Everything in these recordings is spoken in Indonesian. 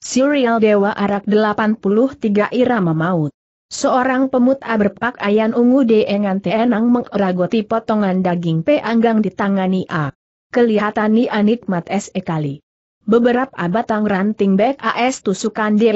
Serial Dewa Arak 83 Irama Maut. Seorang pemuda berpakaian ungu dengan tenang mengeragoti potongan daging peanggang di tangan Ia. Kelihatan ni anikmat SE kali. Beberapa batang ranting bek AS tusukan di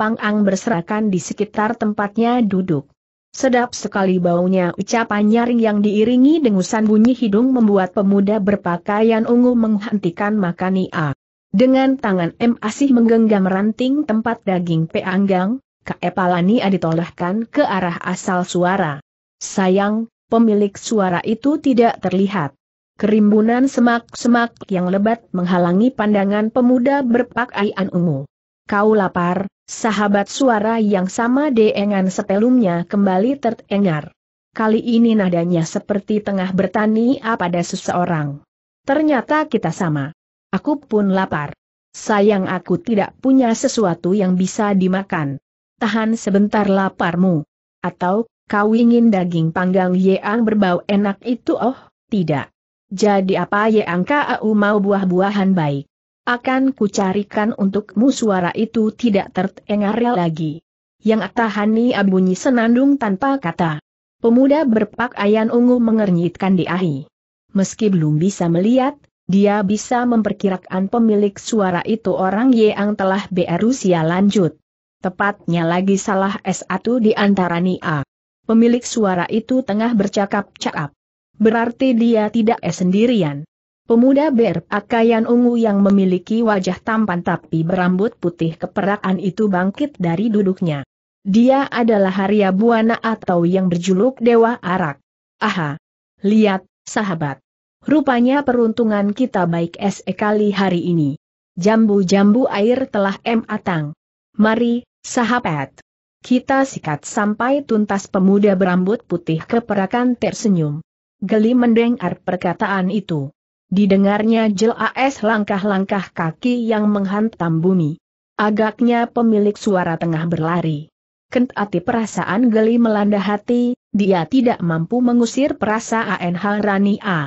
pangang Pang berserakan di sekitar tempatnya duduk. Sedap sekali baunya ucapan nyaring yang diiringi dengusan bunyi hidung membuat pemuda berpakaian ungu menghentikan makan Ia. Dengan tangan M. Asih menggenggam ranting tempat daging P. Anggang, Kepalani ditolehkan ke arah asal suara. Sayang, pemilik suara itu tidak terlihat. Kerimbunan semak-semak yang lebat menghalangi pandangan pemuda berpakaian ungu. Kau lapar, sahabat suara yang sama dengan sebelumnya kembali terdengar. Kali ini nadanya seperti tengah bertani pada seseorang. Ternyata kita sama. Aku pun lapar. Sayang aku tidak punya sesuatu yang bisa dimakan. Tahan sebentar laparmu. Atau, kau ingin daging panggang yang berbau enak itu oh, tidak. Jadi apa yang kau mau buah-buahan baik? Akan kucarikan untukmu suara itu tidak tertengar lagi. Yang atahani abunyi senandung tanpa kata. Pemuda berpakaian ungu mengernyitkan di ahi. Meski belum bisa melihat, dia bisa memperkirakan pemilik suara itu orang yang telah berusia lanjut. Tepatnya lagi salah S1 di antara Nia. Pemilik suara itu tengah bercakap-cakap. Berarti dia tidak sendirian. Pemuda berpakaian ungu yang memiliki wajah tampan tapi berambut putih keperakan itu bangkit dari duduknya. Dia adalah Arya Buana atau yang berjuluk Dewa Arak. Aha! Lihat, sahabat. Rupanya peruntungan kita baik sekali hari ini. Jambu-jambu air telah matang. Mari, sahabat. Kita sikat sampai tuntas pemuda berambut putih keperakan tersenyum. Geli mendengar perkataan itu. Didengarnya jelas langkah-langkah kaki yang menghantam bumi. Agaknya pemilik suara tengah berlari. Kentati perasaan geli melanda hati, dia tidak mampu mengusir perasaan Harania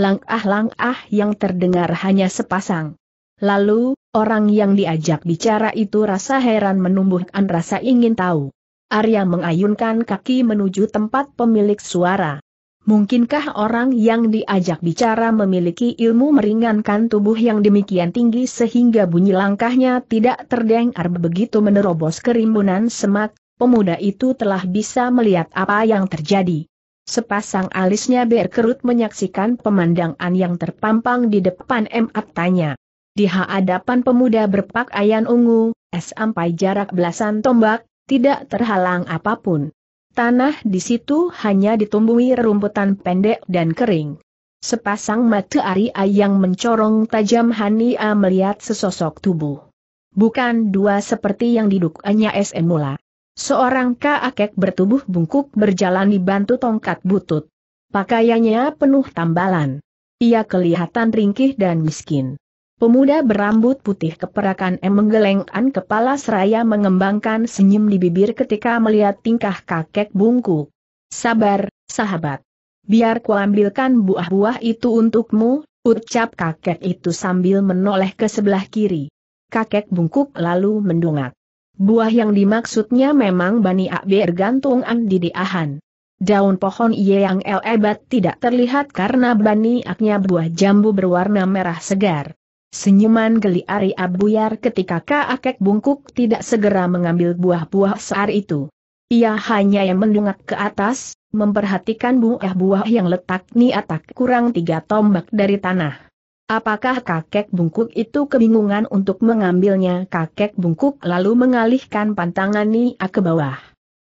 langkah-langkah yang terdengar hanya sepasang. Lalu, orang yang diajak bicara itu rasa heran menumbuhkan rasa ingin tahu. Arya mengayunkan kaki menuju tempat pemilik suara. Mungkinkah orang yang diajak bicara memiliki ilmu meringankan tubuh yang demikian tinggi sehingga bunyi langkahnya tidak terdengar begitu menerobos kerimbunan semak, pemuda itu telah bisa melihat apa yang terjadi. Sepasang alisnya berkerut menyaksikan pemandangan yang terpampang di depan M. Aptanya. Di hadapan pemuda berpakaian ungu, sampai jarak belasan tombak, tidak terhalang apapun. Tanah di situ hanya ditumbuhi rerumputan pendek dan kering. Sepasang mata Ari yang mencorong tajam Hania melihat sesosok tubuh. Bukan dua seperti yang didukanya SM Mula. Seorang kakek bertubuh bungkuk berjalan dibantu tongkat butut. Pakaiannya penuh tambalan. Ia kelihatan ringkih dan miskin. Pemuda berambut putih keperakan M menggelengkan kepala seraya mengembangkan senyum di bibir ketika melihat tingkah kakek bungkuk. Sabar, sahabat. Biar kuambilkan buah-buah itu untukmu, ucap kakek itu sambil menoleh ke sebelah kiri. Kakek bungkuk lalu mendongak. Buah yang dimaksudnya memang Bani Akbir gantung an diahan. Daun pohon iye yang lebat tidak terlihat karena Bani Aknya buah jambu berwarna merah segar. Senyuman geli Ari Abuyar ketika Kaakek bungkuk tidak segera mengambil buah-buah sear itu. Ia hanya yang mendungak ke atas, memperhatikan buah-buah yang letak niatak kurang tiga tombak dari tanah. Apakah kakek bungkuk itu kebingungan untuk mengambilnya? Kakek bungkuk lalu mengalihkan pantangan Nia ke bawah.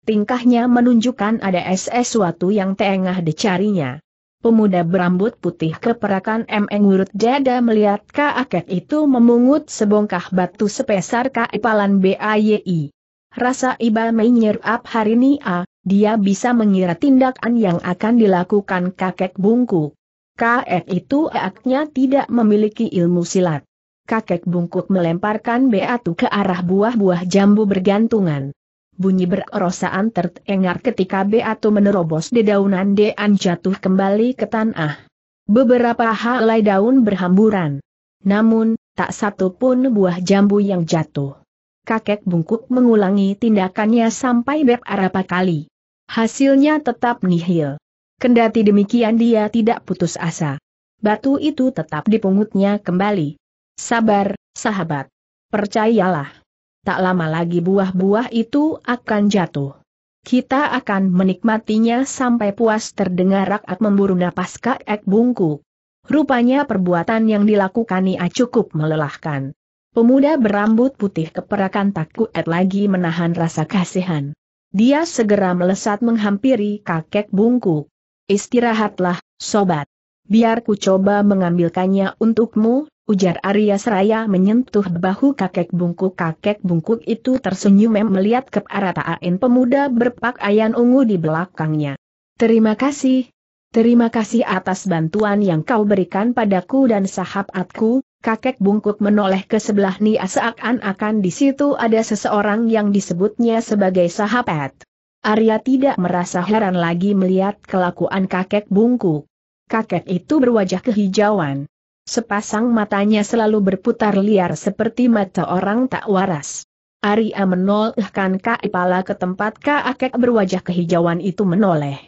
Tingkahnya menunjukkan ada SS suatu yang tengah dicarinya. Pemuda berambut putih keperakan MN ngurut dada melihat kakek itu memungut sebongkah batu sepesar kaipalan BAYI. Rasa iba menyerap hari ini, dia bisa mengira tindakan yang akan dilakukan kakek bungkuk. Kakek itu aknya tidak memiliki ilmu silat. Kakek bungkuk melemparkan beatu ke arah buah-buah jambu bergantungan. Bunyi berorosaan tertengar ketika beatu menerobos dedaunan dean jatuh kembali ke tanah. Beberapa helai daun berhamburan. Namun, tak satu pun buah jambu yang jatuh. Kakek bungkuk mengulangi tindakannya sampai beberapa kali. Hasilnya tetap nihil. Kendati demikian dia tidak putus asa. Batu itu tetap dipungutnya kembali. Sabar, sahabat. Percayalah. Tak lama lagi buah-buah itu akan jatuh. Kita akan menikmatinya sampai puas terdengar rakat memburu napas ek bungku. Rupanya perbuatan yang dilakukan ia cukup melelahkan. Pemuda berambut putih keperakan takut kuat lagi menahan rasa kasihan. Dia segera melesat menghampiri kakek bungkuk. Istirahatlah, sobat. Biar ku coba mengambilkannya untukmu, ujar Arya Seraya menyentuh bahu kakek bungkuk. Kakek bungkuk itu tersenyum melihat ke arah Taain pemuda berpakaian ungu di belakangnya. Terima kasih. Terima kasih atas bantuan yang kau berikan padaku dan sahabatku, Kakek bungkuk menoleh ke sebelah Nia seakan-akan di situ ada seseorang yang disebutnya sebagai sahabat. Arya tidak merasa heran lagi melihat kelakuan kakek bungkuk. Kakek itu berwajah kehijauan. Sepasang matanya selalu berputar liar seperti mata orang tak waras. Arya menolehkan kepala ke tempat kakek berwajah kehijauan itu menoleh.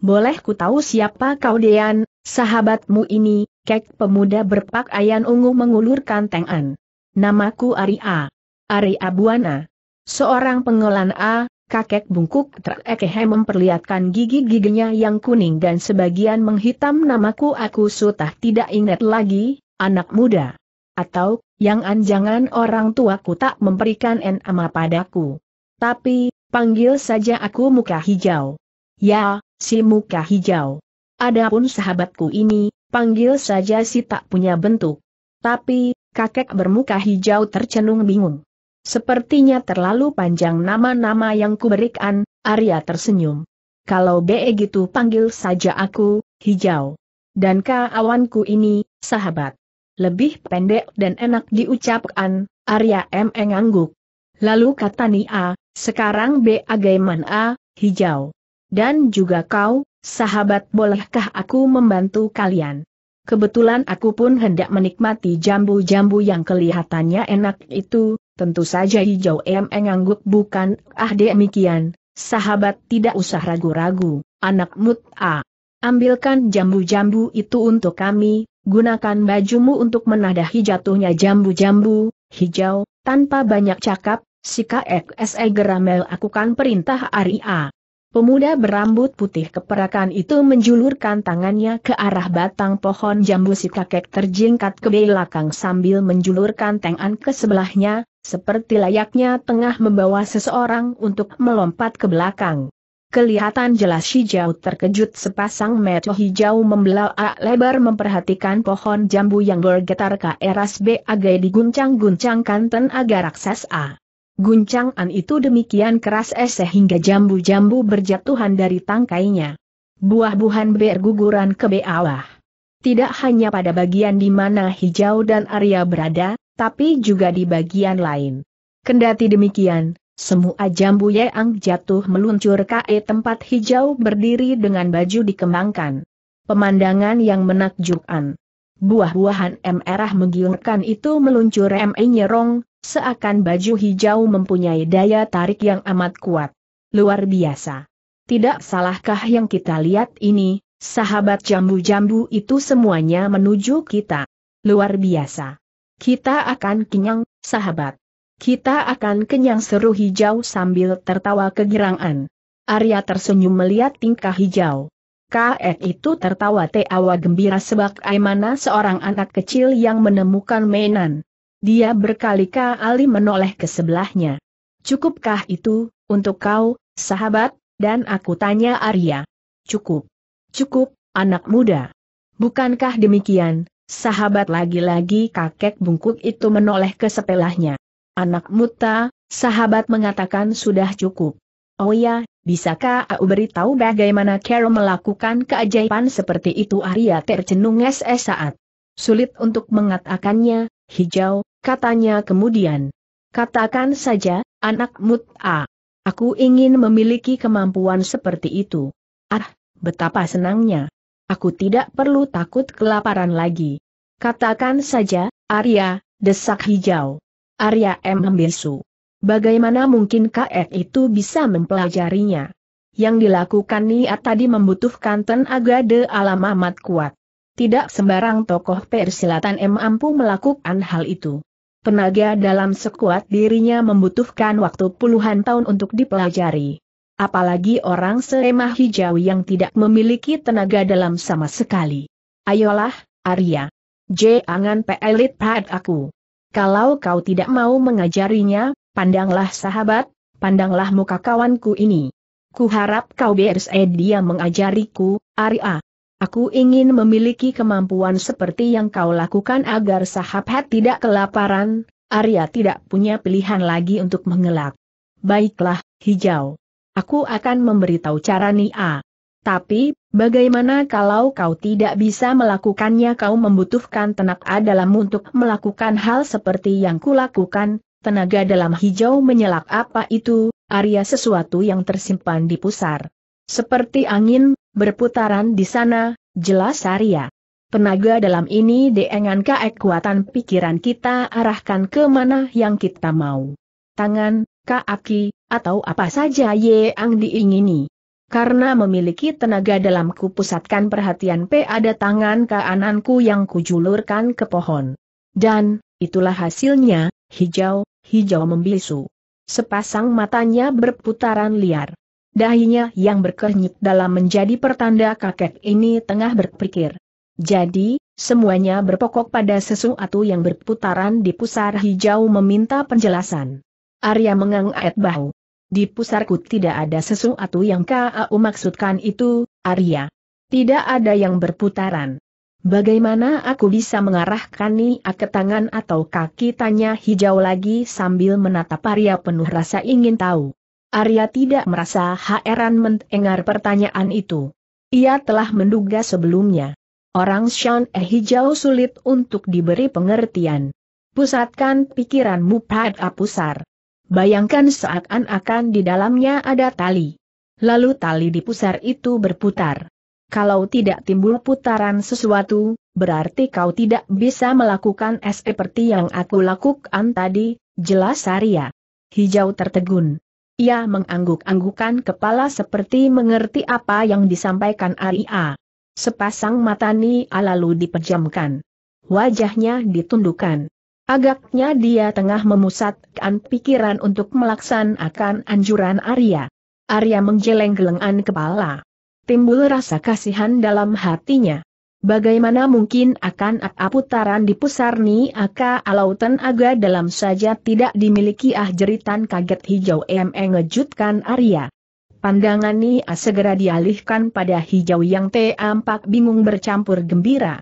Boleh ku tahu siapa kau Dean, sahabatmu ini, kek pemuda berpakaian ungu mengulurkan tangan. Namaku Arya. Arya Buana. Seorang pengelan A, Kakek bungkuk terekehe memperlihatkan gigi-giginya yang kuning dan sebagian menghitam namaku aku sudah tidak ingat lagi, anak muda. Atau, yang anjangan orang tuaku tak memberikan nama padaku. Tapi, panggil saja aku muka hijau. Ya, si muka hijau. Adapun sahabatku ini, panggil saja si tak punya bentuk. Tapi, kakek bermuka hijau tercenung bingung. Sepertinya terlalu panjang nama-nama yang kuberikan, Arya tersenyum. Kalau be gitu panggil saja aku, hijau. Dan kawanku ini, sahabat. Lebih pendek dan enak diucapkan, Arya M. ngangguk. Lalu kata Nia, sekarang B. A, hijau. Dan juga kau, sahabat bolehkah aku membantu kalian? Kebetulan aku pun hendak menikmati jambu-jambu yang kelihatannya enak itu, Tentu saja Hijau Emeng ngangguk bukan, ah demikian, sahabat tidak usah ragu-ragu, anak mut'a. Ambilkan jambu-jambu itu untuk kami, gunakan bajumu untuk menadahi jatuhnya jambu-jambu, hijau, tanpa banyak cakap, si KXE geramel akukan perintah Aria. Pemuda berambut putih keperakan itu menjulurkan tangannya ke arah batang pohon jambu si kakek terjingkat ke belakang sambil menjulurkan tangan ke sebelahnya, seperti layaknya tengah membawa seseorang untuk melompat ke belakang. Kelihatan jelas Shijau terkejut sepasang mata hijau membelalak lebar memperhatikan pohon jambu yang bergetar ke eras B agai diguncang-guncangkan tenaga raksasa. Guncangan itu demikian keras es eh sehingga jambu-jambu berjatuhan dari tangkainya. Buah-buahan berguguran ke bawah. Tidak hanya pada bagian di mana hijau dan Arya berada, tapi juga di bagian lain. Kendati demikian, semua jambu Yeang jatuh meluncur ke tempat hijau berdiri dengan baju dikembangkan. Pemandangan yang menakjubkan. Buah-buahan merah menggiurkan itu meluncur me nyerong, seakan baju hijau mempunyai daya tarik yang amat kuat. Luar biasa. Tidak salahkah yang kita lihat ini, sahabat jambu-jambu itu semuanya menuju kita. Luar biasa. Kita akan kenyang, sahabat. Kita akan kenyang seru hijau sambil tertawa kegirangan. Arya tersenyum melihat tingkah hijau. KF itu tertawa teawa gembira sebab Aimana seorang anak kecil yang menemukan mainan. Dia berkali-kali menoleh ke sebelahnya. Cukupkah itu, untuk kau, sahabat, dan aku tanya Arya. Cukup. Cukup, anak muda. Bukankah demikian, Sahabat lagi-lagi kakek bungkuk itu menoleh ke sepelahnya. Anak muta, sahabat mengatakan sudah cukup. Oh ya, bisakah aku beritahu bagaimana Carol melakukan keajaiban seperti itu Arya tercenung es saat. Sulit untuk mengatakannya, hijau, katanya kemudian. Katakan saja, anak muta. Aku ingin memiliki kemampuan seperti itu. Ah, betapa senangnya aku tidak perlu takut kelaparan lagi. Katakan saja, Arya, desak hijau. Arya M. su. Bagaimana mungkin KF itu bisa mempelajarinya? Yang dilakukan niat tadi membutuhkan tenaga de alam amat kuat. Tidak sembarang tokoh persilatan M mampu melakukan hal itu. Penaga dalam sekuat dirinya membutuhkan waktu puluhan tahun untuk dipelajari apalagi orang seremah hijau yang tidak memiliki tenaga dalam sama sekali. Ayolah, Arya. Jangan pelit pad aku. Kalau kau tidak mau mengajarinya, pandanglah sahabat, pandanglah muka kawanku ini. Kuharap kau bersedia mengajariku, Arya. Aku ingin memiliki kemampuan seperti yang kau lakukan agar sahabat tidak kelaparan, Arya tidak punya pilihan lagi untuk mengelak. Baiklah, hijau. Aku akan memberitahu cara Nia. Tapi, bagaimana kalau kau tidak bisa melakukannya kau membutuhkan tenaga dalam untuk melakukan hal seperti yang kulakukan, tenaga dalam hijau menyelak apa itu, area sesuatu yang tersimpan di pusar. Seperti angin, berputaran di sana, jelas Arya. Tenaga dalam ini dengan kekuatan pikiran kita arahkan ke mana yang kita mau. Tangan, Kaki, atau apa saja yang diingini. Karena memiliki tenaga dalamku pusatkan perhatian ada tangan kananku yang kujulurkan ke pohon. Dan, itulah hasilnya, hijau, hijau membisu. Sepasang matanya berputaran liar. Dahinya yang berkenyit dalam menjadi pertanda kakek ini tengah berpikir. Jadi, semuanya berpokok pada sesuatu yang berputaran di pusar hijau meminta penjelasan. Arya mengangkat bahu. Di pusarku tidak ada sesuatu yang kau maksudkan itu, Arya. Tidak ada yang berputaran. Bagaimana aku bisa mengarahkan Nia ke tangan atau kaki tanya hijau lagi sambil menatap Arya penuh rasa ingin tahu. Arya tidak merasa heran mendengar pertanyaan itu. Ia telah menduga sebelumnya. Orang Sean eh hijau sulit untuk diberi pengertian. Pusatkan pikiranmu pada pusar. Bayangkan seakan-akan di dalamnya ada tali. Lalu tali di pusar itu berputar. Kalau tidak timbul putaran sesuatu, berarti kau tidak bisa melakukan es seperti yang aku lakukan tadi, jelas Arya. Hijau tertegun. Ia mengangguk-anggukan kepala seperti mengerti apa yang disampaikan Arya. Sepasang mata Ni lalu dipejamkan. Wajahnya ditundukkan. Agaknya dia tengah memusatkan pikiran untuk melaksanakan anjuran Arya. Arya menggeleng-gelengan kepala. Timbul rasa kasihan dalam hatinya. Bagaimana mungkin akan aputaran putaran di pusarni Aka Alauten Aga dalam saja tidak dimiliki ah jeritan kaget hijau em ngejutkan Arya. Pandangan ni segera dialihkan pada hijau yang tampak bingung bercampur gembira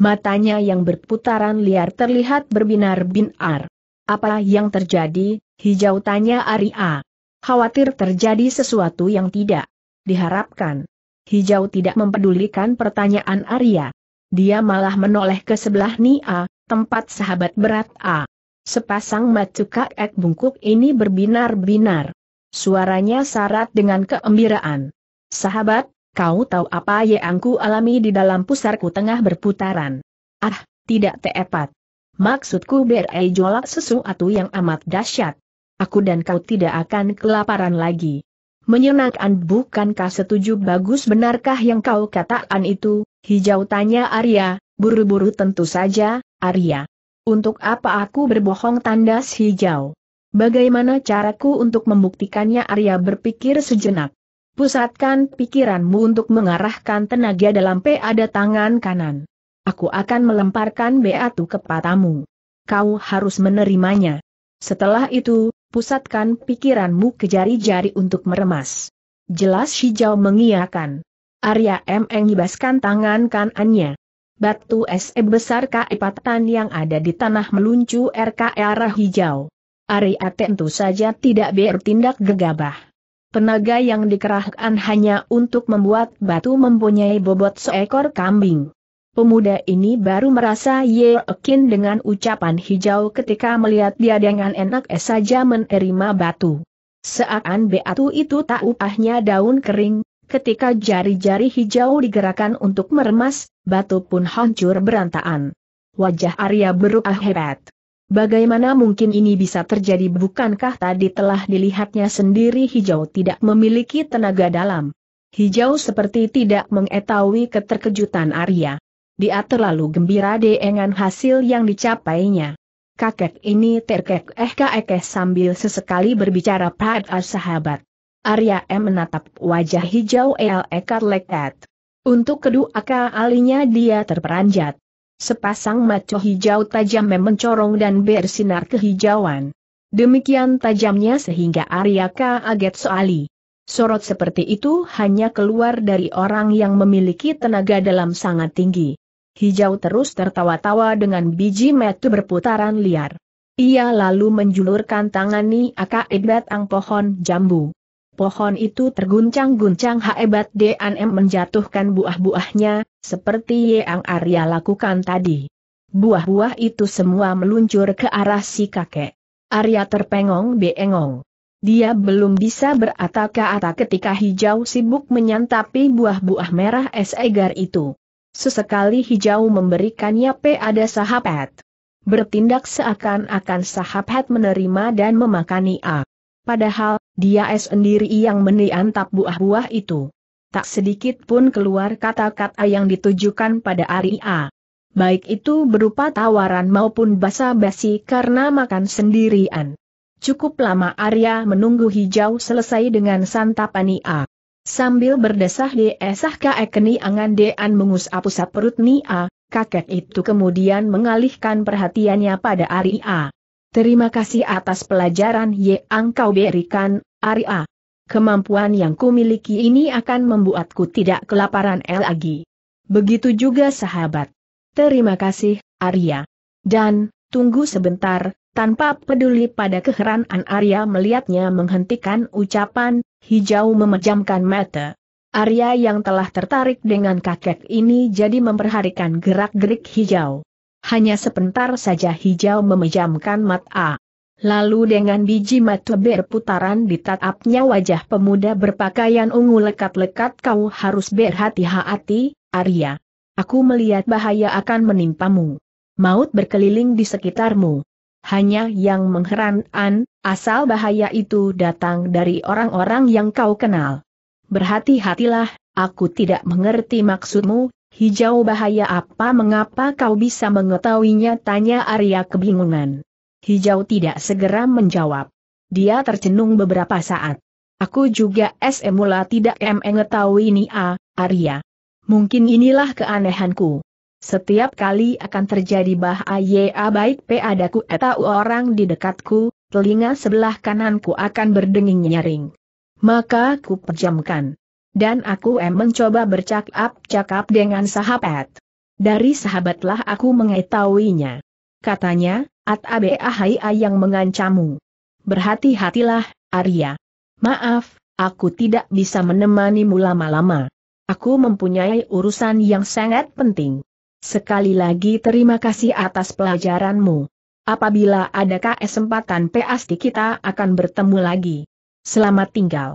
matanya yang berputaran liar terlihat berbinar-binar. Apa yang terjadi, hijau tanya Aria. Khawatir terjadi sesuatu yang tidak diharapkan. Hijau tidak mempedulikan pertanyaan Arya. Dia malah menoleh ke sebelah Nia, tempat sahabat berat A. Sepasang macuka ek bungkuk ini berbinar-binar. Suaranya syarat dengan keembiraan. Sahabat, Kau tahu apa yang ku alami di dalam pusarku tengah berputaran? Ah, tidak tepat. Maksudku berai jolak sesuatu yang amat dahsyat. Aku dan kau tidak akan kelaparan lagi. Menyenangkan bukankah setuju bagus benarkah yang kau katakan itu, hijau tanya Arya, buru-buru tentu saja, Arya. Untuk apa aku berbohong tandas hijau? Bagaimana caraku untuk membuktikannya Arya berpikir sejenak. Pusatkan pikiranmu untuk mengarahkan tenaga dalam pada tangan kanan. Aku akan melemparkan beatu kepadamu. Kau harus menerimanya. Setelah itu, pusatkan pikiranmu ke jari-jari untuk meremas. Jelas hijau mengiakan. Arya M. mengibaskan tangan kanannya. Batu es e besar kaipatan yang ada di tanah meluncur RK arah hijau. Arya tentu saja tidak bertindak gegabah. Penaga yang dikerahkan hanya untuk membuat batu mempunyai bobot seekor kambing. Pemuda ini baru merasa yakin dengan ucapan hijau ketika melihat dia dengan enak es saja menerima batu. Seakan batu itu tak upahnya daun kering, ketika jari-jari hijau digerakkan untuk meremas, batu pun hancur berantakan. Wajah Arya berubah hebat. Bagaimana mungkin ini bisa terjadi bukankah tadi telah dilihatnya sendiri hijau tidak memiliki tenaga dalam. Hijau seperti tidak mengetahui keterkejutan Arya. Dia terlalu gembira dengan hasil yang dicapainya. Kakek ini terkek eh kakek sambil sesekali berbicara pada sahabat. Arya M menatap wajah hijau el e lekat. Untuk kedua kalinya dia terperanjat. Sepasang mata hijau tajam memencorong dan bersinar kehijauan. Demikian tajamnya sehingga Aryaka kaget soali. Sorot seperti itu hanya keluar dari orang yang memiliki tenaga dalam sangat tinggi. Hijau terus tertawa-tawa dengan biji metu berputaran liar. Ia lalu menjulurkan tangan ni akaid ang pohon jambu pohon itu terguncang-guncang hebat DNM menjatuhkan buah-buahnya, seperti yang Arya lakukan tadi. Buah-buah itu semua meluncur ke arah si kakek. Arya terpengong beengong. Dia belum bisa ke ata ketika hijau sibuk menyantapi buah-buah merah es egar itu. Sesekali hijau memberikannya ada sahabat. Bertindak seakan-akan sahabat menerima dan memakani A. Padahal, dia sendiri yang meniantap buah-buah itu. Tak sedikit pun keluar kata-kata yang ditujukan pada Arya. Baik itu berupa tawaran maupun basa-basi karena makan sendirian. Cukup lama Arya menunggu hijau selesai dengan santapan Ia. Sambil berdesah desah keekeni angan dean mengusap-usap perut Nia, kakek itu kemudian mengalihkan perhatiannya pada Arya. Terima kasih atas pelajaran yang kau berikan, Aria. Kemampuan yang kumiliki ini akan membuatku tidak kelaparan lagi. Begitu juga sahabat. Terima kasih, Arya. Dan, tunggu sebentar, tanpa peduli pada keheranan Arya melihatnya menghentikan ucapan, hijau memejamkan mata. Arya yang telah tertarik dengan kakek ini jadi memperharikan gerak-gerik hijau. Hanya sebentar saja hijau memejamkan mata. Lalu dengan biji mata berputaran ditatapnya wajah pemuda berpakaian ungu lekat-lekat kau harus berhati-hati, Arya. Aku melihat bahaya akan menimpamu. Maut berkeliling di sekitarmu. Hanya yang mengherankan, asal bahaya itu datang dari orang-orang yang kau kenal. Berhati-hatilah, aku tidak mengerti maksudmu, hijau bahaya apa mengapa kau bisa mengetahuinya tanya Arya kebingungan. Hijau tidak segera menjawab. Dia tercenung beberapa saat. Aku juga semula tidak mengetahui ini A, Arya. Mungkin inilah keanehanku. Setiap kali akan terjadi bahaya baik P adaku atau orang di dekatku, telinga sebelah kananku akan berdenging nyaring. Maka ku pejamkan. Dan aku em mencoba bercakap-cakap dengan sahabat. Dari sahabatlah aku mengetahuinya katanya, At Abe ahai yang mengancammu. Berhati-hatilah, Arya. Maaf, aku tidak bisa menemanimu lama-lama. Aku mempunyai urusan yang sangat penting. Sekali lagi terima kasih atas pelajaranmu. Apabila ada kesempatan pasti kita akan bertemu lagi. Selamat tinggal.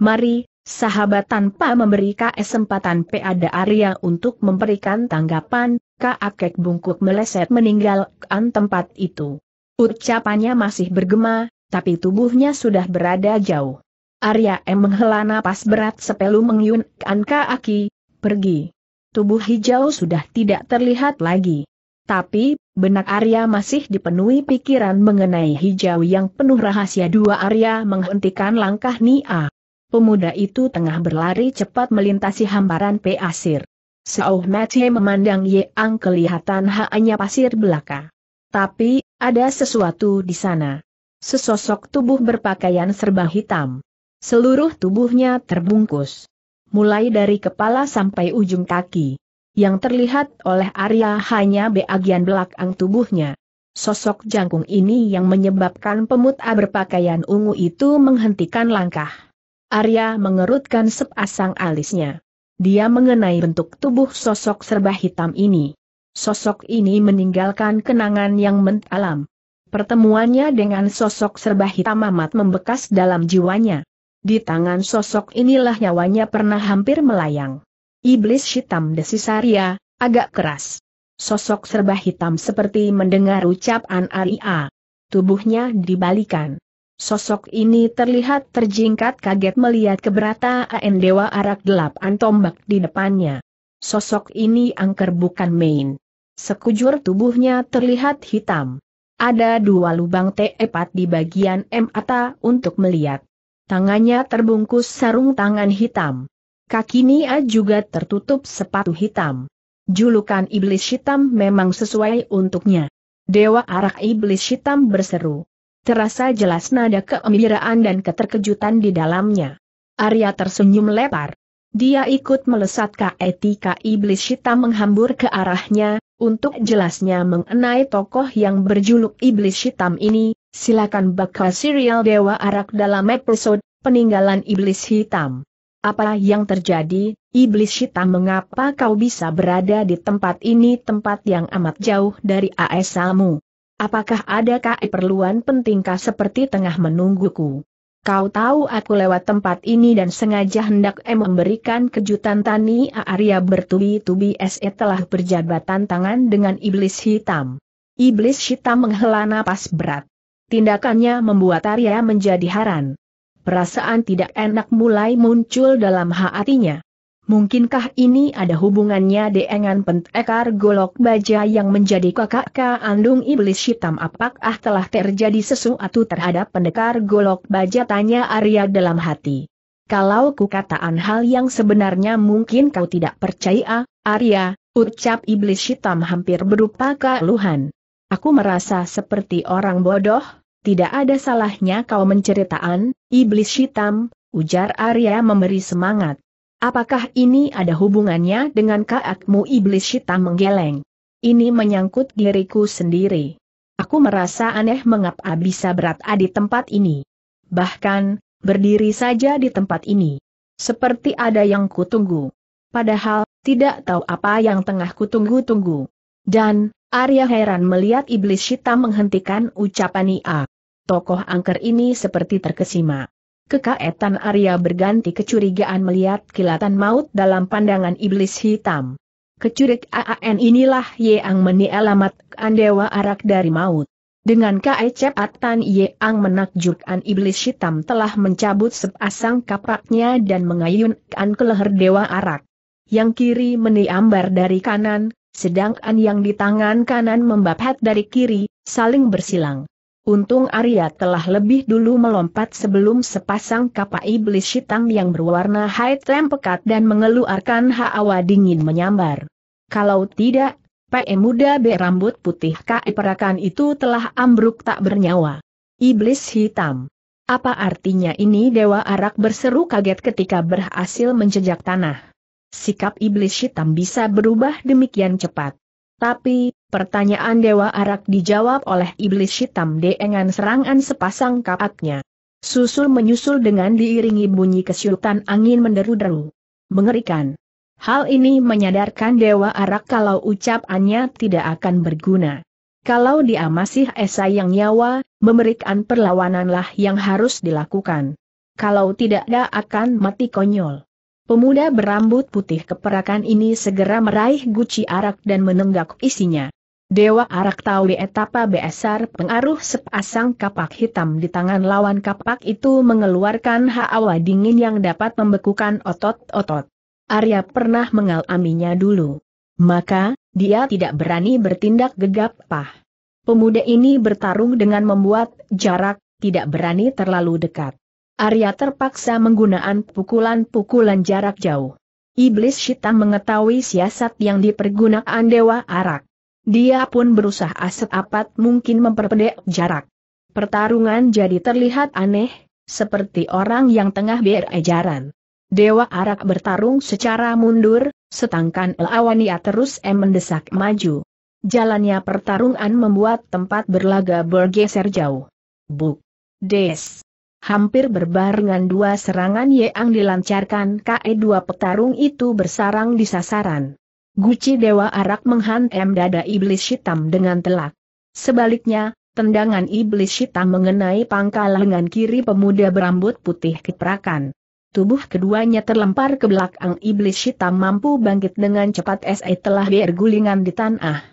Mari, sahabat tanpa memberi kesempatan pada Arya untuk memberikan tanggapan, akek bungkuk meleset meninggalkan tempat itu. Ucapannya masih bergema, tapi tubuhnya sudah berada jauh. Arya M menghela napas berat sepelu mengyunkan kaki, pergi. Tubuh hijau sudah tidak terlihat lagi. Tapi, benak Arya masih dipenuhi pikiran mengenai hijau yang penuh rahasia dua Arya menghentikan langkah Nia. Pemuda itu tengah berlari cepat melintasi hamparan pasir. Sao Mati memandang Yeang kelihatan hanya pasir belaka. Tapi, ada sesuatu di sana. Sesosok tubuh berpakaian serba hitam. Seluruh tubuhnya terbungkus. Mulai dari kepala sampai ujung kaki. Yang terlihat oleh Arya hanya bagian belakang tubuhnya. Sosok jangkung ini yang menyebabkan pemuta berpakaian ungu itu menghentikan langkah. Arya mengerutkan sepasang alisnya dia mengenai bentuk tubuh sosok serba hitam ini. Sosok ini meninggalkan kenangan yang mentalam. Pertemuannya dengan sosok serba hitam amat membekas dalam jiwanya. Di tangan sosok inilah nyawanya pernah hampir melayang. Iblis hitam desisaria, agak keras. Sosok serba hitam seperti mendengar ucapan Aria. Tubuhnya dibalikan. Sosok ini terlihat terjingkat kaget melihat keberatan an Dewa Arak delapan tombak di depannya. Sosok ini angker bukan main. Sekujur tubuhnya terlihat hitam. Ada dua lubang tepat di bagian mata untuk melihat. Tangannya terbungkus sarung tangan hitam. Kaki Nia juga tertutup sepatu hitam. Julukan iblis hitam memang sesuai untuknya. Dewa Arak iblis hitam berseru. Terasa jelas nada keembiraan dan keterkejutan di dalamnya. Arya tersenyum lebar. Dia ikut melesat ke etika iblis hitam menghambur ke arahnya, untuk jelasnya mengenai tokoh yang berjuluk iblis hitam ini, silakan bakal serial Dewa Arak dalam episode Peninggalan Iblis Hitam. Apa yang terjadi, iblis hitam mengapa kau bisa berada di tempat ini tempat yang amat jauh dari aesamu? Apakah ada keperluan pentingkah seperti tengah menungguku? Kau tahu aku lewat tempat ini dan sengaja hendak em memberikan kejutan Tani Arya bertubi-tubi SE telah berjabatan tangan dengan iblis hitam. Iblis hitam menghela napas berat. Tindakannya membuat Arya menjadi haran. Perasaan tidak enak mulai muncul dalam hatinya. Mungkinkah ini ada hubungannya dengan pentekar golok baja yang menjadi kakak kandung iblis hitam apakah telah terjadi sesuatu terhadap pendekar golok baja tanya Arya dalam hati. Kalau kukataan hal yang sebenarnya mungkin kau tidak percaya, Arya, ucap iblis hitam hampir berupa keluhan. Aku merasa seperti orang bodoh, tidak ada salahnya kau menceritaan, iblis hitam, ujar Arya memberi semangat. Apakah ini ada hubungannya dengan kaatmu iblis hitam menggeleng? Ini menyangkut diriku sendiri. Aku merasa aneh mengapa bisa berat ah di tempat ini. Bahkan, berdiri saja di tempat ini. Seperti ada yang kutunggu. Padahal, tidak tahu apa yang tengah kutunggu-tunggu. Dan, Arya heran melihat iblis hitam menghentikan ucapan Ia. Tokoh angker ini seperti terkesima. Kekaetan Arya berganti kecurigaan melihat kilatan maut dalam pandangan iblis hitam. Kecurigaan inilah Yeang alamat Andewa Arak dari maut. Dengan kecepatan Yeang menakjubkan iblis hitam telah mencabut sepasang kapaknya dan mengayunkan ke leher Dewa Arak. Yang kiri meni ambar dari kanan, sedangkan yang di tangan kanan membabat dari kiri, saling bersilang. Untung Arya telah lebih dulu melompat sebelum sepasang kapak iblis hitam yang berwarna hitam pekat dan mengeluarkan hawa dingin menyambar. Kalau tidak, PE muda berambut putih kai perakan itu telah ambruk tak bernyawa. Iblis hitam. Apa artinya ini Dewa Arak berseru kaget ketika berhasil menjejak tanah. Sikap iblis hitam bisa berubah demikian cepat. Tapi, Pertanyaan Dewa Arak dijawab oleh Iblis Hitam dengan serangan sepasang kapaknya. Susul menyusul dengan diiringi bunyi kesyutan angin menderu-deru. Mengerikan. Hal ini menyadarkan Dewa Arak kalau ucapannya tidak akan berguna. Kalau dia masih esa yang nyawa, memberikan perlawananlah yang harus dilakukan. Kalau tidak dia akan mati konyol. Pemuda berambut putih keperakan ini segera meraih guci arak dan menenggak isinya. Dewa Arak Tawi Etapa Besar pengaruh sepasang kapak hitam di tangan lawan kapak itu mengeluarkan hawa dingin yang dapat membekukan otot-otot. Arya pernah mengalaminya dulu. Maka, dia tidak berani bertindak gegap pah. Pemuda ini bertarung dengan membuat jarak, tidak berani terlalu dekat. Arya terpaksa menggunakan pukulan-pukulan jarak jauh. Iblis Shita mengetahui siasat yang dipergunakan Dewa Arak. Dia pun berusaha seapat mungkin memperpendek jarak. Pertarungan jadi terlihat aneh, seperti orang yang tengah berejaran. Dewa Arak bertarung secara mundur, setangkan Lawania terus em mendesak maju. Jalannya pertarungan membuat tempat berlaga bergeser jauh. Buk. Des. Hampir berbarengan dua serangan yang dilancarkan KE dua petarung itu bersarang di sasaran. Guci Dewa Arak menghantam dada iblis hitam dengan telak. Sebaliknya, tendangan iblis hitam mengenai pangkal lengan kiri pemuda berambut putih keprakan. Tubuh keduanya terlempar ke belakang iblis hitam mampu bangkit dengan cepat SE telah bergulingan di tanah.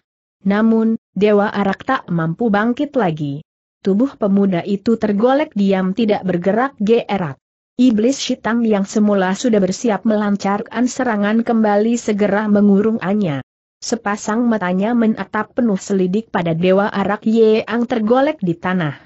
Namun, Dewa Arak tak mampu bangkit lagi. Tubuh pemuda itu tergolek diam tidak bergerak gerak. Iblis hitam yang semula sudah bersiap melancarkan serangan kembali segera mengurung Anya. Sepasang matanya menatap penuh selidik pada Dewa Arak Ye Yeang tergolek di tanah.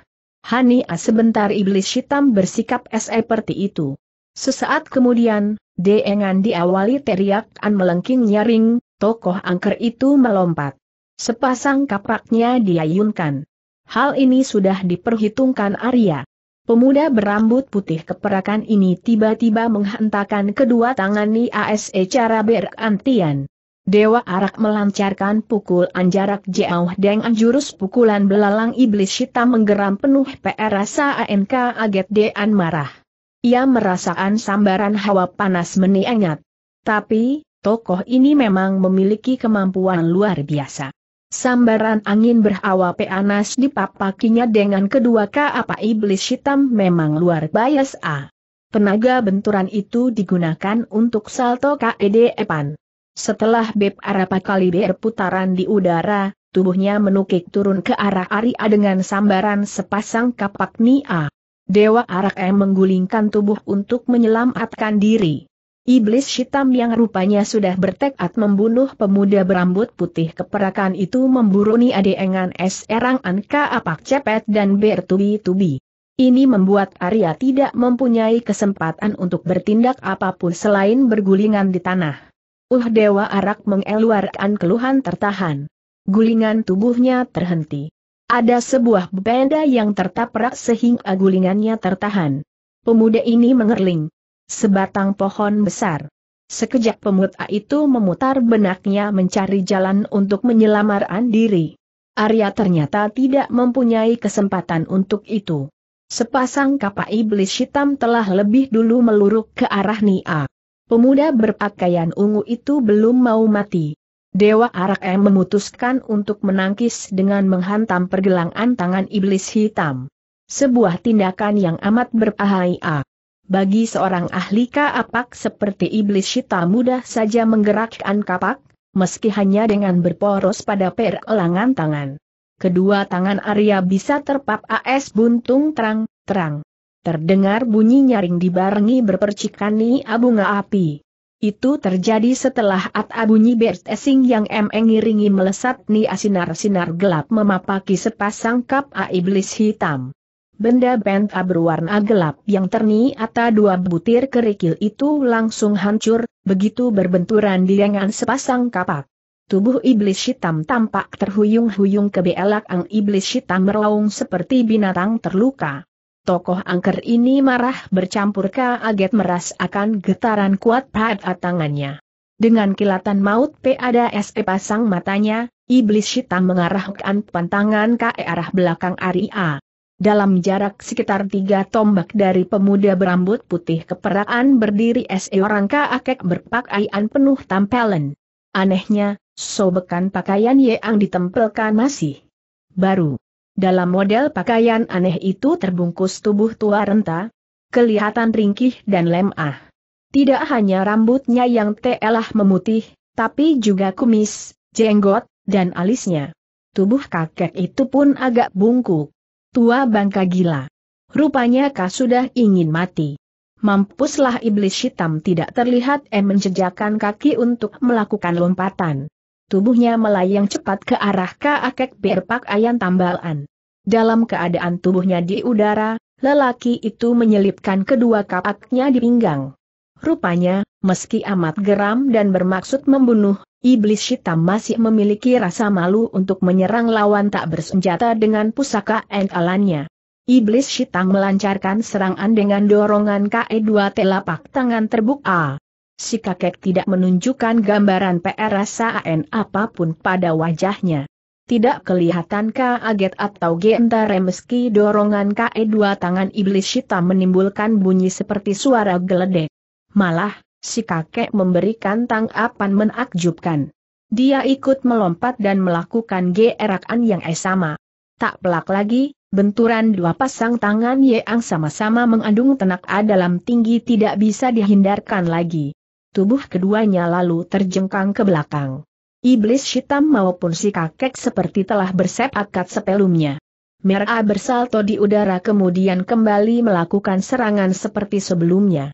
A sebentar iblis hitam bersikap seperti itu. Sesaat kemudian, Deengan diawali teriakan melengking nyaring, tokoh angker itu melompat. Sepasang kapaknya diayunkan. Hal ini sudah diperhitungkan Arya. Pemuda berambut putih keperakan ini tiba-tiba menghentakkan kedua tangan ASE cara berantian. Dewa Arak melancarkan pukul anjarak jauh dengan jurus pukulan belalang iblis hitam menggeram penuh PR rasa ANK aget Dean marah. Ia merasakan sambaran hawa panas meniangat. Tapi, tokoh ini memang memiliki kemampuan luar biasa. Sambaran angin berhawa panas dipapakinya dengan kedua kaapa iblis hitam memang luar biasa. Tenaga benturan itu digunakan untuk salto KED Epan. Setelah Beb Arapa kali berputaran di udara, tubuhnya menukik turun ke arah Aria dengan sambaran sepasang kapak Nia. Dewa Arak M menggulingkan tubuh untuk menyelamatkan diri. Iblis hitam yang rupanya sudah bertekad membunuh pemuda berambut putih keperakan itu memburuni adengan es erang anka apak cepet dan bertubi-tubi. Ini membuat Arya tidak mempunyai kesempatan untuk bertindak apapun selain bergulingan di tanah. Uh Dewa Arak mengeluarkan keluhan tertahan. Gulingan tubuhnya terhenti. Ada sebuah benda yang tertaprak sehingga gulingannya tertahan. Pemuda ini mengerling sebatang pohon besar. Sekejap pemuda itu memutar benaknya mencari jalan untuk menyelamarkan diri. Arya ternyata tidak mempunyai kesempatan untuk itu. Sepasang kapak iblis hitam telah lebih dulu meluruk ke arah Nia. Pemuda berpakaian ungu itu belum mau mati. Dewa Arak M memutuskan untuk menangkis dengan menghantam pergelangan tangan iblis hitam. Sebuah tindakan yang amat berbahaya bagi seorang ahli kapak seperti iblis syita mudah saja menggerakkan kapak, meski hanya dengan berporos pada perelangan tangan. Kedua tangan Arya bisa terpap AS buntung terang-terang. Terdengar bunyi nyaring dibarengi berpercikan abunga api. Itu terjadi setelah At abunyi bertesing yang mengiringi melesat ni asinar-sinar gelap memapaki sepasang kap A iblis hitam. Benda benta berwarna gelap yang ternyata dua butir kerikil itu langsung hancur, begitu berbenturan di lengan sepasang kapak. Tubuh iblis hitam tampak terhuyung-huyung ke ang iblis hitam meraung seperti binatang terluka. Tokoh angker ini marah bercampur kaget akan getaran kuat pada tangannya. Dengan kilatan maut SE pasang matanya, iblis hitam mengarahkan pantangan ke arah belakang Aria. Dalam jarak sekitar tiga tombak dari pemuda berambut putih keperaan berdiri seorang kakek berpakaian penuh tampelan. Anehnya, sobekan pakaian yang ditempelkan masih baru. Dalam model pakaian aneh itu terbungkus tubuh tua renta, kelihatan ringkih dan lemah. Tidak hanya rambutnya yang telah memutih, tapi juga kumis, jenggot, dan alisnya. Tubuh kakek itu pun agak bungkuk. Tua bangka gila. Rupanya kau sudah ingin mati. Mampuslah iblis hitam tidak terlihat em menjejakkan kaki untuk melakukan lompatan. Tubuhnya melayang cepat ke arah kakek berpak berpakaian tambalan. Dalam keadaan tubuhnya di udara, lelaki itu menyelipkan kedua kapaknya di pinggang. Rupanya, meski amat geram dan bermaksud membunuh, Iblis hitam masih memiliki rasa malu untuk menyerang lawan tak bersenjata dengan pusaka engkalannya. Iblis hitam melancarkan serangan dengan dorongan KE2 telapak tangan terbuka. Si kakek tidak menunjukkan gambaran PR AN apapun pada wajahnya. Tidak kelihatan kaget atau gentare meski dorongan KE2 tangan iblis hitam menimbulkan bunyi seperti suara geledek. Malah, si kakek memberikan tangkapan menakjubkan. Dia ikut melompat dan melakukan gerakan yang sama. Tak pelak lagi, benturan dua pasang tangan Yeang sama-sama mengandung tenaga dalam tinggi tidak bisa dihindarkan lagi. Tubuh keduanya lalu terjengkang ke belakang. Iblis hitam maupun si kakek seperti telah bersepakat sebelumnya. Merah bersalto di udara kemudian kembali melakukan serangan seperti sebelumnya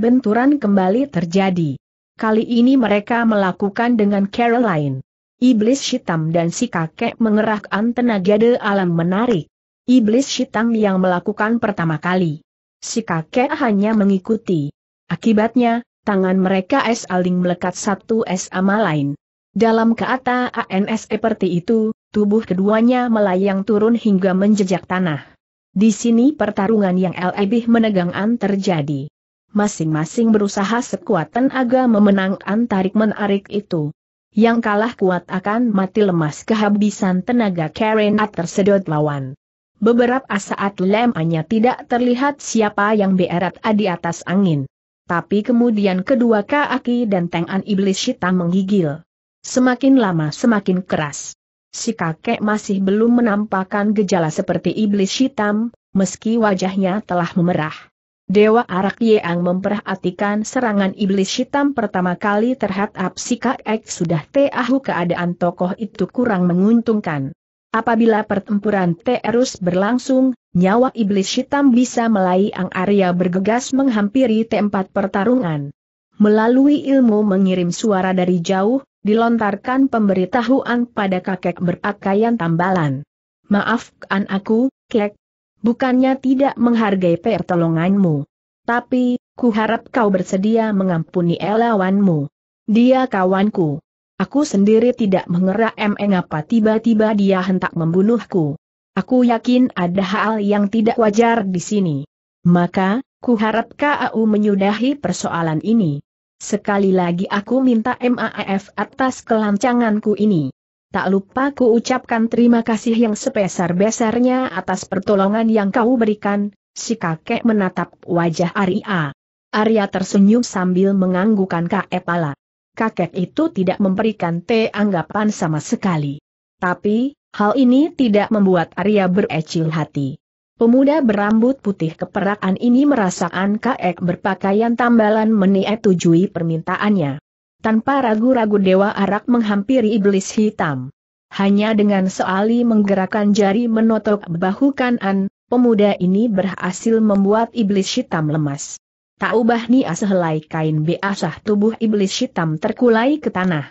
benturan kembali terjadi. Kali ini mereka melakukan dengan Caroline. Iblis hitam dan si kakek mengerahkan tenaga de alam menarik. Iblis hitam yang melakukan pertama kali. Si kakek hanya mengikuti. Akibatnya, tangan mereka saling melekat satu sama lain. Dalam keadaan ANS seperti itu, tubuh keduanya melayang turun hingga menjejak tanah. Di sini pertarungan yang lebih menegangkan terjadi masing-masing berusaha sekuat tenaga memenangkan tarik-menarik itu. Yang kalah kuat akan mati lemas kehabisan tenaga Karenat tersedot lawan. Beberapa saat lemahnya tidak terlihat siapa yang berat di atas angin. Tapi kemudian kedua kaki dan tangan iblis hitam menggigil. Semakin lama semakin keras. Si kakek masih belum menampakkan gejala seperti iblis hitam, meski wajahnya telah memerah. Dewa Arak Yeang memperhatikan serangan iblis hitam pertama kali terhadap si Kaek sudah tahu keadaan tokoh itu kurang menguntungkan. Apabila pertempuran terus berlangsung, nyawa iblis hitam bisa melai ang Arya bergegas menghampiri tempat pertarungan. Melalui ilmu mengirim suara dari jauh, dilontarkan pemberitahuan pada kakek berpakaian tambalan. Maafkan aku, kek, bukannya tidak menghargai pertolonganmu. Tapi, kuharap kau bersedia mengampuni elawanmu. Dia kawanku. Aku sendiri tidak emeng mengapa tiba-tiba dia hentak membunuhku. Aku yakin ada hal yang tidak wajar di sini. Maka, kuharap KAU menyudahi persoalan ini. Sekali lagi aku minta maaf atas kelancanganku ini tak lupa ku ucapkan terima kasih yang sebesar-besarnya atas pertolongan yang kau berikan, si kakek menatap wajah Arya. Arya tersenyum sambil menganggukan kepala. Kakek itu tidak memberikan te anggapan sama sekali. Tapi, hal ini tidak membuat Arya berecil hati. Pemuda berambut putih keperakan ini merasakan kakek berpakaian tambalan menietujui permintaannya. Tanpa ragu-ragu Dewa Arak menghampiri iblis hitam. Hanya dengan seali menggerakkan jari menotok bahu kanan, pemuda ini berhasil membuat iblis hitam lemas. Tak ubah nia sehelai kain beasah tubuh iblis hitam terkulai ke tanah.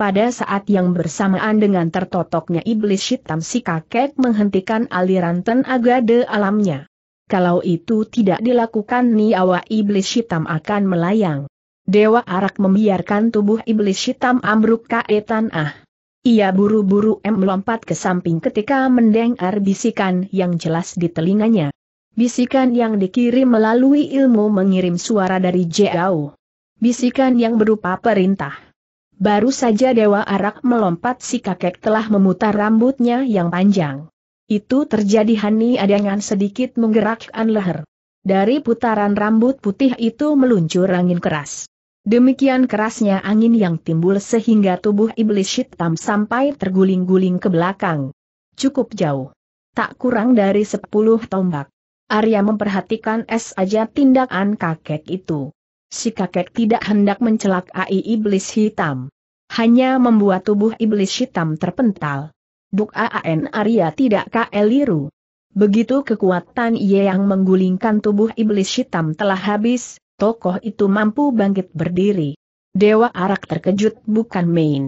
Pada saat yang bersamaan dengan tertotoknya iblis hitam si kakek menghentikan aliran tenaga de alamnya. Kalau itu tidak dilakukan niawa iblis hitam akan melayang. Dewa Arak membiarkan tubuh iblis hitam ambruk ke tanah. Ia buru-buru melompat ke samping ketika mendengar bisikan yang jelas di telinganya. Bisikan yang dikirim melalui ilmu mengirim suara dari jauh. Bisikan yang berupa perintah. Baru saja Dewa Arak melompat si kakek telah memutar rambutnya yang panjang. Itu terjadi Hani adangan sedikit menggerakkan leher. Dari putaran rambut putih itu meluncur angin keras. Demikian kerasnya angin yang timbul sehingga tubuh iblis hitam sampai terguling-guling ke belakang. Cukup jauh. Tak kurang dari sepuluh tombak. Arya memperhatikan es aja tindakan kakek itu. Si kakek tidak hendak mencelakai iblis hitam. Hanya membuat tubuh iblis hitam terpental. Duk AAN Arya tidak keliru. Begitu kekuatan ia yang menggulingkan tubuh iblis hitam telah habis, tokoh itu mampu bangkit berdiri. Dewa Arak terkejut bukan main.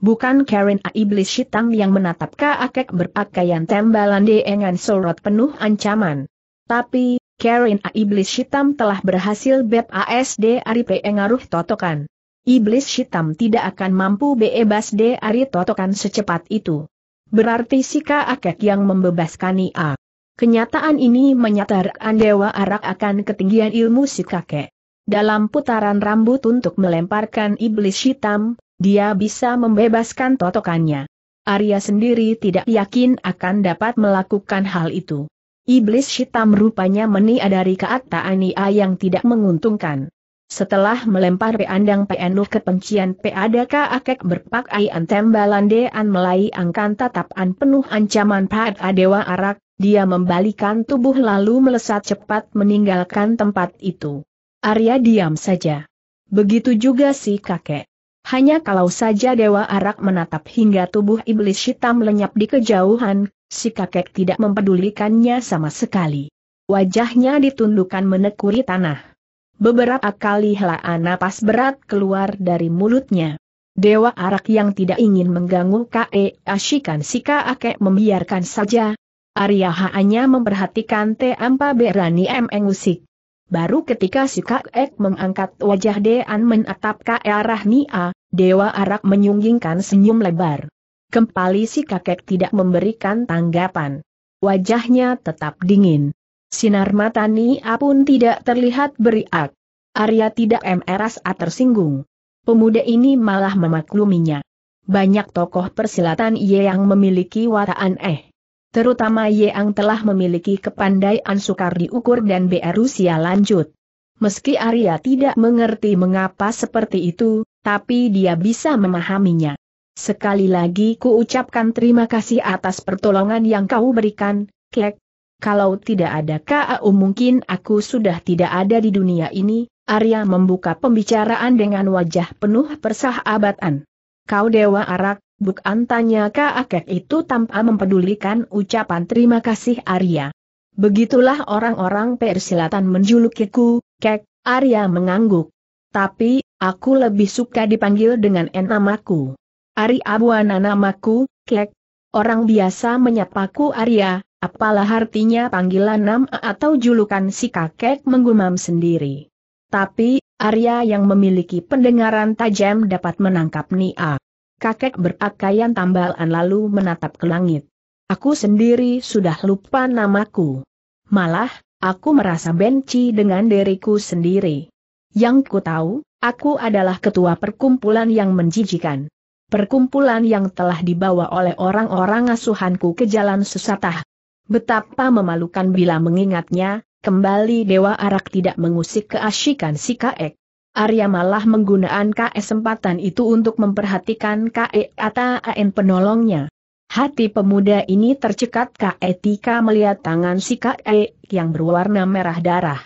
Bukan Karen A. Iblis hitam yang menatap Kaakek berpakaian tembalan dengan sorot penuh ancaman. Tapi, Karen A. Iblis hitam telah berhasil beb ASD Aripe pengaruh totokan. Iblis hitam tidak akan mampu bebas de Ari totokan secepat itu. Berarti si Kaakek yang membebaskan Ia. Kenyataan ini menyatakan Dewa Arak akan ketinggian ilmu si kakek dalam putaran rambut untuk melemparkan iblis hitam, dia bisa membebaskan totokannya. Arya sendiri tidak yakin akan dapat melakukan hal itu. Iblis hitam rupanya meniadari IA yang tidak menguntungkan. Setelah melempar peandang penuh kepencian peadaka akek berpakaian melai angkan tatapan penuh ancaman pad adewa arak, dia membalikan tubuh lalu melesat cepat meninggalkan tempat itu. Arya diam saja. Begitu juga si kakek. Hanya kalau saja Dewa Arak menatap hingga tubuh iblis hitam lenyap di kejauhan, si kakek tidak mempedulikannya sama sekali. Wajahnya ditundukkan menekuri tanah. Beberapa kali helaan napas berat keluar dari mulutnya. Dewa Arak yang tidak ingin mengganggu K.E. Asyikan si kakek membiarkan saja. Arya hanya memperhatikan T. Ampa Berani M. Engusik. Baru ketika si Kak mengangkat wajah Dean menatap ke arah Nia, Dewa Arak menyunggingkan senyum lebar. Kembali si kakek tidak memberikan tanggapan. Wajahnya tetap dingin. Sinar mata Nia pun tidak terlihat beriak. Arya tidak merasa tersinggung. Pemuda ini malah memakluminya. Banyak tokoh persilatan ia yang memiliki wataan eh terutama Yeang telah memiliki kepandaian sukar diukur dan BR usia lanjut. Meski Arya tidak mengerti mengapa seperti itu, tapi dia bisa memahaminya. Sekali lagi ku ucapkan terima kasih atas pertolongan yang kau berikan, Kek. Kalau tidak ada KAU mungkin aku sudah tidak ada di dunia ini, Arya membuka pembicaraan dengan wajah penuh persahabatan. Kau dewa arak, Bukan tanya kakek itu tanpa mempedulikan ucapan terima kasih Arya. Begitulah orang-orang persilatan menjulukiku, kek, Arya mengangguk. Tapi, aku lebih suka dipanggil dengan enamaku. Ari Abuana namaku, kek. Orang biasa menyapaku Arya, apalah artinya panggilan nama atau julukan si kakek menggumam sendiri. Tapi, Arya yang memiliki pendengaran tajam dapat menangkap Nia kakek berpakaian tambalan lalu menatap ke langit. Aku sendiri sudah lupa namaku. Malah, aku merasa benci dengan diriku sendiri. Yang ku tahu, aku adalah ketua perkumpulan yang menjijikan. Perkumpulan yang telah dibawa oleh orang-orang asuhanku ke jalan sesatah. Betapa memalukan bila mengingatnya, kembali Dewa Arak tidak mengusik keasyikan si Kaek. Arya malah menggunakan kesempatan itu untuk memperhatikan KE atau an penolongnya. Hati pemuda ini tercekat e KE Tika melihat tangan si KE yang berwarna merah darah.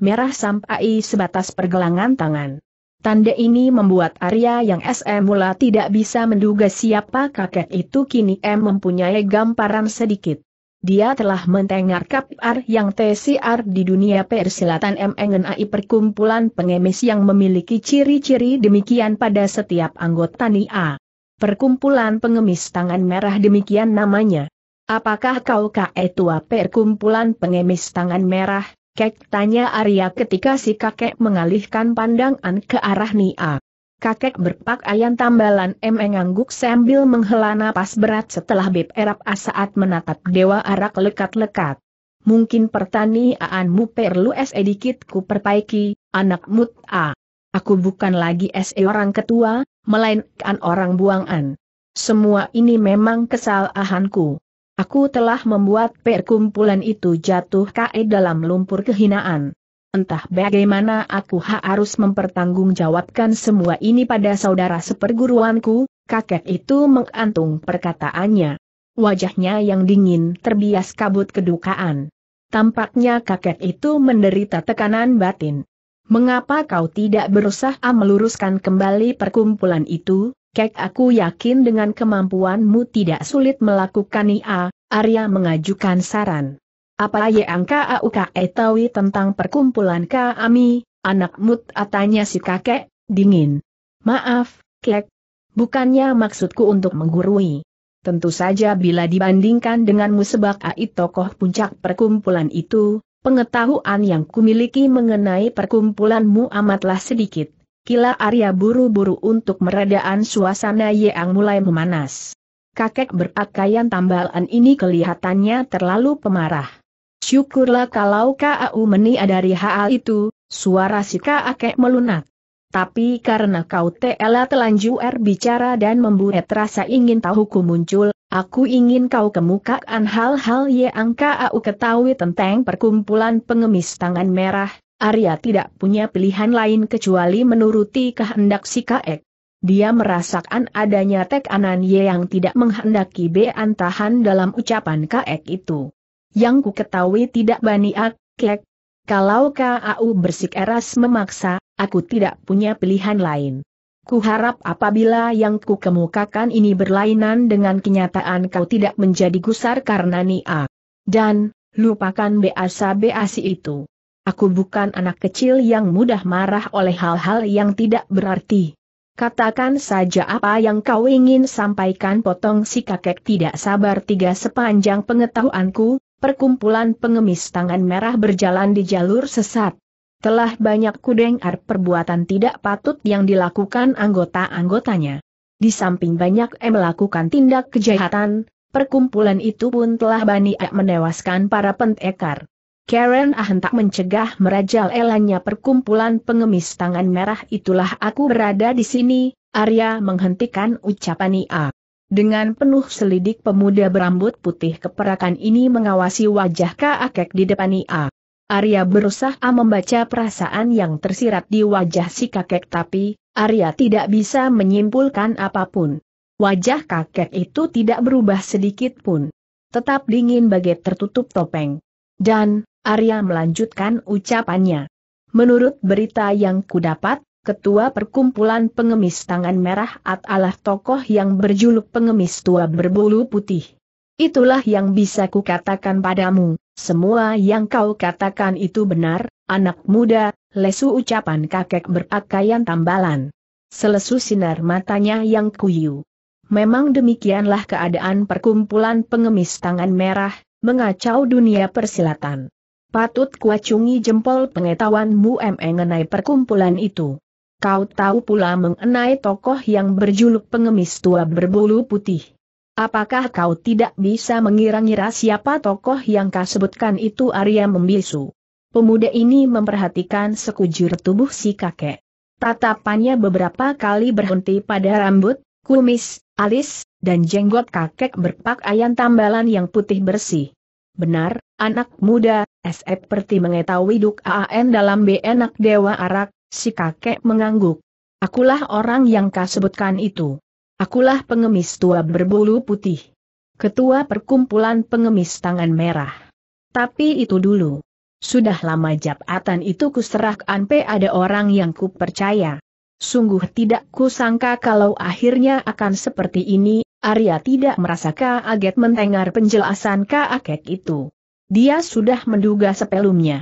Merah sampai sebatas pergelangan tangan. Tanda ini membuat Arya yang SM mula tidak bisa menduga siapa kakek e itu kini M mempunyai gamparan sedikit dia telah mentengar kapar yang tesiar di dunia persilatan MNI perkumpulan pengemis yang memiliki ciri-ciri demikian pada setiap anggota NIA. Perkumpulan pengemis tangan merah demikian namanya. Apakah kau kae tua perkumpulan pengemis tangan merah? Kek tanya Arya ketika si kakek mengalihkan pandangan ke arah Nia. Kakek berpakaian tambalan M mengangguk sambil menghela napas berat setelah beb Erap saat menatap Dewa Arak lekat-lekat. Mungkin pertani anmu perlu sedikit ku perbaiki, anak mut A. Aku bukan lagi SE orang ketua, melainkan orang buangan. Semua ini memang kesalahanku. Aku telah membuat perkumpulan itu jatuh kae dalam lumpur kehinaan. Entah bagaimana aku harus mempertanggungjawabkan semua ini pada saudara seperguruanku, kakek itu mengantung perkataannya. Wajahnya yang dingin terbias kabut kedukaan. Tampaknya kakek itu menderita tekanan batin. Mengapa kau tidak berusaha meluruskan kembali perkumpulan itu, kek aku yakin dengan kemampuanmu tidak sulit melakukan ia, Arya mengajukan saran. Apa yang kau e tahu tentang perkumpulan kami, anak mut atanya si kakek, dingin. Maaf, kek. Bukannya maksudku untuk menggurui. Tentu saja bila dibandingkan denganmu sebagai tokoh puncak perkumpulan itu, pengetahuan yang kumiliki mengenai perkumpulanmu amatlah sedikit. Kila Arya buru-buru untuk meredaan suasana yang mulai memanas. Kakek berakaian tambalan ini kelihatannya terlalu pemarah. Syukurlah kalau Kau meniadari hal itu, suara si kakek melunak. Tapi karena kau telah telanjur bicara dan membuat rasa ingin tahuku muncul, aku ingin kau kemukakan hal-hal yang kau ketahui tentang perkumpulan pengemis tangan merah, Arya tidak punya pilihan lain kecuali menuruti kehendak si kakek. Dia merasakan adanya tekanan yang tidak menghendaki beantahan dalam ucapan kek itu yang ku ketahui tidak baniak, kek. Kalau KAU bersik eras memaksa, aku tidak punya pilihan lain. Ku harap apabila yang ku kemukakan ini berlainan dengan kenyataan kau tidak menjadi gusar karena Nia. Dan, lupakan beasa-beasi itu. Aku bukan anak kecil yang mudah marah oleh hal-hal yang tidak berarti. Katakan saja apa yang kau ingin sampaikan potong si kakek tidak sabar tiga sepanjang pengetahuanku, perkumpulan pengemis tangan merah berjalan di jalur sesat. Telah banyak kudengar perbuatan tidak patut yang dilakukan anggota-anggotanya. Di samping banyak yang e melakukan tindak kejahatan, perkumpulan itu pun telah banyak e menewaskan para pentekar. Karen Ah hentak mencegah merajal elannya perkumpulan pengemis tangan merah itulah aku berada di sini, Arya menghentikan ucapan Ia. Dengan penuh selidik pemuda berambut putih keperakan ini mengawasi wajah Kakek di depan Ia. Arya berusaha membaca perasaan yang tersirat di wajah si kakek tapi, Arya tidak bisa menyimpulkan apapun. Wajah kakek itu tidak berubah sedikit pun. Tetap dingin bagai tertutup topeng. Dan, Arya melanjutkan ucapannya. Menurut berita yang kudapat, Ketua Perkumpulan Pengemis Tangan Merah adalah tokoh yang berjuluk pengemis tua berbulu putih. Itulah yang bisa kukatakan padamu, semua yang kau katakan itu benar, anak muda, lesu ucapan kakek berpakaian tambalan. Selesu sinar matanya yang kuyu. Memang demikianlah keadaan perkumpulan pengemis tangan merah, mengacau dunia persilatan. Patut kuacungi jempol pengetahuanmu mengenai perkumpulan itu. Kau tahu pula mengenai tokoh yang berjuluk pengemis tua berbulu putih. Apakah kau tidak bisa mengira-ngira siapa tokoh yang kau sebutkan itu Arya membisu? Pemuda ini memperhatikan sekujur tubuh si kakek. Tatapannya beberapa kali berhenti pada rambut, kumis, alis, dan jenggot kakek berpakaian tambalan yang putih bersih. Benar, anak muda, S.E. perti mengetahui Duk A.N. dalam benak Dewa Arak, Si kakek mengangguk. Akulah orang yang kasebutkan itu. Akulah pengemis tua berbulu putih. Ketua perkumpulan pengemis tangan merah. Tapi itu dulu. Sudah lama jabatan itu kuserahkan Pe ada orang yang kupercaya. Sungguh tidak kusangka kalau akhirnya akan seperti ini, Arya tidak merasa kaget mendengar penjelasan kakek itu. Dia sudah menduga sepelumnya.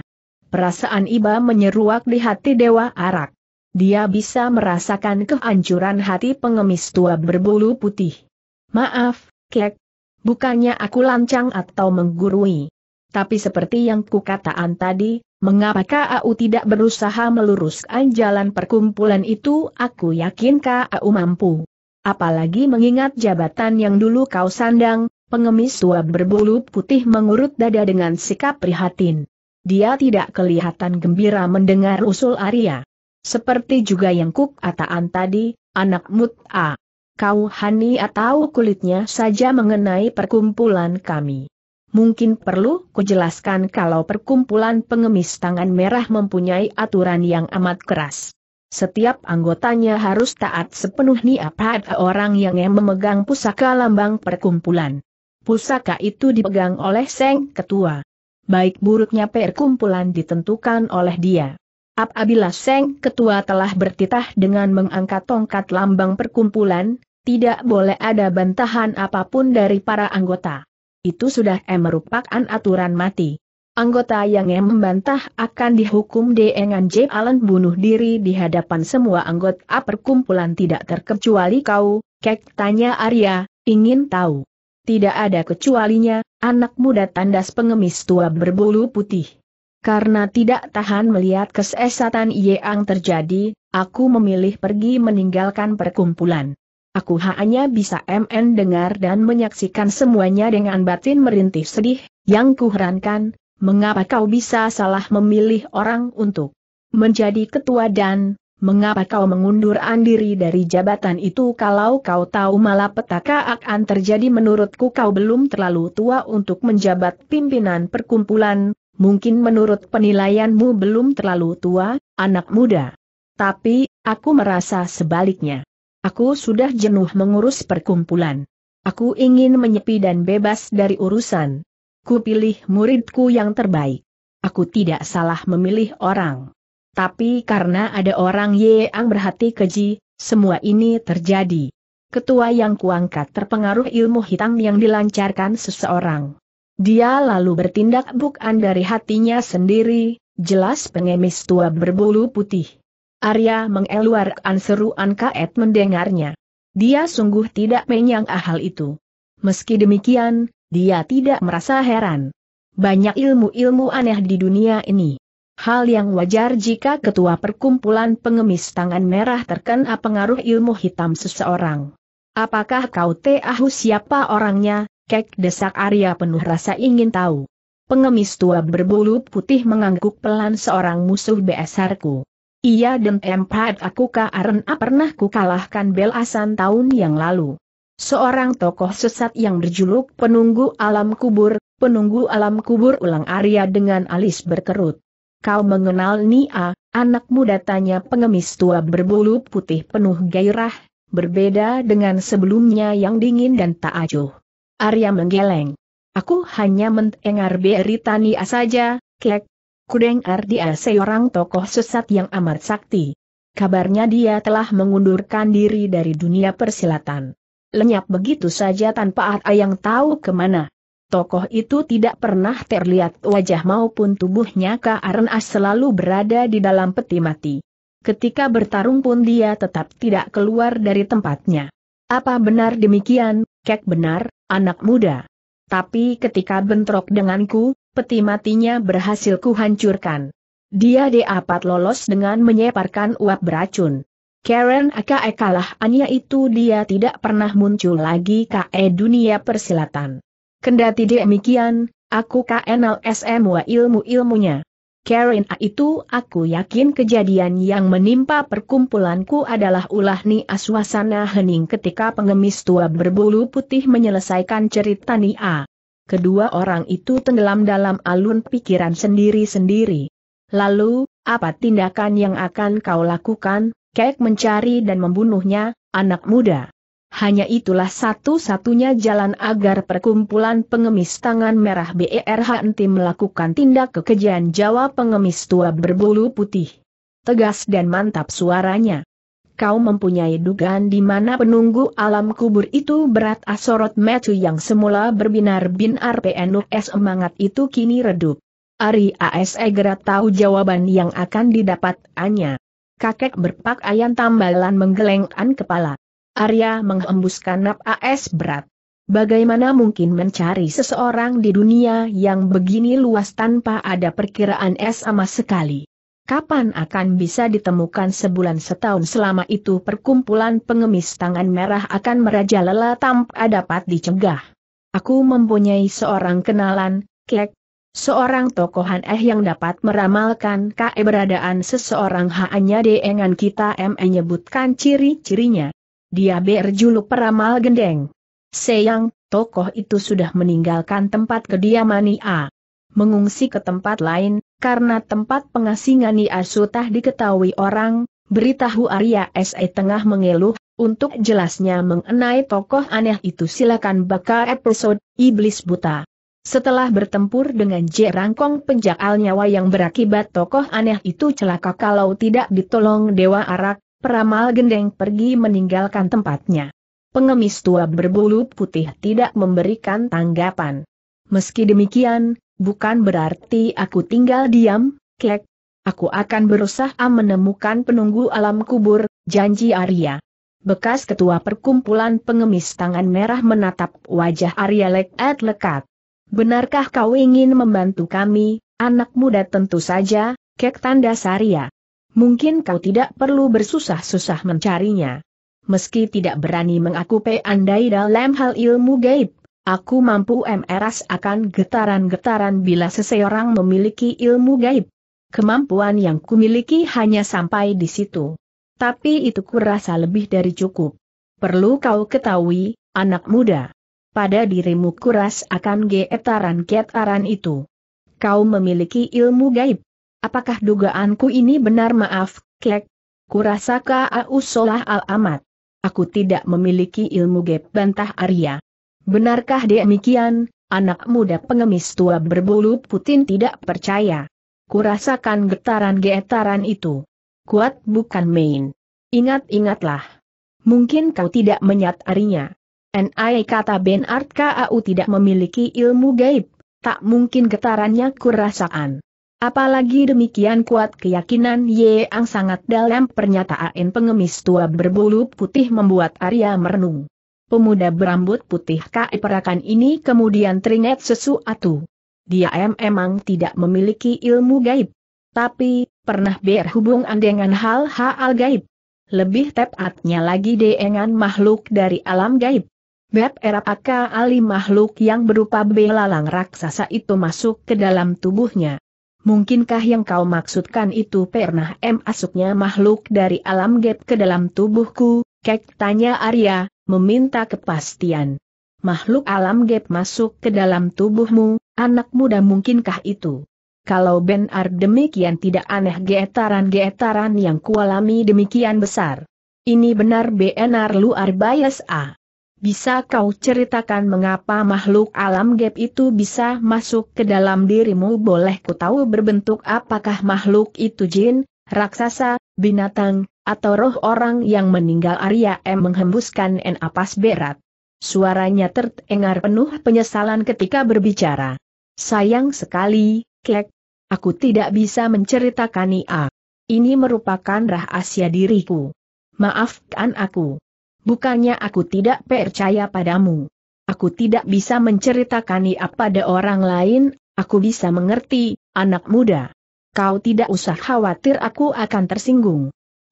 Perasaan iba menyeruak di hati Dewa Arak. Dia bisa merasakan kehancuran hati pengemis tua berbulu putih. Maaf, Kek. Bukannya aku lancang atau menggurui. Tapi seperti yang kukataan tadi, mengapa KAU tidak berusaha meluruskan jalan perkumpulan itu aku yakin KAU mampu. Apalagi mengingat jabatan yang dulu kau sandang, pengemis tua berbulu putih mengurut dada dengan sikap prihatin. Dia tidak kelihatan gembira mendengar usul Arya. Seperti juga yang Kuk Ataan tadi, anak Mut'a. Kau Hani atau kulitnya saja mengenai perkumpulan kami. Mungkin perlu kujelaskan kalau perkumpulan pengemis tangan merah mempunyai aturan yang amat keras. Setiap anggotanya harus taat sepenuhnya pada orang yang memegang pusaka lambang perkumpulan. Pusaka itu dipegang oleh Seng Ketua baik buruknya perkumpulan ditentukan oleh dia. Apabila Seng Ketua telah bertitah dengan mengangkat tongkat lambang perkumpulan, tidak boleh ada bantahan apapun dari para anggota. Itu sudah em merupakan aturan mati. Anggota yang em membantah akan dihukum dengan J. Allen bunuh diri di hadapan semua anggota perkumpulan tidak terkecuali kau, Kek tanya Arya, ingin tahu tidak ada kecualinya, anak muda tandas pengemis tua berbulu putih. Karena tidak tahan melihat kesesatan yang terjadi, aku memilih pergi meninggalkan perkumpulan. Aku hanya bisa MN dengar dan menyaksikan semuanya dengan batin merintih sedih, yang kuherankan, mengapa kau bisa salah memilih orang untuk menjadi ketua dan Mengapa kau mengundurkan diri dari jabatan itu kalau kau tahu malah petaka akan terjadi menurutku kau belum terlalu tua untuk menjabat pimpinan perkumpulan, mungkin menurut penilaianmu belum terlalu tua, anak muda. Tapi, aku merasa sebaliknya. Aku sudah jenuh mengurus perkumpulan. Aku ingin menyepi dan bebas dari urusan. Kupilih muridku yang terbaik. Aku tidak salah memilih orang. Tapi karena ada orang yang berhati keji, semua ini terjadi. Ketua yang kuangkat terpengaruh ilmu hitam yang dilancarkan seseorang. Dia lalu bertindak bukan dari hatinya sendiri, jelas pengemis tua berbulu putih. Arya mengeluarkan seruan kaet mendengarnya. Dia sungguh tidak menyangka hal itu. Meski demikian, dia tidak merasa heran. Banyak ilmu-ilmu aneh di dunia ini. Hal yang wajar jika ketua perkumpulan pengemis tangan merah terkena pengaruh ilmu hitam seseorang. Apakah kau tahu siapa orangnya, kek desak Arya penuh rasa ingin tahu. Pengemis tua berbulu putih mengangguk pelan seorang musuh besarku. Ia dan empat aku karen ah, pernah ku kalahkan belasan tahun yang lalu. Seorang tokoh sesat yang berjuluk penunggu alam kubur, penunggu alam kubur ulang Arya dengan alis berkerut. Kau mengenal Nia, anak muda tanya pengemis tua berbulu putih penuh gairah, berbeda dengan sebelumnya yang dingin dan tak acuh. Arya menggeleng. Aku hanya mendengar berita Nia saja, kek. Kudengar dia seorang tokoh sesat yang amat sakti. Kabarnya dia telah mengundurkan diri dari dunia persilatan. Lenyap begitu saja tanpa Arya yang tahu kemana. Tokoh itu tidak pernah terlihat wajah maupun tubuhnya karena selalu berada di dalam peti mati. Ketika bertarung pun dia tetap tidak keluar dari tempatnya. Apa benar demikian, kek benar, anak muda? Tapi ketika bentrok denganku, peti matinya berhasil kuhancurkan. Dia diapat lolos dengan menyeparkan uap beracun. Karen Akae kalah anya itu dia tidak pernah muncul lagi ke dunia persilatan. Kendati demikian, aku KNL semua ilmu-ilmunya. Karen A itu aku yakin kejadian yang menimpa perkumpulanku adalah ulah ni aswasana hening ketika pengemis tua berbulu putih menyelesaikan cerita ni A. Kedua orang itu tenggelam dalam alun pikiran sendiri-sendiri. Lalu, apa tindakan yang akan kau lakukan, kek mencari dan membunuhnya, anak muda? Hanya itulah satu-satunya jalan agar perkumpulan pengemis tangan merah BERH henti melakukan tindak kekejian Jawa pengemis tua berbulu putih. Tegas dan mantap suaranya. Kau mempunyai dugaan di mana penunggu alam kubur itu berat asorot metu yang semula berbinar-binar PNUS semangat itu kini redup. Ari AS Egera tahu jawaban yang akan didapatannya. Kakek berpakaian tambalan menggelengkan kepala. Arya menghembuskan napas berat. Bagaimana mungkin mencari seseorang di dunia yang begini luas tanpa ada perkiraan es sama sekali? Kapan akan bisa ditemukan sebulan setahun selama itu perkumpulan pengemis tangan merah akan merajalela tanpa dapat dicegah? Aku mempunyai seorang kenalan, Kek, seorang tokohan eh yang dapat meramalkan keberadaan seseorang hanya dengan kita menyebutkan ciri-cirinya. Dia berjuluk peramal gendeng. Sayang, tokoh itu sudah meninggalkan tempat kediaman ia, Mengungsi ke tempat lain, karena tempat pengasingan ia sudah diketahui orang, beritahu Arya S.E. tengah mengeluh, untuk jelasnya mengenai tokoh aneh itu silakan baca episode Iblis Buta. Setelah bertempur dengan J. Rangkong penjakal nyawa yang berakibat tokoh aneh itu celaka kalau tidak ditolong Dewa Arak, peramal gendeng pergi meninggalkan tempatnya. Pengemis tua berbulu putih tidak memberikan tanggapan. Meski demikian, bukan berarti aku tinggal diam, kek. Aku akan berusaha menemukan penunggu alam kubur, janji Arya. Bekas ketua perkumpulan pengemis tangan merah menatap wajah Arya lekat lekat. Benarkah kau ingin membantu kami, anak muda tentu saja, kek tanda Saria mungkin kau tidak perlu bersusah-susah mencarinya. Meski tidak berani mengaku andai dalam hal ilmu gaib, aku mampu meras akan getaran-getaran bila seseorang memiliki ilmu gaib. Kemampuan yang kumiliki hanya sampai di situ. Tapi itu kurasa lebih dari cukup. Perlu kau ketahui, anak muda. Pada dirimu kuras akan getaran-getaran itu. Kau memiliki ilmu gaib. Apakah dugaanku ini benar maaf, kek? Kurasa KAU solah al-amat. Aku tidak memiliki ilmu gap bantah Arya. Benarkah demikian, anak muda pengemis tua berbulu putin tidak percaya. Kurasakan getaran-getaran itu. Kuat bukan main. Ingat-ingatlah. Mungkin kau tidak menyatarinya. N.I. kata Ben Art KAU tidak memiliki ilmu gaib, tak mungkin getarannya kurasakan. Apalagi demikian kuat keyakinan Ye ang sangat dalam pernyataan pengemis tua berbulu putih membuat Arya merenung. Pemuda berambut putih kai perakan ini kemudian teringat sesuatu. Dia memang tidak memiliki ilmu gaib. Tapi, pernah berhubungan dengan hal-hal gaib. Lebih tepatnya lagi dengan makhluk dari alam gaib. Beb erapaka ali makhluk yang berupa belalang raksasa itu masuk ke dalam tubuhnya. Mungkinkah yang kau maksudkan itu pernah m asuknya makhluk dari alam gap ke dalam tubuhku? Kek tanya Arya, meminta kepastian. Makhluk alam gap masuk ke dalam tubuhmu, anak muda mungkinkah itu? Kalau benar demikian tidak aneh getaran-getaran yang kualami demikian besar. Ini benar benar luar biasa. Bisa kau ceritakan mengapa makhluk alam gap itu bisa masuk ke dalam dirimu? Boleh ku tahu berbentuk apakah makhluk itu jin, raksasa, binatang, atau roh orang yang meninggal Arya M menghembuskan napas berat. Suaranya tertengar penuh penyesalan ketika berbicara. Sayang sekali, Kek. Aku tidak bisa menceritakan Ia. Ini merupakan rahasia diriku. Maafkan aku. Bukannya aku tidak percaya padamu. Aku tidak bisa menceritakan ia pada orang lain, aku bisa mengerti, anak muda. Kau tidak usah khawatir aku akan tersinggung.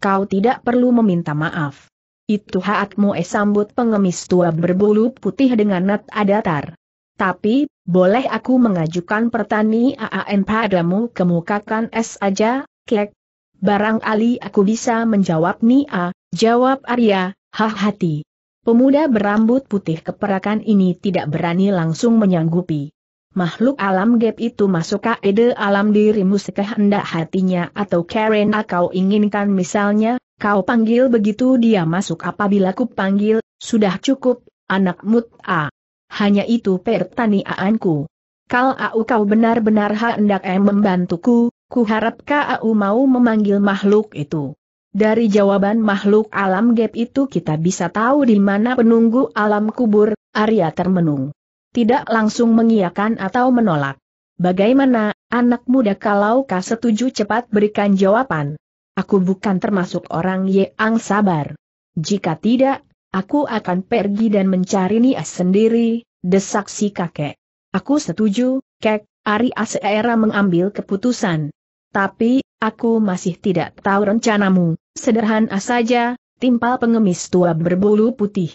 Kau tidak perlu meminta maaf. Itu hakmu eh sambut pengemis tua berbulu putih dengan nat adatar. Tapi, boleh aku mengajukan pertani AAN padamu kemukakan es aja, kek? Barang Ali aku bisa menjawab Nia, jawab Arya, Hah hati. Pemuda berambut putih keperakan ini tidak berani langsung menyanggupi. Makhluk alam gap itu masuk ke ide alam dirimu sekehendak hatinya atau karena kau inginkan misalnya, kau panggil begitu dia masuk apabila ku panggil, sudah cukup, anak mut'a. Hanya itu pertaniaanku. Kal au kau benar-benar hendak em membantuku, ku harap kau mau memanggil makhluk itu. Dari jawaban makhluk alam gap itu kita bisa tahu di mana penunggu alam kubur, Arya termenung. Tidak langsung mengiyakan atau menolak. Bagaimana, anak muda kalau kau setuju cepat berikan jawaban. Aku bukan termasuk orang yang sabar. Jika tidak, aku akan pergi dan mencari Nia sendiri, desak si kakek. Aku setuju, kek, Arya seera mengambil keputusan. Tapi, Aku masih tidak tahu rencanamu, sederhana saja, timpal pengemis tua berbulu putih.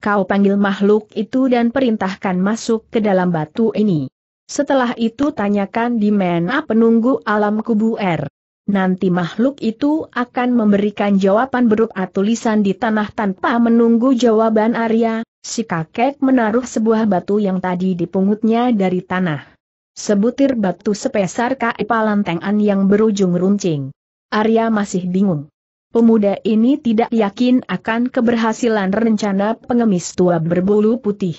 Kau panggil makhluk itu dan perintahkan masuk ke dalam batu ini. Setelah itu tanyakan di mana penunggu alam kubu R. Nanti makhluk itu akan memberikan jawaban berupa tulisan di tanah tanpa menunggu jawaban Arya, si kakek menaruh sebuah batu yang tadi dipungutnya dari tanah. Sebutir batu sepesar kai palantengan yang berujung runcing. Arya masih bingung. Pemuda ini tidak yakin akan keberhasilan rencana pengemis tua berbulu putih.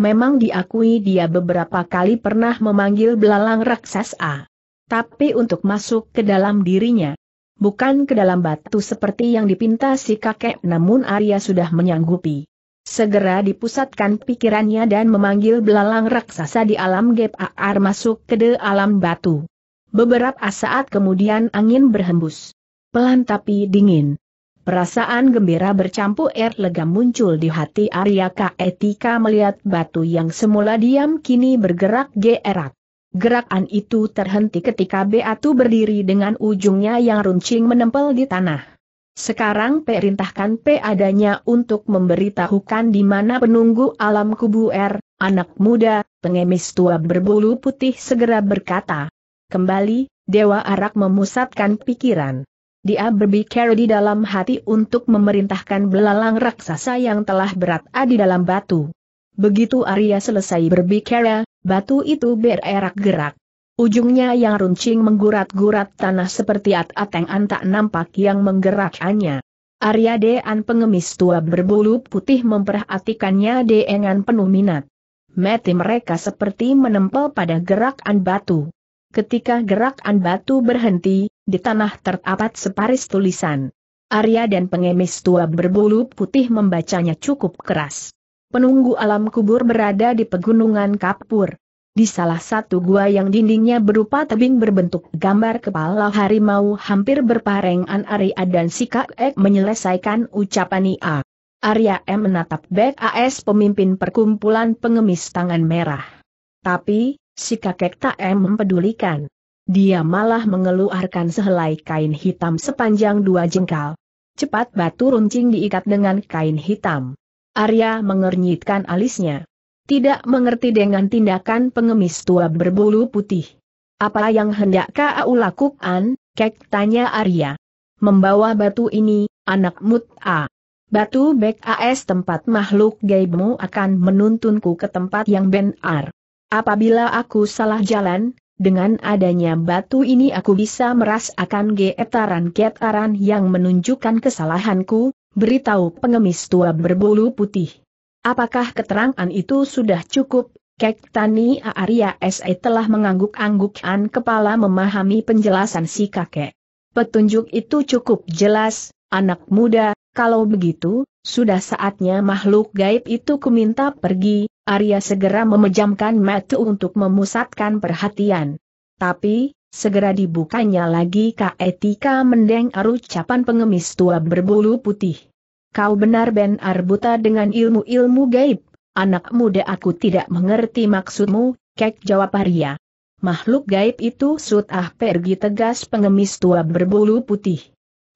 Memang diakui dia beberapa kali pernah memanggil belalang raksasa. Tapi untuk masuk ke dalam dirinya, bukan ke dalam batu seperti yang dipinta si kakek namun Arya sudah menyanggupi. Segera dipusatkan pikirannya dan memanggil belalang raksasa di alam Ar masuk ke de alam batu. Beberapa saat kemudian angin berhembus. Pelan tapi dingin. Perasaan gembira bercampur air lega muncul di hati Arya K. Etika melihat batu yang semula diam kini bergerak gerak. Gerakan itu terhenti ketika Beatu berdiri dengan ujungnya yang runcing menempel di tanah. Sekarang perintahkan P adanya untuk memberitahukan di mana penunggu alam kubu R, anak muda, pengemis tua berbulu putih segera berkata. Kembali, Dewa Arak memusatkan pikiran. Dia berbicara di dalam hati untuk memerintahkan belalang raksasa yang telah berada di dalam batu. Begitu Arya selesai berbicara, batu itu bererak gerak. Ujungnya yang runcing menggurat-gurat tanah seperti at-ateng tak nampak yang menggerakannya. Arya Dean pengemis tua berbulu putih memperhatikannya dengan penuh minat. Mati mereka seperti menempel pada gerakan batu. Ketika gerakan batu berhenti, di tanah terdapat separis tulisan. Arya dan pengemis tua berbulu putih membacanya cukup keras. Penunggu alam kubur berada di pegunungan Kapur. Di salah satu gua yang dindingnya berupa tebing berbentuk gambar kepala harimau hampir berparengan Arya dan si Kakek menyelesaikan ucapan Ia. Arya M menatap Bek AS pemimpin perkumpulan pengemis tangan merah. Tapi, si kakek tak M mempedulikan. Dia malah mengeluarkan sehelai kain hitam sepanjang dua jengkal. Cepat batu runcing diikat dengan kain hitam. Arya mengernyitkan alisnya tidak mengerti dengan tindakan pengemis tua berbulu putih. Apa yang hendak kau lakukan, kek tanya Arya. Membawa batu ini, anak mut'a. Batu bek AS tempat makhluk gaibmu akan menuntunku ke tempat yang benar. Apabila aku salah jalan, dengan adanya batu ini aku bisa merasakan getaran-getaran yang menunjukkan kesalahanku, beritahu pengemis tua berbulu putih. Apakah keterangan itu sudah cukup? Kek Tani Aaria S.E. telah mengangguk-anggukan kepala memahami penjelasan si kakek. Petunjuk itu cukup jelas, anak muda, kalau begitu, sudah saatnya makhluk gaib itu kuminta pergi, Arya segera memejamkan mata untuk memusatkan perhatian. Tapi, segera dibukanya lagi Kak Etika mendeng ucapan pengemis tua berbulu putih kau benar Ben Arbuta dengan ilmu-ilmu gaib. Anak muda aku tidak mengerti maksudmu, kek jawab Arya. Makhluk gaib itu sutah pergi tegas pengemis tua berbulu putih.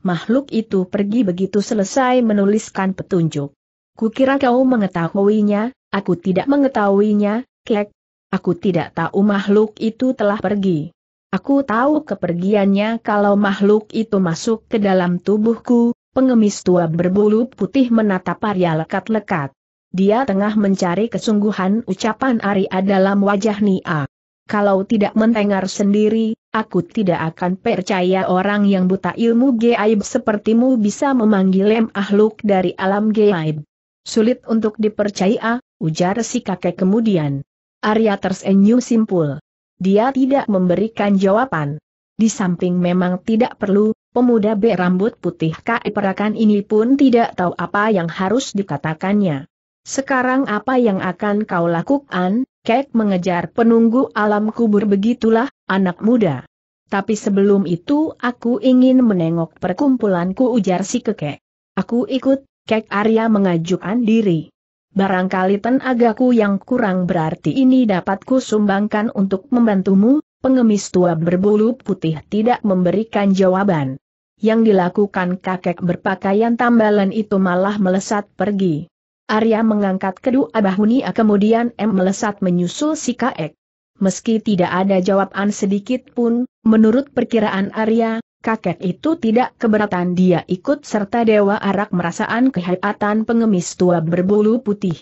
Makhluk itu pergi begitu selesai menuliskan petunjuk. Kukira kau mengetahuinya, aku tidak mengetahuinya, kek. Aku tidak tahu makhluk itu telah pergi. Aku tahu kepergiannya kalau makhluk itu masuk ke dalam tubuhku, pengemis tua berbulu putih menatap Arya lekat-lekat. Dia tengah mencari kesungguhan ucapan Ari dalam wajah Nia. Kalau tidak mendengar sendiri, aku tidak akan percaya orang yang buta ilmu gaib sepertimu bisa memanggil em ahluk dari alam gaib. Sulit untuk dipercaya, ujar si kakek kemudian. Arya tersenyum simpul. Dia tidak memberikan jawaban. Di samping memang tidak perlu, pemuda berambut putih Kai Perakan ini pun tidak tahu apa yang harus dikatakannya. Sekarang apa yang akan kau lakukan, Kek mengejar penunggu alam kubur begitulah, anak muda. Tapi sebelum itu aku ingin menengok perkumpulanku ujar si kekek. Aku ikut, Kek Arya mengajukan diri. Barangkali tenagaku yang kurang berarti ini dapat kusumbangkan untuk membantumu, Pengemis tua berbulu putih tidak memberikan jawaban. Yang dilakukan kakek berpakaian tambalan itu malah melesat pergi. Arya mengangkat kedua bahunia kemudian M melesat menyusul si kakek. Meski tidak ada jawaban sedikit pun, menurut perkiraan Arya, kakek itu tidak keberatan dia ikut serta Dewa Arak merasaan kehebatan pengemis tua berbulu putih.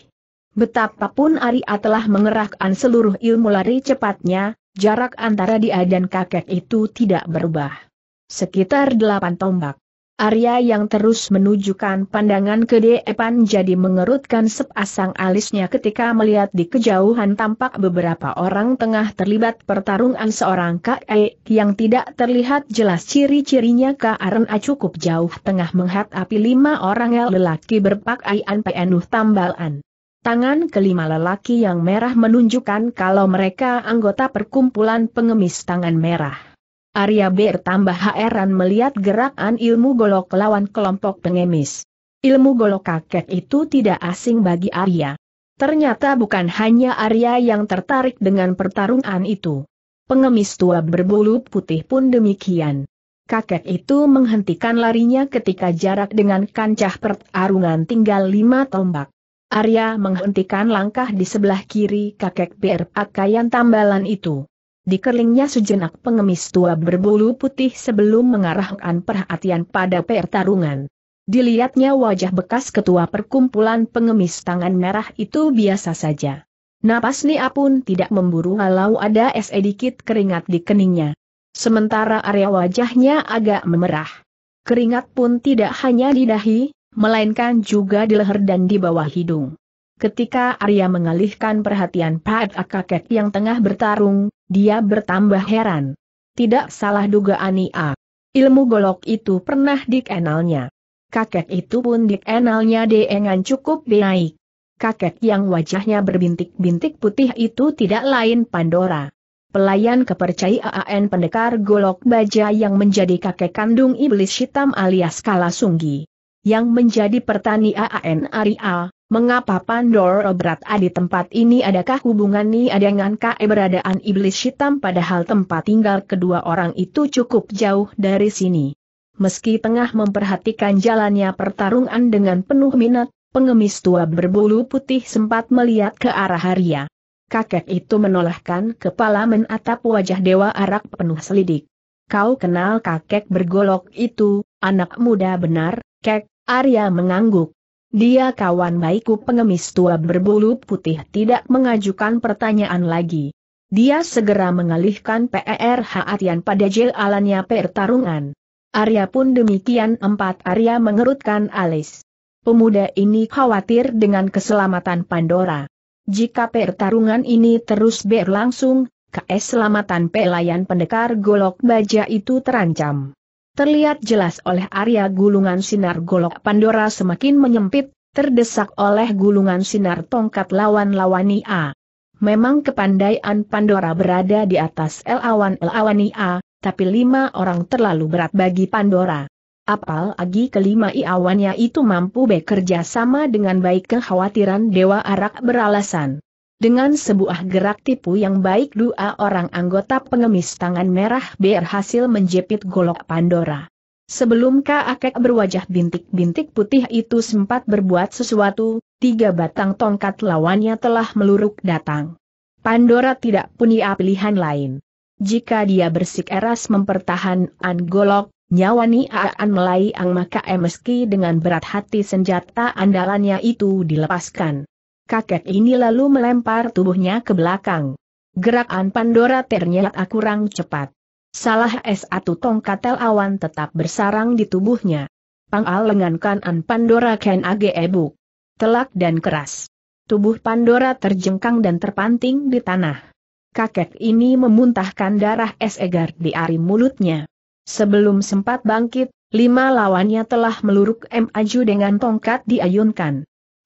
Betapapun Arya telah mengerahkan seluruh ilmu lari cepatnya, Jarak antara dia dan kakek itu tidak berubah. Sekitar delapan tombak. Arya yang terus menunjukkan pandangan ke depan jadi mengerutkan sepasang alisnya ketika melihat di kejauhan tampak beberapa orang tengah terlibat pertarungan seorang kakek yang tidak terlihat jelas ciri-cirinya karena cukup jauh tengah menghadapi lima orang lelaki berpakaian penuh tambalan. Tangan kelima lelaki yang merah menunjukkan kalau mereka anggota perkumpulan pengemis tangan merah. Arya tambah heran melihat gerakan ilmu golok lawan kelompok pengemis. Ilmu golok kakek itu tidak asing bagi Arya. Ternyata bukan hanya Arya yang tertarik dengan pertarungan itu. Pengemis tua berbulu putih pun demikian. Kakek itu menghentikan larinya ketika jarak dengan kancah pertarungan tinggal lima tombak. Arya menghentikan langkah di sebelah kiri kakek PR pakaian tambalan itu. Di sejenak pengemis tua berbulu putih sebelum mengarahkan perhatian pada PR tarungan. Dilihatnya wajah bekas ketua perkumpulan pengemis tangan merah itu biasa saja. Napas Nia pun tidak memburu walau ada sedikit keringat di keningnya. Sementara area wajahnya agak memerah. Keringat pun tidak hanya di dahi, melainkan juga di leher dan di bawah hidung. Ketika Arya mengalihkan perhatian pada kakek yang tengah bertarung, dia bertambah heran. Tidak salah dugaan ia, Ilmu golok itu pernah dikenalnya. Kakek itu pun dikenalnya dengan cukup baik. Kakek yang wajahnya berbintik-bintik putih itu tidak lain Pandora. Pelayan kepercayaan pendekar golok baja yang menjadi kakek kandung iblis hitam alias Kalasunggi yang menjadi pertani AAN Aria, mengapa Pandora berada di tempat ini adakah hubungan hubungannya dengan keberadaan iblis hitam padahal tempat tinggal kedua orang itu cukup jauh dari sini. Meski tengah memperhatikan jalannya pertarungan dengan penuh minat, pengemis tua berbulu putih sempat melihat ke arah Haria. Kakek itu menolakkan kepala menatap wajah Dewa Arak penuh selidik. Kau kenal kakek bergolok itu, anak muda benar, kek, Arya mengangguk. Dia kawan baikku pengemis tua berbulu putih tidak mengajukan pertanyaan lagi. Dia segera mengalihkan P.R.H. E Atian pada jelalannya pertarungan. Arya pun demikian empat Arya mengerutkan alis. Pemuda ini khawatir dengan keselamatan Pandora. Jika pertarungan ini terus berlangsung, keselamatan pelayan pendekar golok baja itu terancam. Terlihat jelas oleh area gulungan sinar golok Pandora semakin menyempit, terdesak oleh gulungan sinar tongkat lawan-lawani A. Memang kepandaian Pandora berada di atas lawan-lawani A, tapi lima orang terlalu berat bagi Pandora. Apal agi kelima iawannya itu mampu bekerja sama dengan baik kekhawatiran Dewa Arak beralasan. Dengan sebuah gerak tipu yang baik dua orang anggota pengemis tangan merah berhasil menjepit golok Pandora. Sebelum Kakek berwajah bintik-bintik putih itu sempat berbuat sesuatu, tiga batang tongkat lawannya telah meluruk datang. Pandora tidak punya pilihan lain. Jika dia bersikeras mempertahankan golok, Nyawani akan melayang maka meski dengan berat hati senjata andalannya itu dilepaskan kakek ini lalu melempar tubuhnya ke belakang. Gerakan Pandora ternyata kurang cepat. Salah satu atau tongkat tel awan tetap bersarang di tubuhnya. Pangal lengan kanan Pandora Ken Age Ebuk. Telak dan keras. Tubuh Pandora terjengkang dan terpanting di tanah. Kakek ini memuntahkan darah es egar di ari mulutnya. Sebelum sempat bangkit, lima lawannya telah meluruk M Aju dengan tongkat diayunkan.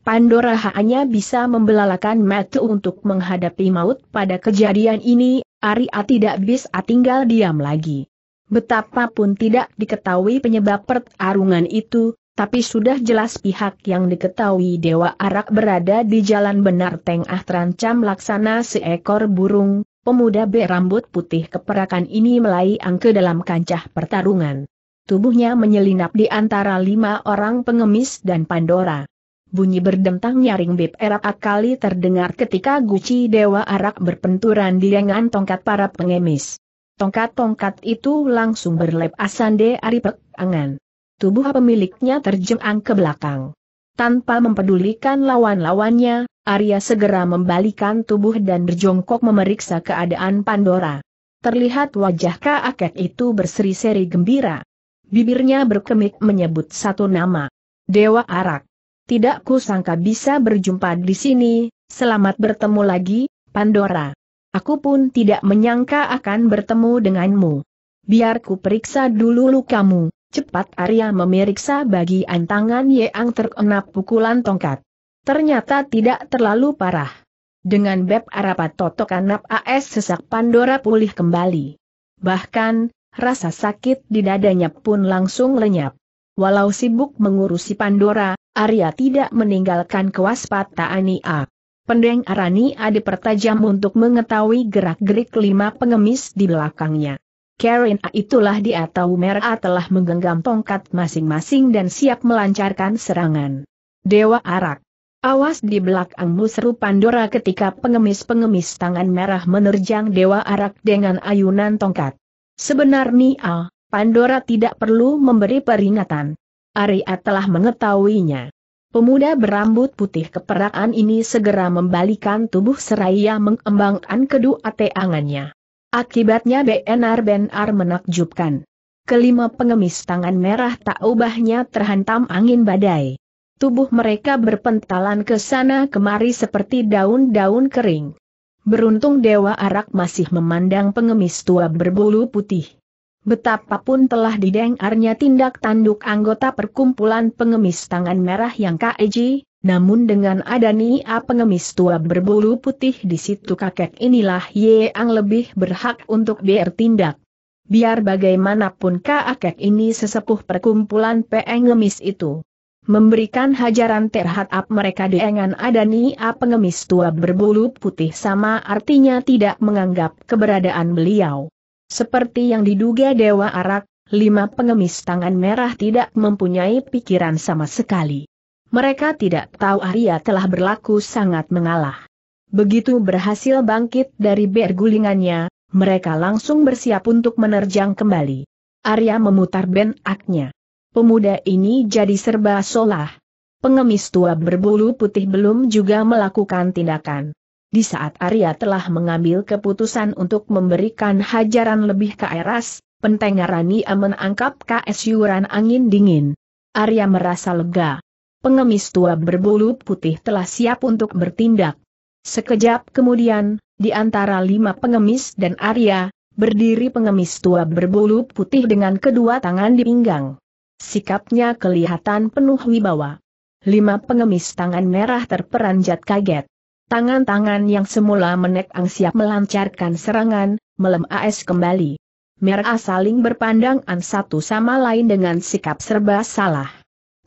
Pandora hanya bisa membelalakan mata untuk menghadapi maut pada kejadian ini, Arya tidak bisa tinggal diam lagi. Betapapun tidak diketahui penyebab pertarungan itu, tapi sudah jelas pihak yang diketahui Dewa Arak berada di jalan benar tengah terancam laksana seekor burung, pemuda berambut putih keperakan ini melayang ke dalam kancah pertarungan. Tubuhnya menyelinap di antara lima orang pengemis dan Pandora. Bunyi berdentang nyaring bib erat kali terdengar ketika guci dewa arak berpenturan di lengan tongkat para pengemis. Tongkat-tongkat itu langsung berlep asande aripek angan. Tubuh pemiliknya terjengkang ke belakang. Tanpa mempedulikan lawan-lawannya, Arya segera membalikan tubuh dan berjongkok memeriksa keadaan Pandora. Terlihat wajah kakek itu berseri-seri gembira. Bibirnya berkemik menyebut satu nama. Dewa Arak. Tidak kusangka bisa berjumpa di sini, selamat bertemu lagi, Pandora. Aku pun tidak menyangka akan bertemu denganmu. Biar ku periksa dulu lukamu. Cepat Arya memeriksa bagian tangan Yeang terkena pukulan tongkat. Ternyata tidak terlalu parah. Dengan beb arapat totok anak AS sesak Pandora pulih kembali. Bahkan, rasa sakit di dadanya pun langsung lenyap. Walau sibuk mengurusi Pandora, Arya tidak meninggalkan kewaspadaan Nia. Pendeng Arani Adi pertajam untuk mengetahui gerak-gerik lima pengemis di belakangnya. Karen A itulah dia tahu merah telah menggenggam tongkat masing-masing dan siap melancarkan serangan. Dewa Arak. Awas di belakangmu seru Pandora ketika pengemis-pengemis tangan merah menerjang Dewa Arak dengan ayunan tongkat. Sebenarnya, Pandora tidak perlu memberi peringatan. Arya telah mengetahuinya. Pemuda berambut putih keperakan ini segera membalikan tubuh seraya mengembangkan kedua teangannya. Akibatnya BNR Benar menakjubkan. Kelima pengemis tangan merah tak ubahnya terhantam angin badai. Tubuh mereka berpentalan ke sana kemari seperti daun-daun kering. Beruntung Dewa Arak masih memandang pengemis tua berbulu putih. Betapapun telah didengarnya tindak tanduk anggota perkumpulan pengemis tangan merah yang KEJ, namun dengan adanya pengemis tua berbulu putih di situ kakek inilah yang lebih berhak untuk bertindak. Biar bagaimanapun kakek ini sesepuh perkumpulan e pengemis itu. Memberikan hajaran terhadap mereka dengan adanya pengemis tua berbulu putih sama artinya tidak menganggap keberadaan beliau. Seperti yang diduga Dewa Arak, lima pengemis tangan merah tidak mempunyai pikiran sama sekali. Mereka tidak tahu Arya telah berlaku sangat mengalah. Begitu berhasil bangkit dari bergulingannya, mereka langsung bersiap untuk menerjang kembali. Arya memutar aknya. Pemuda ini jadi serba solah. Pengemis tua berbulu putih belum juga melakukan tindakan. Di saat Arya telah mengambil keputusan untuk memberikan hajaran lebih ke eras, Pentengarani menangkap KS yuran angin dingin. Arya merasa lega. Pengemis tua berbulu putih telah siap untuk bertindak. Sekejap kemudian, di antara lima pengemis dan Arya, berdiri pengemis tua berbulu putih dengan kedua tangan di pinggang. Sikapnya kelihatan penuh wibawa. Lima pengemis tangan merah terperanjat kaget. Tangan-tangan yang semula menekang siap melancarkan serangan, melem AS kembali. Mereka saling berpandangan satu sama lain dengan sikap serba salah.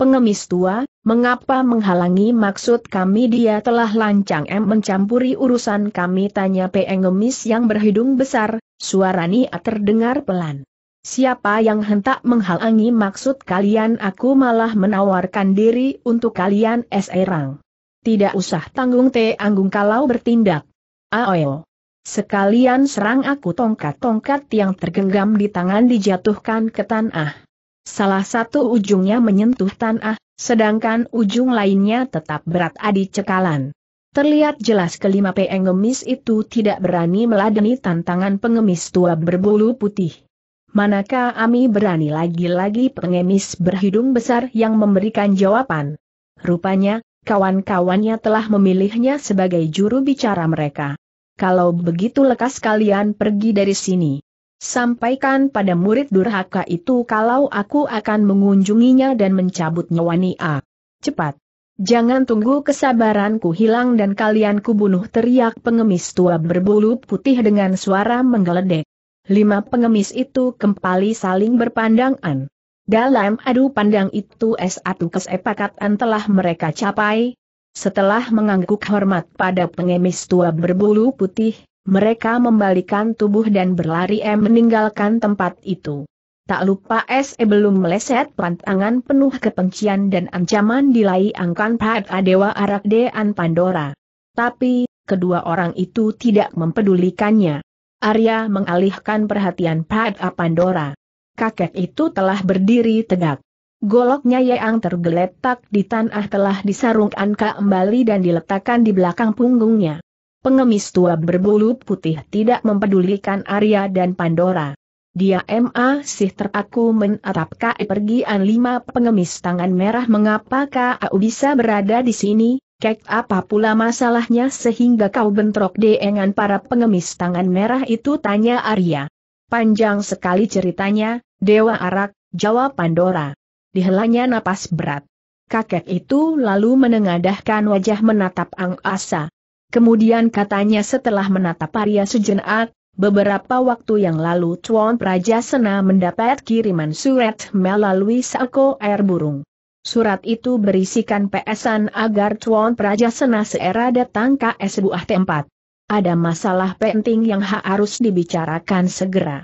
Pengemis tua, mengapa menghalangi maksud kami dia telah lancang M mencampuri urusan kami tanya pengemis yang berhidung besar, suara Nia terdengar pelan. Siapa yang hentak menghalangi maksud kalian aku malah menawarkan diri untuk kalian es erang. Tidak usah tanggung te anggung kalau bertindak. Aoyo. Sekalian serang aku tongkat-tongkat yang tergenggam di tangan dijatuhkan ke tanah. Salah satu ujungnya menyentuh tanah, sedangkan ujung lainnya tetap berat adi cekalan. Terlihat jelas kelima pengemis itu tidak berani meladeni tantangan pengemis tua berbulu putih. Manakah Ami berani lagi-lagi pengemis berhidung besar yang memberikan jawaban? Rupanya, kawan-kawannya telah memilihnya sebagai juru bicara mereka. Kalau begitu lekas kalian pergi dari sini. Sampaikan pada murid durhaka itu kalau aku akan mengunjunginya dan mencabut nyawani A. Ah, cepat. Jangan tunggu kesabaranku hilang dan kalian kubunuh teriak pengemis tua berbulu putih dengan suara menggeledek. Lima pengemis itu kembali saling berpandangan. Dalam adu pandang itu satu kesepakatan telah mereka capai. Setelah mengangguk hormat pada pengemis tua berbulu putih, mereka membalikan tubuh dan berlari M meninggalkan tempat itu. Tak lupa SE belum meleset pantangan penuh kepencian dan ancaman angkan pada Adewa Arak Dean Pandora. Tapi, kedua orang itu tidak mempedulikannya. Arya mengalihkan perhatian A Pandora kakek itu telah berdiri tegak. Goloknya yang tergeletak di tanah telah disarungkan kembali dan diletakkan di belakang punggungnya. Pengemis tua berbulu putih tidak mempedulikan Arya dan Pandora. Dia ma masih teraku menatap kai pergian lima pengemis tangan merah mengapa kau bisa berada di sini, kek apa pula masalahnya sehingga kau bentrok dengan para pengemis tangan merah itu tanya Arya. Panjang sekali ceritanya, Dewa Arak, jawab Pandora. Dihelanya napas berat. Kakek itu lalu menengadahkan wajah menatap Ang Asa. Kemudian katanya setelah menatap Arya sejenak, beberapa waktu yang lalu Tuan Praja Sena mendapat kiriman surat melalui Sako Air Burung. Surat itu berisikan pesan agar Tuan Praja Sena seera datang ke sebuah tempat. Ada masalah penting yang harus dibicarakan segera.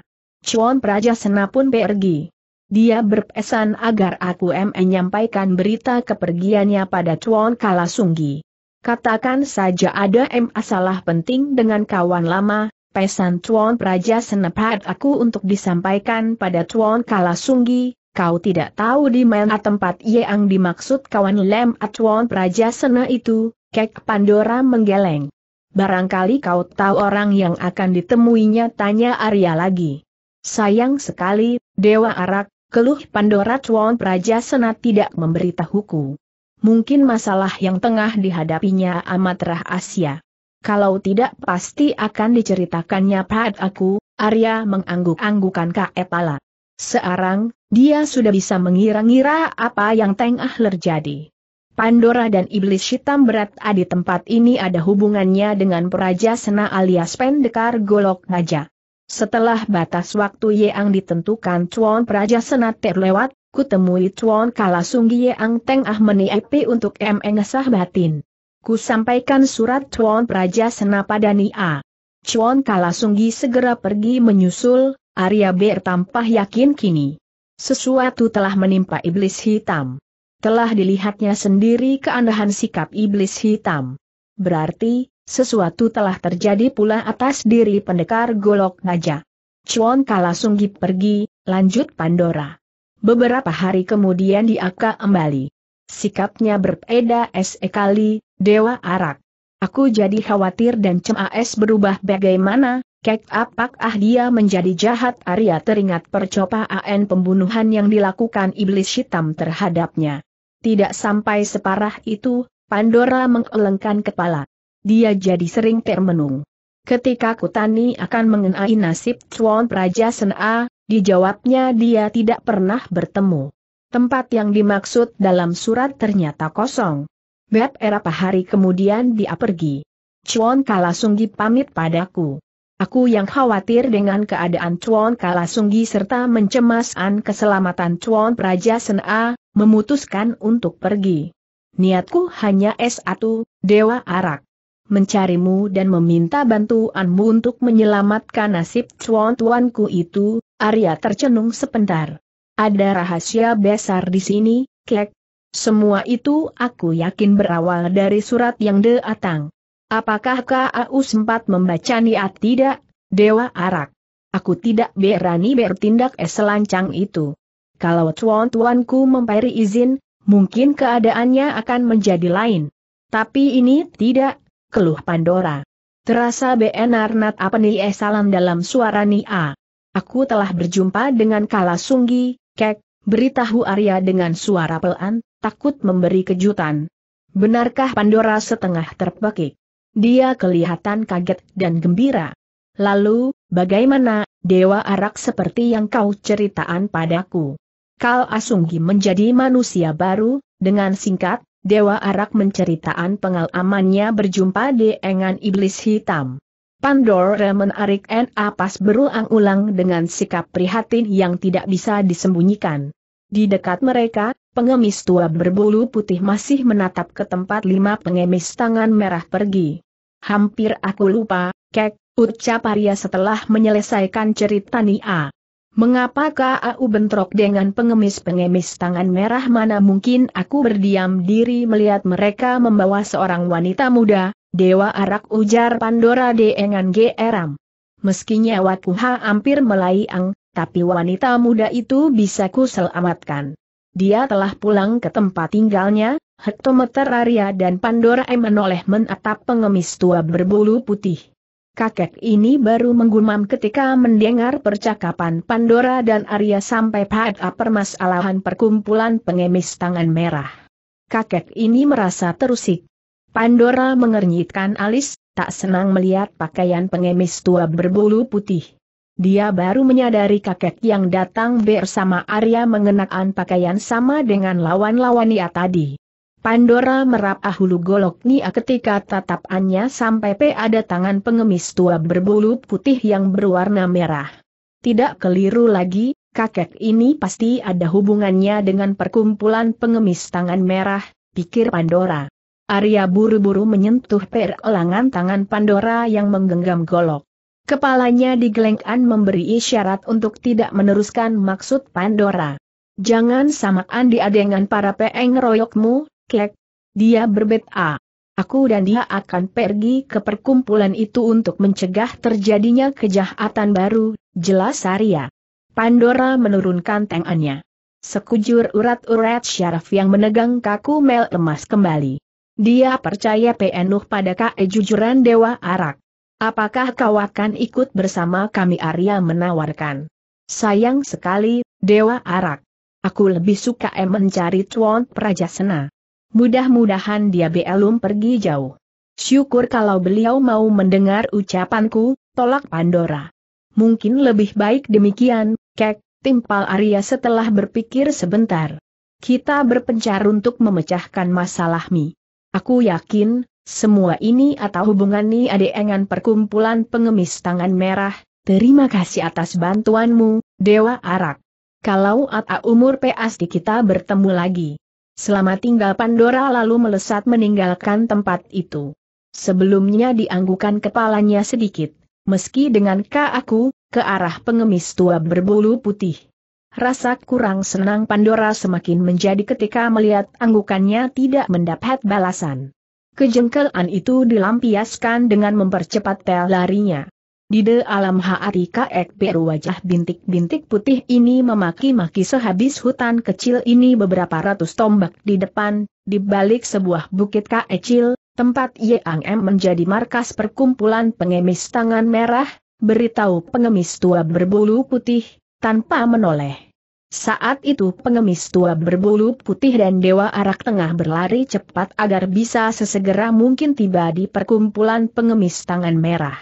Praja Sena pun pergi. Dia berpesan agar aku menyampaikan berita kepergiannya pada Cuan Kalasunggi. Katakan saja ada masalah penting dengan kawan lama, pesan Chuan Praja Sena pada aku untuk disampaikan pada Kala Kalasunggi, kau tidak tahu di mana tempat yang dimaksud kawan lem Chuan Praja Sena itu, Kek Pandora menggeleng. Barangkali kau tahu orang yang akan ditemuinya tanya Arya lagi. Sayang sekali, Dewa Arak, keluh Pandora Chuan Praja Senat tidak memberitahuku. Mungkin masalah yang tengah dihadapinya amat rahasia. Kalau tidak pasti akan diceritakannya pad aku, Arya mengangguk-anggukan kepala. Sekarang, dia sudah bisa mengira-ngira apa yang tengah terjadi. Pandora dan iblis hitam berat adi ah, tempat ini ada hubungannya dengan Peraja Sena alias Pendekar Golok naja. Setelah batas waktu Yeang ditentukan Chuan Praja Sena terlewat, kutemui Chuan Kala Kalasunggi Yeang Teng Ah Meniep untuk mengesah batin. Ku sampaikan surat Chuan Praja Sena pada Nia. Chuan Kala Kalasunggi segera pergi menyusul, Arya tampah yakin kini. Sesuatu telah menimpa iblis hitam. Telah dilihatnya sendiri keandahan sikap iblis hitam. Berarti, sesuatu telah terjadi pula atas diri pendekar golok naja. Chuan Kala Sunggip pergi, lanjut Pandora. Beberapa hari kemudian dia kembali. Sikapnya berbeda sekali, Dewa Arak. Aku jadi khawatir dan cemas berubah bagaimana, Kek ah dia menjadi jahat Arya teringat percobaan pembunuhan yang dilakukan iblis hitam terhadapnya. Tidak sampai separah itu, Pandora mengelengkan kepala. Dia jadi sering termenung. Ketika Kutani akan mengenai nasib Tuan Praja Sena, dijawabnya dia tidak pernah bertemu. Tempat yang dimaksud dalam surat ternyata kosong. Beberapa hari kemudian dia pergi. Chuan Kalasunggi pamit padaku. Aku yang khawatir dengan keadaan Chuan Kalasunggi serta mencemaskan keselamatan Chuan Praja Sena, memutuskan untuk pergi. Niatku hanya S1, Dewa Arak. Mencarimu dan meminta bantuanmu untuk menyelamatkan nasib Chuan tuanku itu, Arya tercenung sebentar. Ada rahasia besar di sini, Kek. Semua itu aku yakin berawal dari surat yang datang. Apakah Kau sempat membaca niat tidak, Dewa Arak? Aku tidak berani bertindak selancang itu. Kalau tuan-tuanku memperi izin, mungkin keadaannya akan menjadi lain. Tapi ini tidak, keluh Pandora. Terasa nat apa nih eh salam dalam suara Nia. Aku telah berjumpa dengan Kala Sunggi, Kek, beritahu Arya dengan suara pelan, takut memberi kejutan. Benarkah Pandora setengah terpekik? Dia kelihatan kaget dan gembira. Lalu, bagaimana, Dewa Arak seperti yang kau ceritaan padaku? Kal Asunggi menjadi manusia baru, dengan singkat, Dewa Arak menceritaan pengalamannya berjumpa dengan iblis hitam. Pandora menarik napas pas berulang-ulang dengan sikap prihatin yang tidak bisa disembunyikan. Di dekat mereka, pengemis tua berbulu putih masih menatap ke tempat lima pengemis tangan merah pergi. Hampir aku lupa, kek, ucap Arya setelah menyelesaikan cerita Nia. Mengapakah aku bentrok dengan pengemis-pengemis tangan merah mana mungkin aku berdiam diri melihat mereka membawa seorang wanita muda, Dewa Arak ujar Pandora dengan geram. Meski nyawaku hampir melayang, tapi wanita muda itu bisa kuselamatkan. Dia telah pulang ke tempat tinggalnya, Hektometer Arya dan Pandora M menoleh menatap pengemis tua berbulu putih. Kakek ini baru menggumam ketika mendengar percakapan Pandora dan Arya sampai pada permasalahan perkumpulan pengemis tangan merah. Kakek ini merasa terusik. Pandora mengernyitkan alis, tak senang melihat pakaian pengemis tua berbulu putih. Dia baru menyadari kakek yang datang bersama Arya mengenakan pakaian sama dengan lawan-lawannya tadi. Pandora merap ahulu golok nia ketika tatapannya sampai ada tangan pengemis tua berbulu putih yang berwarna merah. Tidak keliru lagi, kakek ini pasti ada hubungannya dengan perkumpulan pengemis tangan merah, pikir Pandora. Arya buru-buru menyentuh perelangan tangan Pandora yang menggenggam golok. Kepalanya digelengkan memberi isyarat untuk tidak meneruskan maksud Pandora. Jangan samaan diadengan para peeng royokmu, Kek, dia berbeda. Aku dan dia akan pergi ke perkumpulan itu untuk mencegah terjadinya kejahatan baru, jelas Arya. Pandora menurunkan tangannya. Sekujur urat-urat syaraf yang menegang kaku Mel lemas kembali. Dia percaya penuh pada kejujuran Dewa Arak. Apakah kau akan ikut bersama kami Arya menawarkan. Sayang sekali, Dewa Arak. Aku lebih suka mencari Tuan Praja Sena. Mudah-mudahan dia belum pergi jauh. Syukur kalau beliau mau mendengar ucapanku, tolak Pandora. Mungkin lebih baik demikian, kek, timpal Arya setelah berpikir sebentar. Kita berpencar untuk memecahkan masalah Mi. Aku yakin, semua ini atau hubungan Mi ada dengan perkumpulan pengemis tangan merah, terima kasih atas bantuanmu, Dewa Arak. Kalau atau umur pasti kita bertemu lagi. Selama tinggal Pandora lalu melesat meninggalkan tempat itu. Sebelumnya dianggukan kepalanya sedikit, meski dengan ka aku, ke arah pengemis tua berbulu putih. Rasa kurang senang Pandora semakin menjadi ketika melihat anggukannya tidak mendapat balasan. Kejengkelan itu dilampiaskan dengan mempercepat tel larinya. Di de alam Haarika Ekperu wajah bintik-bintik putih ini memaki-maki sehabis hutan kecil ini beberapa ratus tombak di depan, di balik sebuah bukit kecil, tempat Yang M menjadi markas perkumpulan pengemis tangan merah, beritahu pengemis tua berbulu putih, tanpa menoleh. Saat itu pengemis tua berbulu putih dan Dewa Arak Tengah berlari cepat agar bisa sesegera mungkin tiba di perkumpulan pengemis tangan merah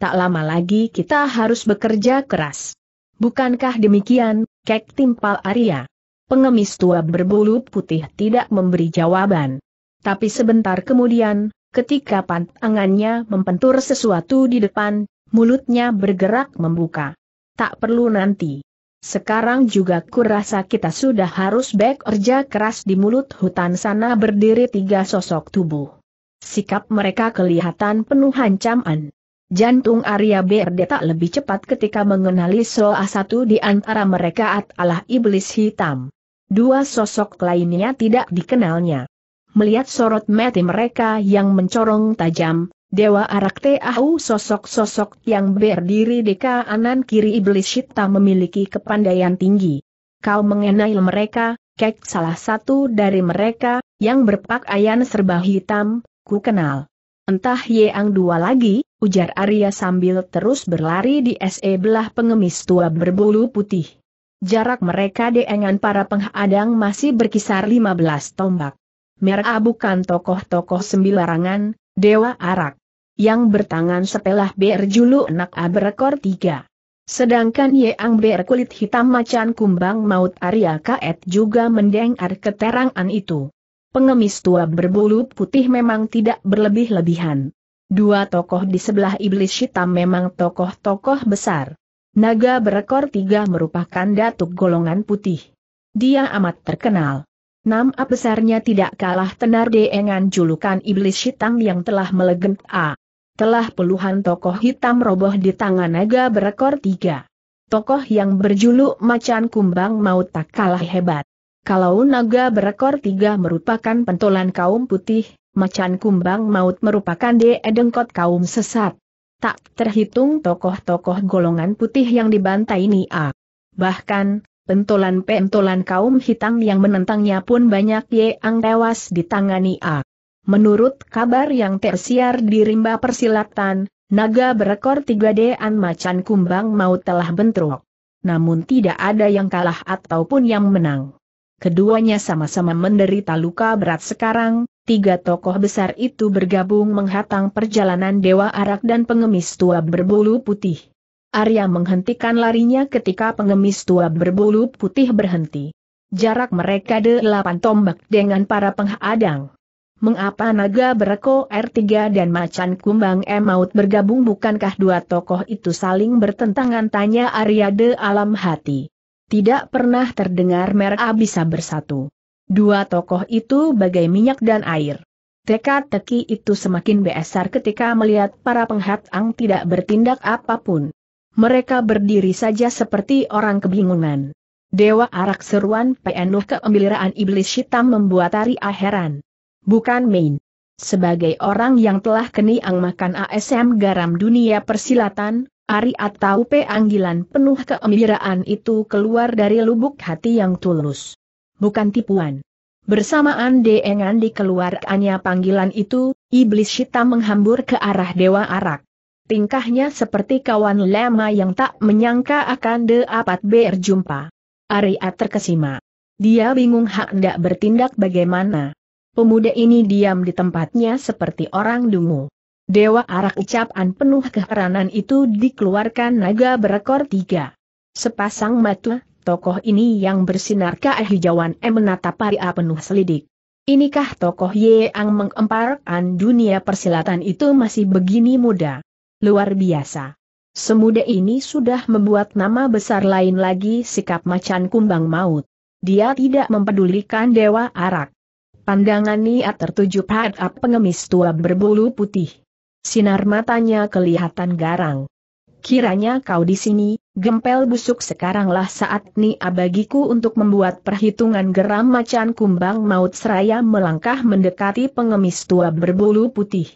tak lama lagi kita harus bekerja keras. Bukankah demikian, Kek Timpal Arya? Pengemis tua berbulu putih tidak memberi jawaban. Tapi sebentar kemudian, ketika pantangannya mempentur sesuatu di depan, mulutnya bergerak membuka. Tak perlu nanti. Sekarang juga kurasa kita sudah harus bekerja keras di mulut hutan sana berdiri tiga sosok tubuh. Sikap mereka kelihatan penuh ancaman. Jantung Arya Berdeta tak lebih cepat ketika mengenali salah satu di antara mereka adalah iblis hitam. Dua sosok lainnya tidak dikenalnya. Melihat sorot mati mereka yang mencorong tajam, Dewa Arak tahu sosok-sosok yang berdiri di kanan kiri iblis hitam memiliki kepandaian tinggi. Kau mengenai mereka, kek salah satu dari mereka, yang berpakaian serba hitam, ku kenal. Entah Yeang Dua lagi, ujar Arya sambil terus berlari di sebelah pengemis tua berbulu putih. Jarak mereka dengan para penghadang masih berkisar 15 tombak. Merah bukan tokoh-tokoh sembilarangan, Dewa Arak. Yang bertangan sepelah berjulu enak abrekor tiga. Sedangkan Yeang berkulit hitam macan kumbang maut Arya Kaet juga mendengar keterangan itu. Pengemis tua berbulu putih memang tidak berlebih-lebihan. Dua tokoh di sebelah iblis hitam memang tokoh-tokoh besar. Naga berekor tiga merupakan datuk golongan putih. Dia amat terkenal. Nama besarnya tidak kalah tenar dengan julukan iblis hitam yang telah melegend A. Telah puluhan tokoh hitam roboh di tangan naga berekor tiga. Tokoh yang berjuluk macan kumbang maut tak kalah hebat. Kalau naga berekor tiga merupakan pentolan kaum putih, macan kumbang maut merupakan dengkot kaum sesat. Tak terhitung tokoh-tokoh golongan putih yang dibantai Nia. Bahkan, pentolan-pentolan kaum hitam yang menentangnya pun banyak yang tewas di tangan Nia. Menurut kabar yang tersiar di rimba persilatan, naga berekor tiga dean macan kumbang maut telah bentrok. Namun tidak ada yang kalah ataupun yang menang. Keduanya sama-sama menderita luka berat sekarang, tiga tokoh besar itu bergabung menghatang perjalanan Dewa Arak dan pengemis tua berbulu putih. Arya menghentikan larinya ketika pengemis tua berbulu putih berhenti. Jarak mereka delapan tombak dengan para penghadang. Mengapa naga bereko R3 dan macan kumbang Maut bergabung bukankah dua tokoh itu saling bertentangan tanya Arya de alam hati tidak pernah terdengar mereka bisa bersatu. Dua tokoh itu bagai minyak dan air. Teka-teki itu semakin besar ketika melihat para penghadang tidak bertindak apapun. Mereka berdiri saja seperti orang kebingungan. Dewa arak seruan penuh keembiraan iblis hitam membuat Tari heran. Bukan main. Sebagai orang yang telah keniang makan ASM garam dunia persilatan, Ari atau peanggilan penuh keembiraan itu keluar dari lubuk hati yang tulus. Bukan tipuan. Bersamaan dengan dikeluarkannya panggilan itu, iblis hitam menghambur ke arah Dewa Arak. Tingkahnya seperti kawan lama yang tak menyangka akan dapat berjumpa. Arya terkesima. Dia bingung hendak bertindak bagaimana. Pemuda ini diam di tempatnya seperti orang dungu. Dewa arak ucapan penuh keheranan itu dikeluarkan naga berekor tiga. Sepasang mata, tokoh ini yang bersinar kehijauan eh menatap Aria penuh selidik. Inikah tokoh yang mengemparkan dunia persilatan itu masih begini muda? Luar biasa. Semuda ini sudah membuat nama besar lain lagi sikap macan kumbang maut. Dia tidak mempedulikan dewa arak. Pandangan niat tertuju pada pengemis tua berbulu putih. Sinar matanya kelihatan garang. Kiranya kau di sini, gempel busuk sekaranglah saat saatnya bagiku untuk membuat perhitungan geram macan kumbang maut seraya melangkah mendekati pengemis tua berbulu putih.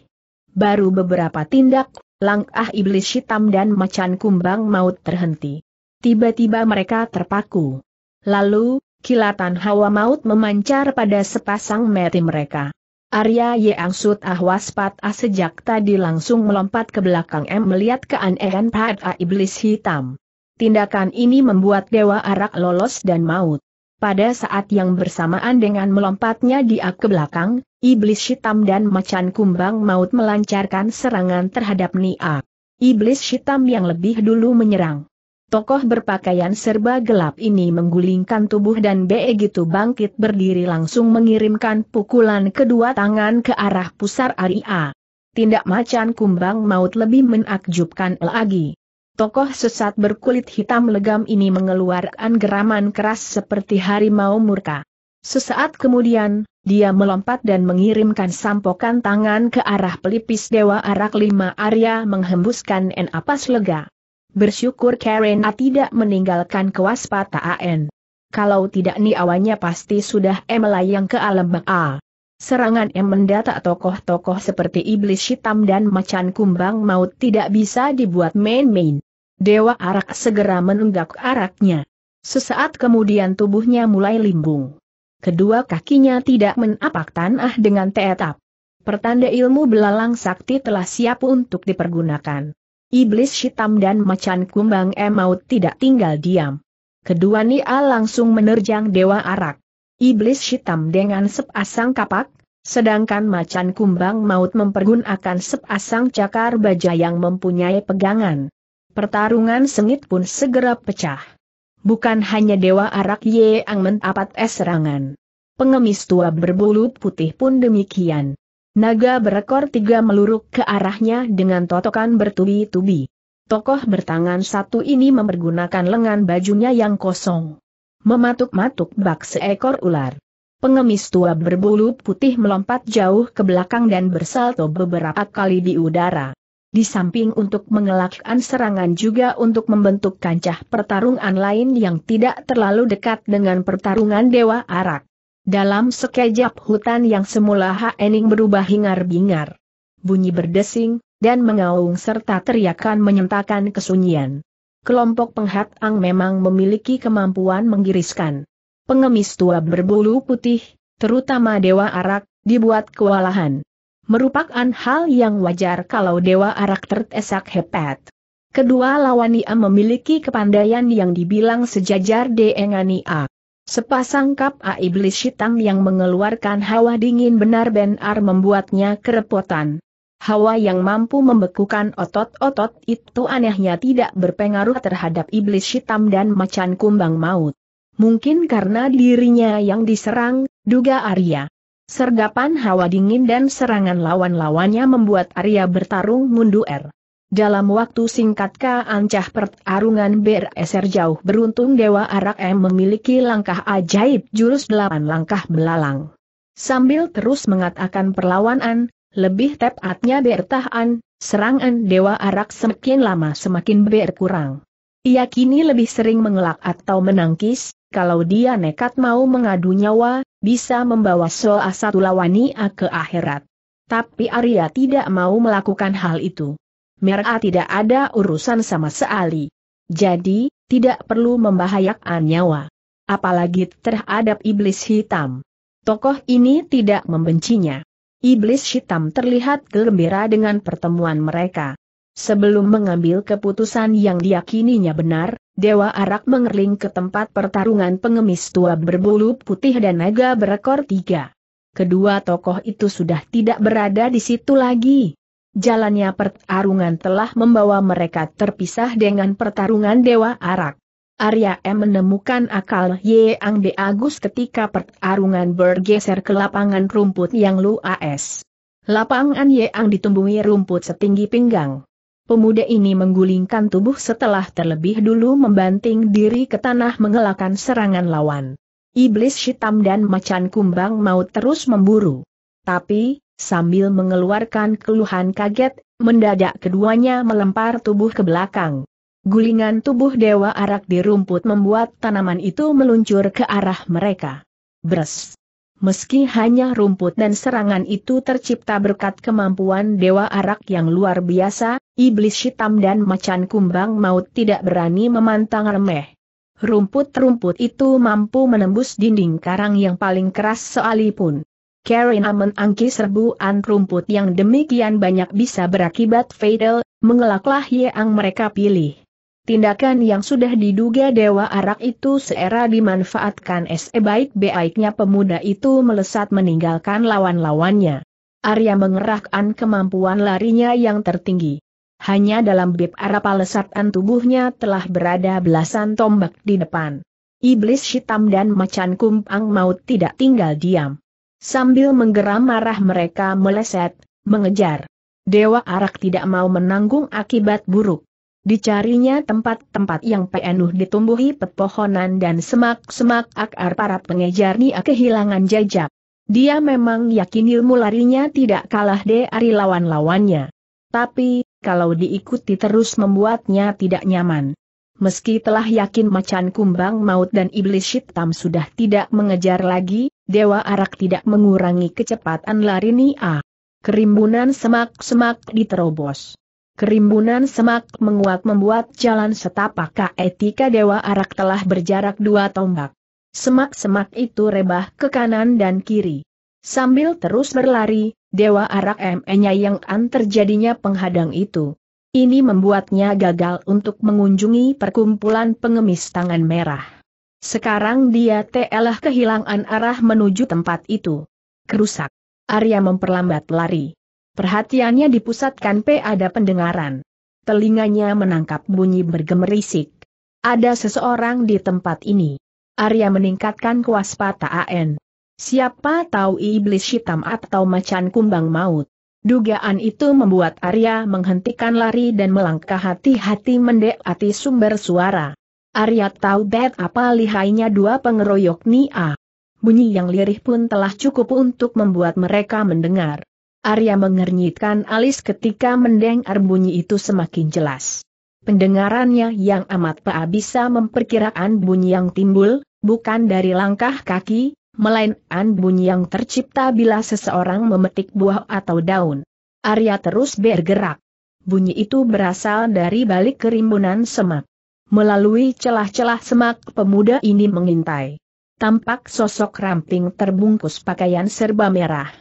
Baru beberapa tindak, langkah iblis hitam dan macan kumbang maut terhenti. Tiba-tiba mereka terpaku. Lalu, kilatan hawa maut memancar pada sepasang mati mereka. Arya Yeang Sut Ahwas Pat A ah sejak tadi langsung melompat ke belakang M melihat keanehan Pat A Iblis Hitam. Tindakan ini membuat Dewa Arak lolos dan maut. Pada saat yang bersamaan dengan melompatnya dia ke belakang, Iblis Hitam dan Macan Kumbang Maut melancarkan serangan terhadap Nia. Iblis Hitam yang lebih dulu menyerang. Tokoh berpakaian serba gelap ini menggulingkan tubuh dan begitu bangkit berdiri langsung mengirimkan pukulan kedua tangan ke arah pusar Aria. Tindak macan kumbang maut lebih menakjubkan lagi. Tokoh sesat berkulit hitam legam ini mengeluarkan geraman keras seperti harimau murka. Sesaat kemudian, dia melompat dan mengirimkan sampokan tangan ke arah pelipis Dewa Arak Lima Arya menghembuskan napas lega. Bersyukur Karena tidak meninggalkan kewaspadaan. Kalau tidak nih awalnya pasti sudah melayang ke alam baka. Serangan em mendatak tokoh-tokoh seperti iblis hitam dan macan kumbang maut tidak bisa dibuat main-main. Dewa arak segera menunggak araknya. Sesaat kemudian tubuhnya mulai limbung. Kedua kakinya tidak menapak tanah dengan teatap. Pertanda ilmu belalang sakti telah siap untuk dipergunakan. Iblis hitam dan macan kumbang Emaut tidak tinggal diam. Kedua Nia langsung menerjang Dewa Arak. Iblis hitam dengan sepasang kapak, sedangkan macan kumbang maut mempergunakan sepasang cakar baja yang mempunyai pegangan. Pertarungan sengit pun segera pecah. Bukan hanya Dewa Arak Yeang mentapat es serangan. Pengemis tua berbulu putih pun demikian. Naga berekor tiga meluruk ke arahnya dengan totokan bertubi-tubi. Tokoh bertangan satu ini mempergunakan lengan bajunya yang kosong. Mematuk-matuk bak seekor ular. Pengemis tua berbulu putih melompat jauh ke belakang dan bersalto beberapa kali di udara. Di samping untuk mengelakkan serangan juga untuk membentuk kancah pertarungan lain yang tidak terlalu dekat dengan pertarungan Dewa Arak. Dalam sekejap hutan yang semula hening berubah hingar-bingar. Bunyi berdesing, dan mengaung serta teriakan menyentakan kesunyian. Kelompok Ang memang memiliki kemampuan menggiriskan. Pengemis tua berbulu putih, terutama Dewa Arak, dibuat kewalahan. Merupakan hal yang wajar kalau Dewa Arak tertesak hepet. Kedua lawania memiliki kepandaian yang dibilang sejajar dengan ia. Sepasang kap iblis hitam yang mengeluarkan hawa dingin benar benar membuatnya kerepotan. Hawa yang mampu membekukan otot-otot itu anehnya tidak berpengaruh terhadap iblis hitam dan macan kumbang maut. Mungkin karena dirinya yang diserang, duga Arya. Sergapan hawa dingin dan serangan lawan-lawannya membuat Arya bertarung mundur. Dalam waktu singkat ancah pertarungan bereser jauh beruntung Dewa Arak M memiliki langkah ajaib jurus delapan langkah belalang. Sambil terus mengatakan perlawanan, lebih tepatnya bertahan, serangan Dewa Arak semakin lama semakin berkurang. Ia kini lebih sering mengelak atau menangkis, kalau dia nekat mau mengadu nyawa, bisa membawa soal satu lawani ke akhirat. Tapi Arya tidak mau melakukan hal itu. Mereka tidak ada urusan sama sekali. Jadi, tidak perlu membahayakan nyawa. Apalagi terhadap iblis hitam. Tokoh ini tidak membencinya. Iblis hitam terlihat gembira dengan pertemuan mereka. Sebelum mengambil keputusan yang diyakininya benar, Dewa Arak mengerling ke tempat pertarungan pengemis tua berbulu putih dan naga berekor tiga. Kedua tokoh itu sudah tidak berada di situ lagi jalannya pertarungan telah membawa mereka terpisah dengan pertarungan Dewa Arak. Arya M menemukan akal Yeang B Agus ketika pertarungan bergeser ke lapangan rumput yang luas. Lapangan Yeang ditumbuhi rumput setinggi pinggang. Pemuda ini menggulingkan tubuh setelah terlebih dulu membanting diri ke tanah mengelakkan serangan lawan. Iblis hitam dan macan kumbang maut terus memburu. Tapi, Sambil mengeluarkan keluhan kaget, mendadak keduanya melempar tubuh ke belakang. Gulingan tubuh Dewa Arak di rumput membuat tanaman itu meluncur ke arah mereka. Bres. Meski hanya rumput dan serangan itu tercipta berkat kemampuan Dewa Arak yang luar biasa, iblis hitam dan macan kumbang maut tidak berani memantang remeh. Rumput-rumput itu mampu menembus dinding karang yang paling keras sekalipun. Karina menangkis serbuan rumput yang demikian banyak bisa berakibat fatal, mengelaklah yang mereka pilih. Tindakan yang sudah diduga Dewa Arak itu seera dimanfaatkan sebaik-baiknya pemuda itu melesat meninggalkan lawan-lawannya. Arya mengerahkan kemampuan larinya yang tertinggi. Hanya dalam bib arah palesatan tubuhnya telah berada belasan tombak di depan. Iblis hitam dan macan kumpang maut tidak tinggal diam. Sambil menggeram marah mereka meleset, mengejar. Dewa Arak tidak mau menanggung akibat buruk. Dicarinya tempat-tempat yang penuh ditumbuhi pepohonan dan semak-semak akar para pengejar Nia kehilangan jejak. Dia memang yakin ilmu larinya tidak kalah dari lawan-lawannya. Tapi, kalau diikuti terus membuatnya tidak nyaman. Meski telah yakin macan kumbang maut dan iblis hitam sudah tidak mengejar lagi, Dewa Arak tidak mengurangi kecepatan lari Nia. Kerimbunan semak-semak diterobos. Kerimbunan semak menguat membuat jalan setapak etika Dewa Arak telah berjarak dua tombak. Semak-semak itu rebah ke kanan dan kiri. Sambil terus berlari, Dewa Arak M.E. yang an terjadinya penghadang itu ini membuatnya gagal untuk mengunjungi perkumpulan pengemis tangan merah. Sekarang dia telah kehilangan arah menuju tempat itu. Kerusak. Arya memperlambat lari. Perhatiannya dipusatkan pada pendengaran. Telinganya menangkap bunyi bergemerisik. Ada seseorang di tempat ini. Arya meningkatkan kewaspadaan. Siapa tahu iblis hitam atau macan kumbang maut. Dugaan itu membuat Arya menghentikan lari dan melangkah hati-hati mendekati sumber suara. Arya tahu bet apa lihainya dua pengeroyok Nia. Bunyi yang lirih pun telah cukup untuk membuat mereka mendengar. Arya mengernyitkan alis ketika mendengar bunyi itu semakin jelas. Pendengarannya yang amat pa bisa memperkirakan bunyi yang timbul, bukan dari langkah kaki, melainkan bunyi yang tercipta bila seseorang memetik buah atau daun. Arya terus bergerak. Bunyi itu berasal dari balik kerimbunan semak. Melalui celah-celah semak pemuda ini mengintai. Tampak sosok ramping terbungkus pakaian serba merah.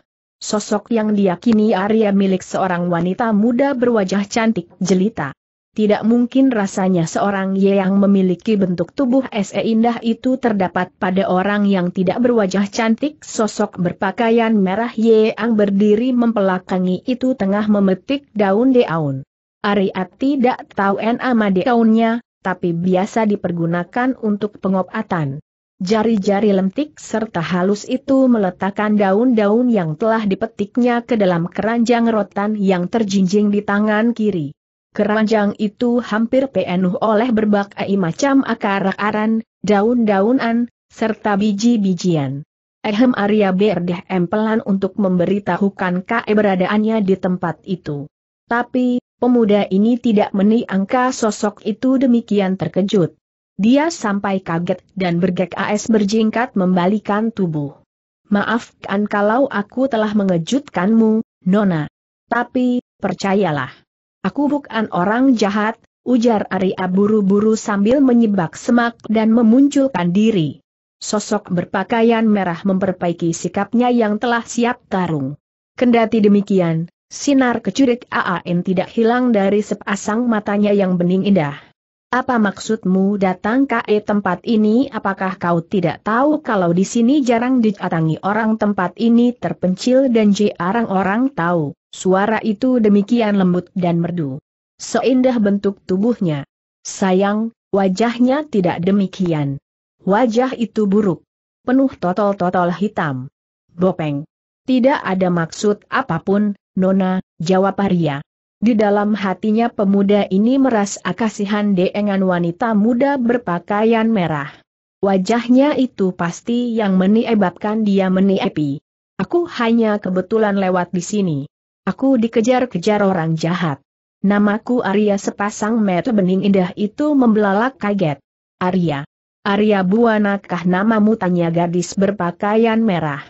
Sosok yang diyakini Arya milik seorang wanita muda berwajah cantik jelita tidak mungkin rasanya seorang Ye yang memiliki bentuk tubuh se indah itu terdapat pada orang yang tidak berwajah cantik. Sosok berpakaian merah Ye yang berdiri mempelakangi itu tengah memetik daun daun Ariat tidak tahu nama daunnya, tapi biasa dipergunakan untuk pengobatan. Jari-jari lentik serta halus itu meletakkan daun-daun yang telah dipetiknya ke dalam keranjang rotan yang terjinjing di tangan kiri. Keranjang itu hampir penuh oleh berbagai macam akar-akaran, daun-daunan, serta biji-bijian. Ehem Arya berdeh empelan untuk memberitahukan keberadaannya di tempat itu. Tapi, pemuda ini tidak meniangka sosok itu demikian terkejut. Dia sampai kaget dan bergek AS berjingkat membalikan tubuh. Maafkan kalau aku telah mengejutkanmu, Nona. Tapi, percayalah. Aku bukan orang jahat, ujar Arya buru-buru sambil menyebak semak dan memunculkan diri. Sosok berpakaian merah memperbaiki sikapnya yang telah siap tarung. Kendati demikian, sinar kecurik AAN tidak hilang dari sepasang matanya yang bening indah. Apa maksudmu datang ke tempat ini? Apakah kau tidak tahu kalau di sini jarang didatangi orang tempat ini terpencil dan jarang orang tahu? Suara itu demikian lembut dan merdu. Seindah bentuk tubuhnya. Sayang, wajahnya tidak demikian. Wajah itu buruk. Penuh totol-totol hitam. Bopeng. Tidak ada maksud apapun, Nona, jawab Arya. Di dalam hatinya pemuda ini merasa kasihan dengan wanita muda berpakaian merah. Wajahnya itu pasti yang menyebabkan dia menyepi. Aku hanya kebetulan lewat di sini. Aku dikejar-kejar orang jahat. Namaku Arya sepasang mata bening indah itu membelalak kaget. Arya. Arya Buanakah namamu tanya gadis berpakaian merah.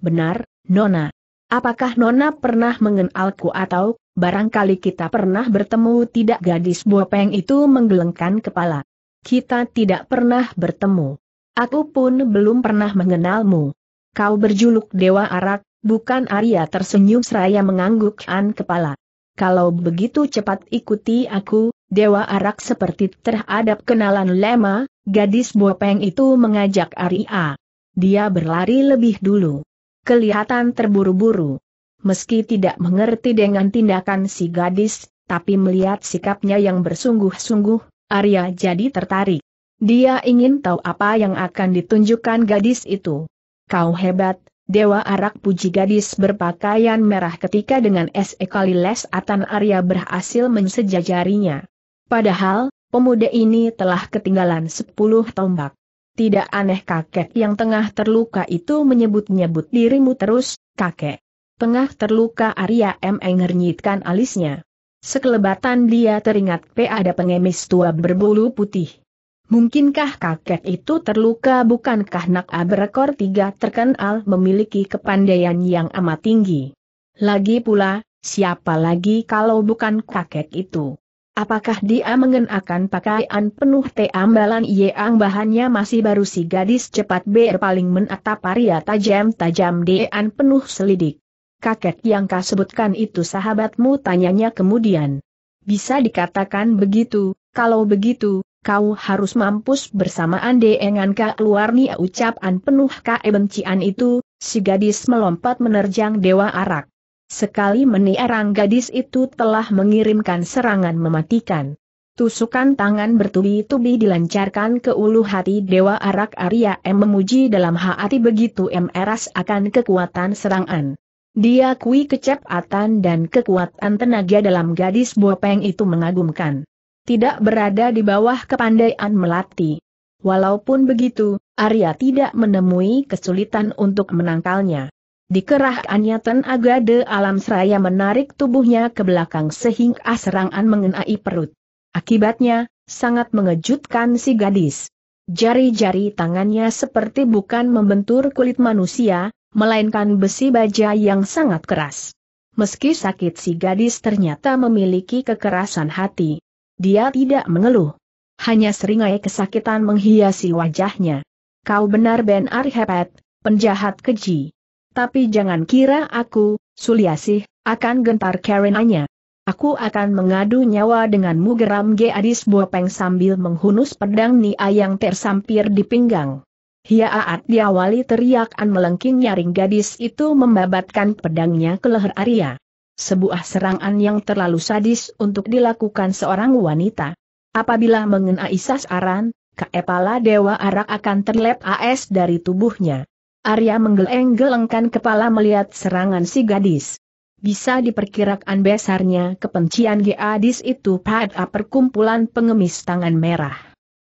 Benar, Nona. Apakah Nona pernah mengenalku atau, barangkali kita pernah bertemu tidak gadis peng itu menggelengkan kepala. Kita tidak pernah bertemu. Aku pun belum pernah mengenalmu. Kau berjuluk Dewa Arak, Bukan Arya tersenyum seraya menganggukkan kepala. Kalau begitu cepat ikuti aku, Dewa Arak seperti terhadap kenalan lema, gadis bopeng itu mengajak Arya. Dia berlari lebih dulu. Kelihatan terburu-buru. Meski tidak mengerti dengan tindakan si gadis, tapi melihat sikapnya yang bersungguh-sungguh, Arya jadi tertarik. Dia ingin tahu apa yang akan ditunjukkan gadis itu. Kau hebat, Dewa Arak Puji gadis berpakaian merah ketika dengan S.E. Kalilas Atan Arya berhasil mensejajarinya. Padahal, pemuda ini telah ketinggalan sepuluh tombak. Tidak aneh kakek yang tengah terluka itu menyebut-nyebut dirimu terus, kakek. Tengah terluka Arya M. Engernyitkan alisnya. Sekelebatan dia teringat P. ada pengemis tua berbulu putih. Mungkinkah kakek itu terluka bukankah nak abrekor tiga terkenal memiliki kepandaian yang amat tinggi? Lagi pula, siapa lagi kalau bukan kakek itu? Apakah dia mengenakan pakaian penuh teambalan yang bahannya masih baru si gadis cepat berpaling menatap pria tajam-tajam dean penuh selidik. Kakek yang kau sebutkan itu sahabatmu tanyanya kemudian. Bisa dikatakan begitu, kalau begitu, kau harus mampus bersamaan dengan Kak Luarni ucapan penuh kebencian itu, si gadis melompat menerjang Dewa Arak. Sekali meniarang gadis itu telah mengirimkan serangan mematikan. Tusukan tangan bertubi-tubi dilancarkan ke ulu hati Dewa Arak Arya M memuji dalam hati begitu M eras akan kekuatan serangan. Dia kui kecepatan dan kekuatan tenaga dalam gadis bopeng itu mengagumkan tidak berada di bawah kepandaian melati. Walaupun begitu, Arya tidak menemui kesulitan untuk menangkalnya. Dikerahkannya tenaga de alam seraya menarik tubuhnya ke belakang sehingga serangan mengenai perut. Akibatnya, sangat mengejutkan si gadis. Jari-jari tangannya seperti bukan membentur kulit manusia, melainkan besi baja yang sangat keras. Meski sakit si gadis ternyata memiliki kekerasan hati. Dia tidak mengeluh. Hanya seringai kesakitan menghiasi wajahnya. Kau benar Ben Arhepet, penjahat keji. Tapi jangan kira aku, Suliasih, akan gentar karenanya. Aku akan mengadu nyawa denganmu geram G. Adis Bopeng sambil menghunus pedang Nia yang tersampir di pinggang. Hiaat diawali teriakan melengking nyaring gadis itu membabatkan pedangnya ke leher Arya sebuah serangan yang terlalu sadis untuk dilakukan seorang wanita. Apabila mengenai sasaran, kepala Dewa Arak akan terlep AS dari tubuhnya. Arya menggeleng-gelengkan kepala melihat serangan si gadis. Bisa diperkirakan besarnya kebencian gadis itu pada perkumpulan pengemis tangan merah.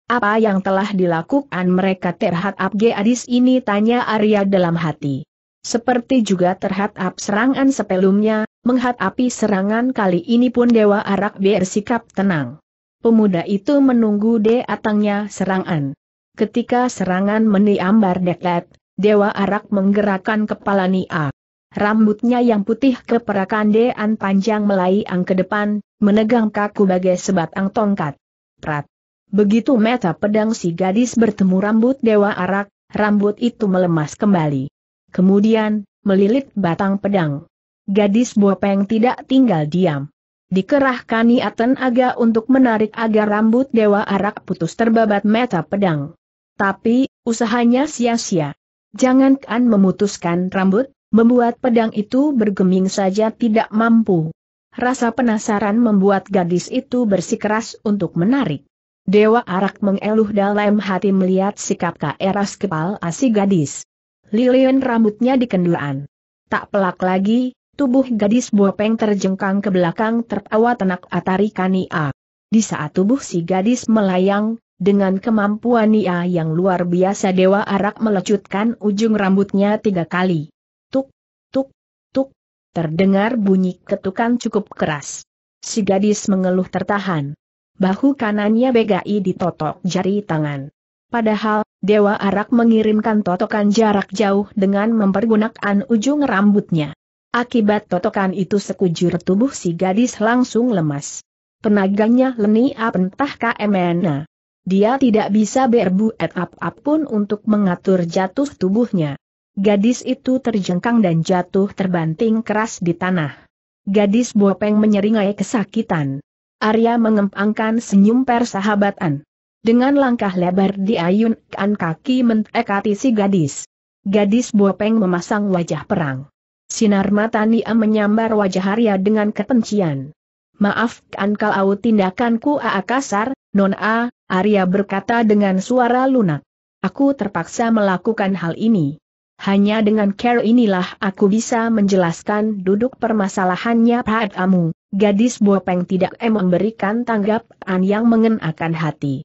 Apa yang telah dilakukan mereka terhadap gadis ini tanya Arya dalam hati. Seperti juga terhadap serangan sebelumnya, Menghadapi serangan kali ini pun Dewa Arak bersikap tenang. Pemuda itu menunggu datangnya serangan. Ketika serangan meniambar deklet, Dewa Arak menggerakkan kepala Nia. Rambutnya yang putih keperakan dean panjang melayang ke depan, menegang kaku bagai sebatang tongkat. Prat. Begitu meta pedang si gadis bertemu rambut Dewa Arak, rambut itu melemas kembali. Kemudian, melilit batang pedang. Gadis Bopeng tidak tinggal diam. Dikerahkan niatan aga untuk menarik agar rambut Dewa Arak putus terbabat meta pedang. Tapi, usahanya sia-sia. Jangankan memutuskan rambut, membuat pedang itu bergeming saja tidak mampu. Rasa penasaran membuat gadis itu bersikeras untuk menarik. Dewa Arak mengeluh dalam hati melihat sikap keras kepala si gadis. Lilian rambutnya dikendulaan. Tak pelak lagi, Tubuh gadis Bopeng terjengkang ke belakang tertawa tenak Atari Kania. Di saat tubuh si gadis melayang, dengan kemampuan ia yang luar biasa Dewa Arak melecutkan ujung rambutnya tiga kali. Tuk, tuk, tuk, terdengar bunyi ketukan cukup keras. Si gadis mengeluh tertahan. Bahu kanannya begai ditotok jari tangan. Padahal, Dewa Arak mengirimkan totokan jarak jauh dengan mempergunakan ujung rambutnya. Akibat totokan itu sekujur tubuh si gadis langsung lemas. Penagangnya leni apentah kemana. Dia tidak bisa berbuat apapun untuk mengatur jatuh tubuhnya. Gadis itu terjengkang dan jatuh terbanting keras di tanah. Gadis Bopeng menyeringai kesakitan. Arya mengempangkan senyum persahabatan. Dengan langkah lebar diayunkan kaki mendekati si gadis. Gadis Bopeng memasang wajah perang. Sinar mata Nia menyambar wajah Arya dengan kebencian. Maafkan kalau tindakanku A kasar, non A, Arya berkata dengan suara lunak. Aku terpaksa melakukan hal ini. Hanya dengan care inilah aku bisa menjelaskan duduk permasalahannya padamu. Gadis Bopeng tidak em memberikan tanggapan yang mengenakan hati.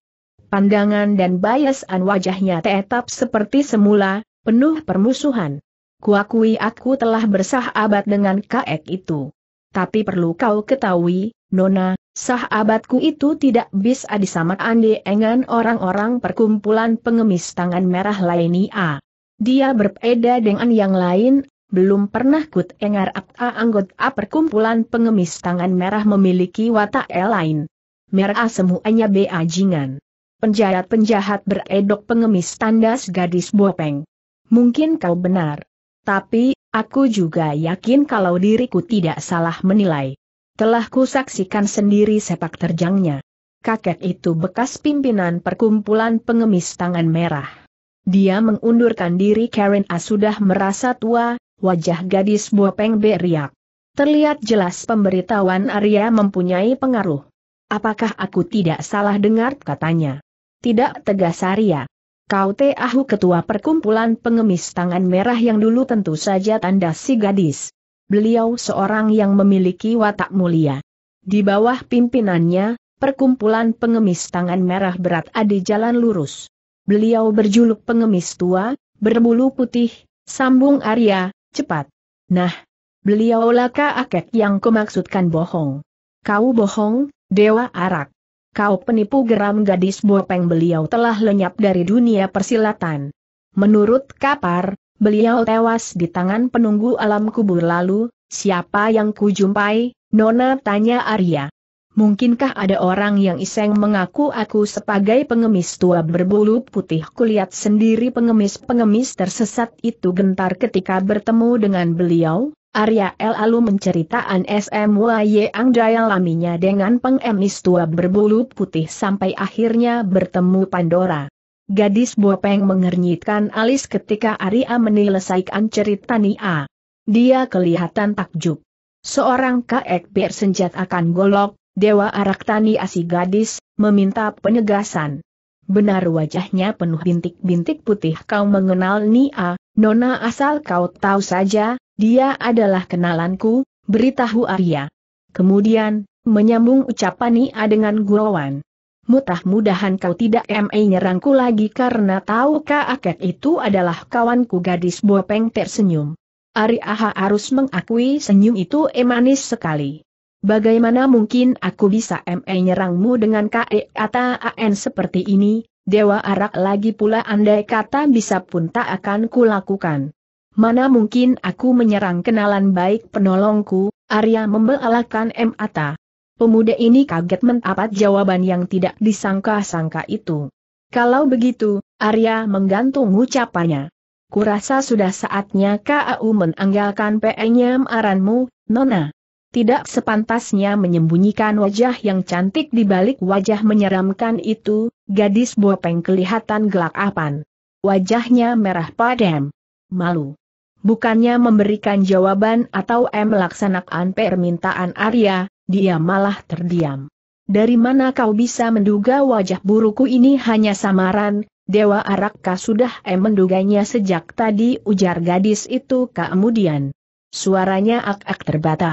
Pandangan dan bayasan wajahnya tetap seperti semula, penuh permusuhan. Kuakui aku telah bersahabat dengan kek itu. Tapi perlu kau ketahui, Nona, sahabatku itu tidak bisa disamakan dengan orang-orang perkumpulan pengemis tangan merah lainnya. Dia berbeda dengan yang lain, belum pernah kut engar akta anggota perkumpulan pengemis tangan merah memiliki watak lain. Merah semuanya beajingan. Penjahat-penjahat beredok pengemis tandas gadis bopeng. Mungkin kau benar. Tapi, aku juga yakin kalau diriku tidak salah menilai. Telah kusaksikan sendiri sepak terjangnya. Kakek itu bekas pimpinan perkumpulan pengemis tangan merah. Dia mengundurkan diri Karen A sudah merasa tua, wajah gadis Bopeng riak. Terlihat jelas pemberitahuan Arya mempunyai pengaruh. Apakah aku tidak salah dengar katanya? Tidak tegas Arya. Kau Teh Ahu ketua perkumpulan pengemis tangan merah yang dulu tentu saja tanda si gadis. Beliau seorang yang memiliki watak mulia. Di bawah pimpinannya, perkumpulan pengemis tangan merah berat ada jalan lurus. Beliau berjuluk pengemis tua, berbulu putih, sambung Arya, cepat. Nah, beliau laka akek yang kumaksudkan bohong. Kau bohong, Dewa Arak. Kau penipu geram gadis bopeng beliau telah lenyap dari dunia persilatan. Menurut Kapar, beliau tewas di tangan penunggu alam kubur lalu, siapa yang kujumpai, Nona tanya Arya. Mungkinkah ada orang yang iseng mengaku aku sebagai pengemis tua berbulu putih kulihat sendiri pengemis-pengemis tersesat itu gentar ketika bertemu dengan beliau? Arya El Alu menceritaan SM yang dialaminya dengan pengemis tua berbulu putih sampai akhirnya bertemu Pandora. Gadis Bopeng mengernyitkan alis ketika Arya menyelesaikan cerita Nia. Dia kelihatan takjub. Seorang kaek bersenjat akan golok, Dewa Arak Tani Asi Gadis, meminta penegasan. Benar wajahnya penuh bintik-bintik putih kau mengenal Nia, Nona asal kau tahu saja, dia adalah kenalanku, beritahu Arya. Kemudian, menyambung ucapan Nia dengan guawan. Mudah-mudahan kau tidak ME nyerangku lagi karena tahu kakek itu adalah kawanku gadis Bopeng tersenyum. Ari Aha harus mengakui senyum itu emanis sekali. Bagaimana mungkin aku bisa ME nyerangmu dengan KE AN seperti ini, Dewa Arak lagi pula andai kata bisa pun tak akan kulakukan. Mana mungkin aku menyerang kenalan baik penolongku, Arya membelalakan M. Atta. Pemuda ini kaget mendapat jawaban yang tidak disangka-sangka itu. Kalau begitu, Arya menggantung ucapannya. Kurasa sudah saatnya KAU menanggalkan aranmu, Nona. Tidak sepantasnya menyembunyikan wajah yang cantik di balik wajah menyeramkan itu, gadis bopeng kelihatan gelak apan. Wajahnya merah padam. Malu bukannya memberikan jawaban atau melaksanakan permintaan Arya, dia malah terdiam. Dari mana kau bisa menduga wajah buruku ini hanya samaran, Dewa Arakka sudah em menduganya sejak tadi ujar gadis itu kemudian. Suaranya ak-ak terbata.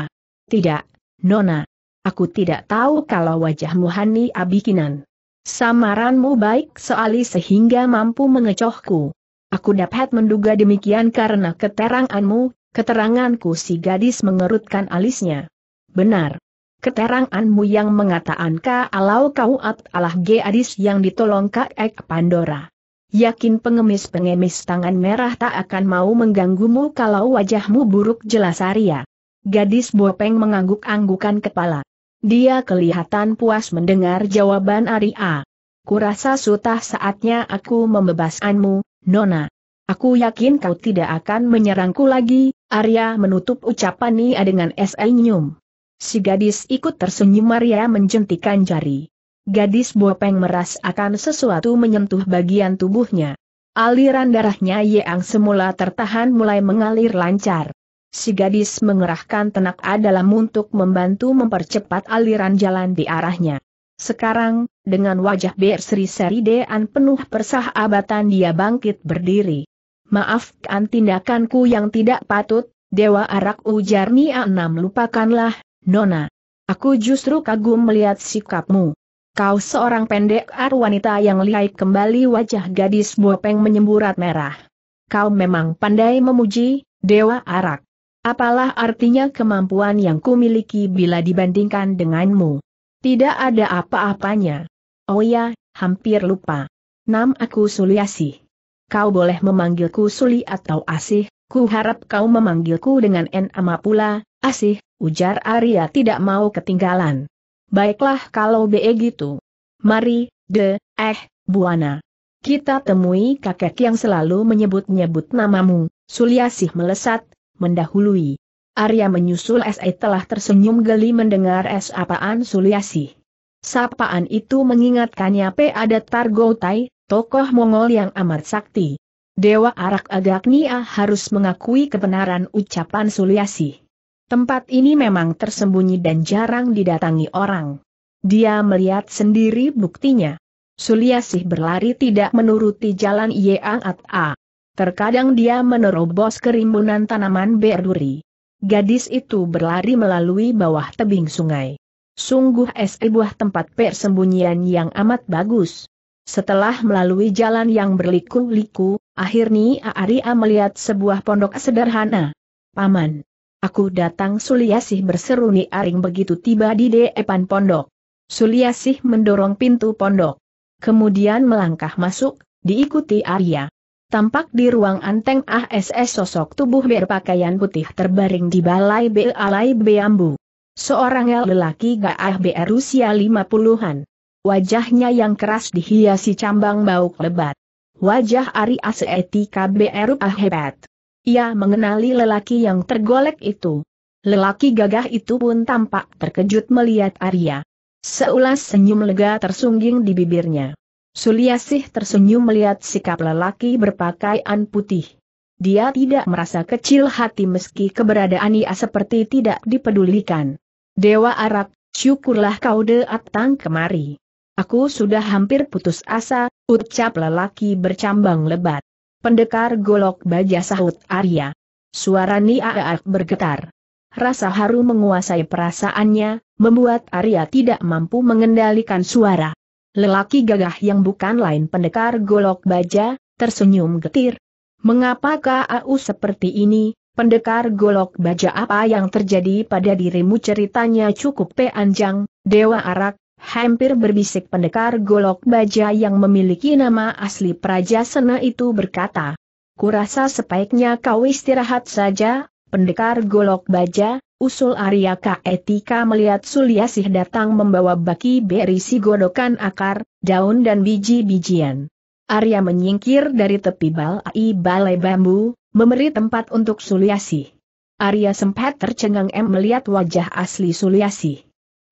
Tidak, Nona. Aku tidak tahu kalau wajahmu Hani Abikinan. Samaranmu baik sekali sehingga mampu mengecohku. Aku dapat menduga demikian karena keteranganmu, keteranganku si gadis mengerutkan alisnya. Benar. Keteranganmu yang mengatakan kalau kau adalah gadis yang ditolong Kak Ek Pandora. Yakin pengemis-pengemis tangan merah tak akan mau mengganggumu kalau wajahmu buruk jelas Arya. Gadis Bopeng mengangguk-anggukan kepala. Dia kelihatan puas mendengar jawaban Arya kurasa sudah saatnya aku membebaskanmu, Nona. Aku yakin kau tidak akan menyerangku lagi, Arya menutup ucapan Nia dengan senyum. Si gadis ikut tersenyum Arya menjentikan jari. Gadis Bopeng meras akan sesuatu menyentuh bagian tubuhnya. Aliran darahnya yang semula tertahan mulai mengalir lancar. Si gadis mengerahkan tenaga dalam untuk membantu mempercepat aliran jalan di arahnya. Sekarang, dengan wajah berseri-seri dan penuh persahabatan dia bangkit berdiri. Maafkan tindakanku yang tidak patut, Dewa Arak ujar Nia Enam lupakanlah, Nona. Aku justru kagum melihat sikapmu. Kau seorang pendek ar wanita yang lihai kembali wajah gadis bopeng menyemburat merah. Kau memang pandai memuji, Dewa Arak. Apalah artinya kemampuan yang kumiliki bila dibandingkan denganmu? Tidak ada apa-apanya. Oh ya, hampir lupa. Nam aku Suliasi. Kau boleh memanggilku Suli atau Asih, ku harap kau memanggilku dengan Nama pula, Asih, ujar Arya tidak mau ketinggalan. Baiklah kalau be gitu. Mari, de, eh, Buana. Kita temui kakek yang selalu menyebut-nyebut namamu, Suliasih melesat, mendahului. Arya menyusul S.A. telah tersenyum geli mendengar S. apaan Suliasi. Sapaan itu mengingatkannya P. ada Targotai, tokoh Mongol yang amat sakti. Dewa Arak Agaknia harus mengakui kebenaran ucapan Suliasi. Tempat ini memang tersembunyi dan jarang didatangi orang. Dia melihat sendiri buktinya. Suliasih berlari tidak menuruti jalan Yeang At A. Terkadang dia menerobos kerimbunan tanaman berduri gadis itu berlari melalui bawah tebing sungai. Sungguh es sebuah tempat persembunyian yang amat bagus. Setelah melalui jalan yang berliku-liku, akhirnya Aria melihat sebuah pondok sederhana. Paman. Aku datang Suliasih berseru Ni Aring begitu tiba di depan pondok. Suliasih mendorong pintu pondok. Kemudian melangkah masuk, diikuti Arya tampak di ruang anteng ASS sosok tubuh berpakaian putih terbaring di balai B. Alai Beambu. Seorang lelaki gaah berusia lima puluhan. Wajahnya yang keras dihiasi cambang bau lebat. Wajah Ari Aseti KBR ah hebat. Ia mengenali lelaki yang tergolek itu. Lelaki gagah itu pun tampak terkejut melihat Arya. Seulas senyum lega tersungging di bibirnya. Suliasih tersenyum melihat sikap lelaki berpakaian putih. Dia tidak merasa kecil hati meski keberadaan ia seperti tidak dipedulikan. Dewa Arab, syukurlah kau datang kemari. Aku sudah hampir putus asa, ucap lelaki bercambang lebat. Pendekar golok baja sahut Arya. Suara Niaak bergetar. Rasa haru menguasai perasaannya, membuat Arya tidak mampu mengendalikan suara. Lelaki gagah yang bukan lain pendekar golok baja, tersenyum getir. Mengapa kau seperti ini, pendekar golok baja apa yang terjadi pada dirimu ceritanya cukup panjang, Dewa Arak, hampir berbisik pendekar golok baja yang memiliki nama asli Praja Sena itu berkata. Kurasa sebaiknya kau istirahat saja, pendekar golok baja, usul Arya Etika melihat Suliasih datang membawa baki berisi godokan akar, daun dan biji-bijian. Arya menyingkir dari tepi balai balai bambu, memberi tempat untuk Suliasih. Arya sempat tercengang em melihat wajah asli Suliasih.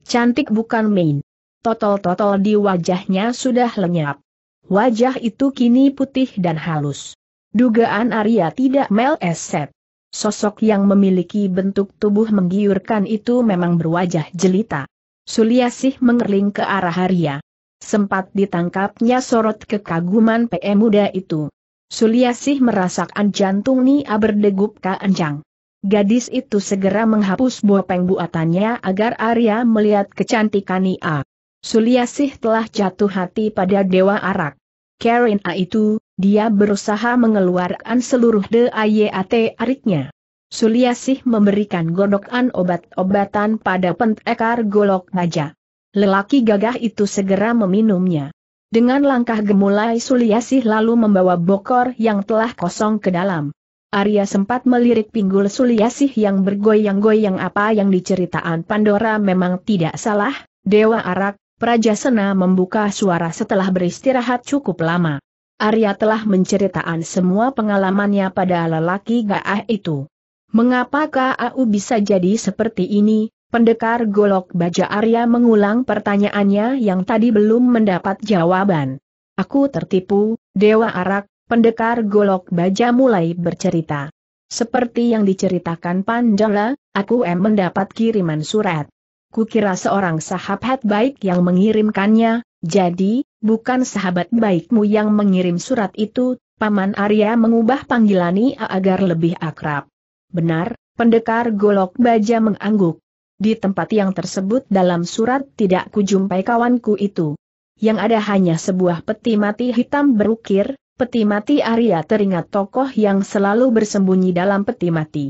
Cantik bukan main. Totol-totol di wajahnya sudah lenyap. Wajah itu kini putih dan halus. Dugaan Arya tidak meleset. Sosok yang memiliki bentuk tubuh menggiurkan itu memang berwajah jelita. Suliasih mengerling ke arah Arya. Sempat ditangkapnya sorot kekaguman PM e muda itu. Suliasih merasakan jantung Nia berdegup kencang. Gadis itu segera menghapus bopeng buatannya agar Arya melihat kecantikan Nia. Suliasih telah jatuh hati pada Dewa Arak. Karen A itu, dia berusaha mengeluarkan seluruh DAYAT ariknya. Suliasih memberikan godokan obat-obatan pada pentekar golok naja. Lelaki gagah itu segera meminumnya. Dengan langkah gemulai Suliasih lalu membawa bokor yang telah kosong ke dalam. Arya sempat melirik pinggul Suliasih yang bergoyang-goyang apa yang diceritaan Pandora memang tidak salah, Dewa Arak, Prajasena membuka suara setelah beristirahat cukup lama. Arya telah menceritakan semua pengalamannya pada lelaki gaah itu. Mengapa AU bisa jadi seperti ini? Pendekar Golok Baja Arya mengulang pertanyaannya yang tadi belum mendapat jawaban. Aku tertipu, Dewa Arak, pendekar Golok Baja mulai bercerita. Seperti yang diceritakan Pandala, aku em mendapat kiriman surat. Kukira seorang sahabat baik yang mengirimkannya, jadi, bukan sahabat baikmu yang mengirim surat itu, Paman Arya mengubah panggilan Ia agar lebih akrab. Benar, pendekar golok baja mengangguk. Di tempat yang tersebut dalam surat tidak kujumpai kawanku itu. Yang ada hanya sebuah peti mati hitam berukir, peti mati Arya teringat tokoh yang selalu bersembunyi dalam peti mati.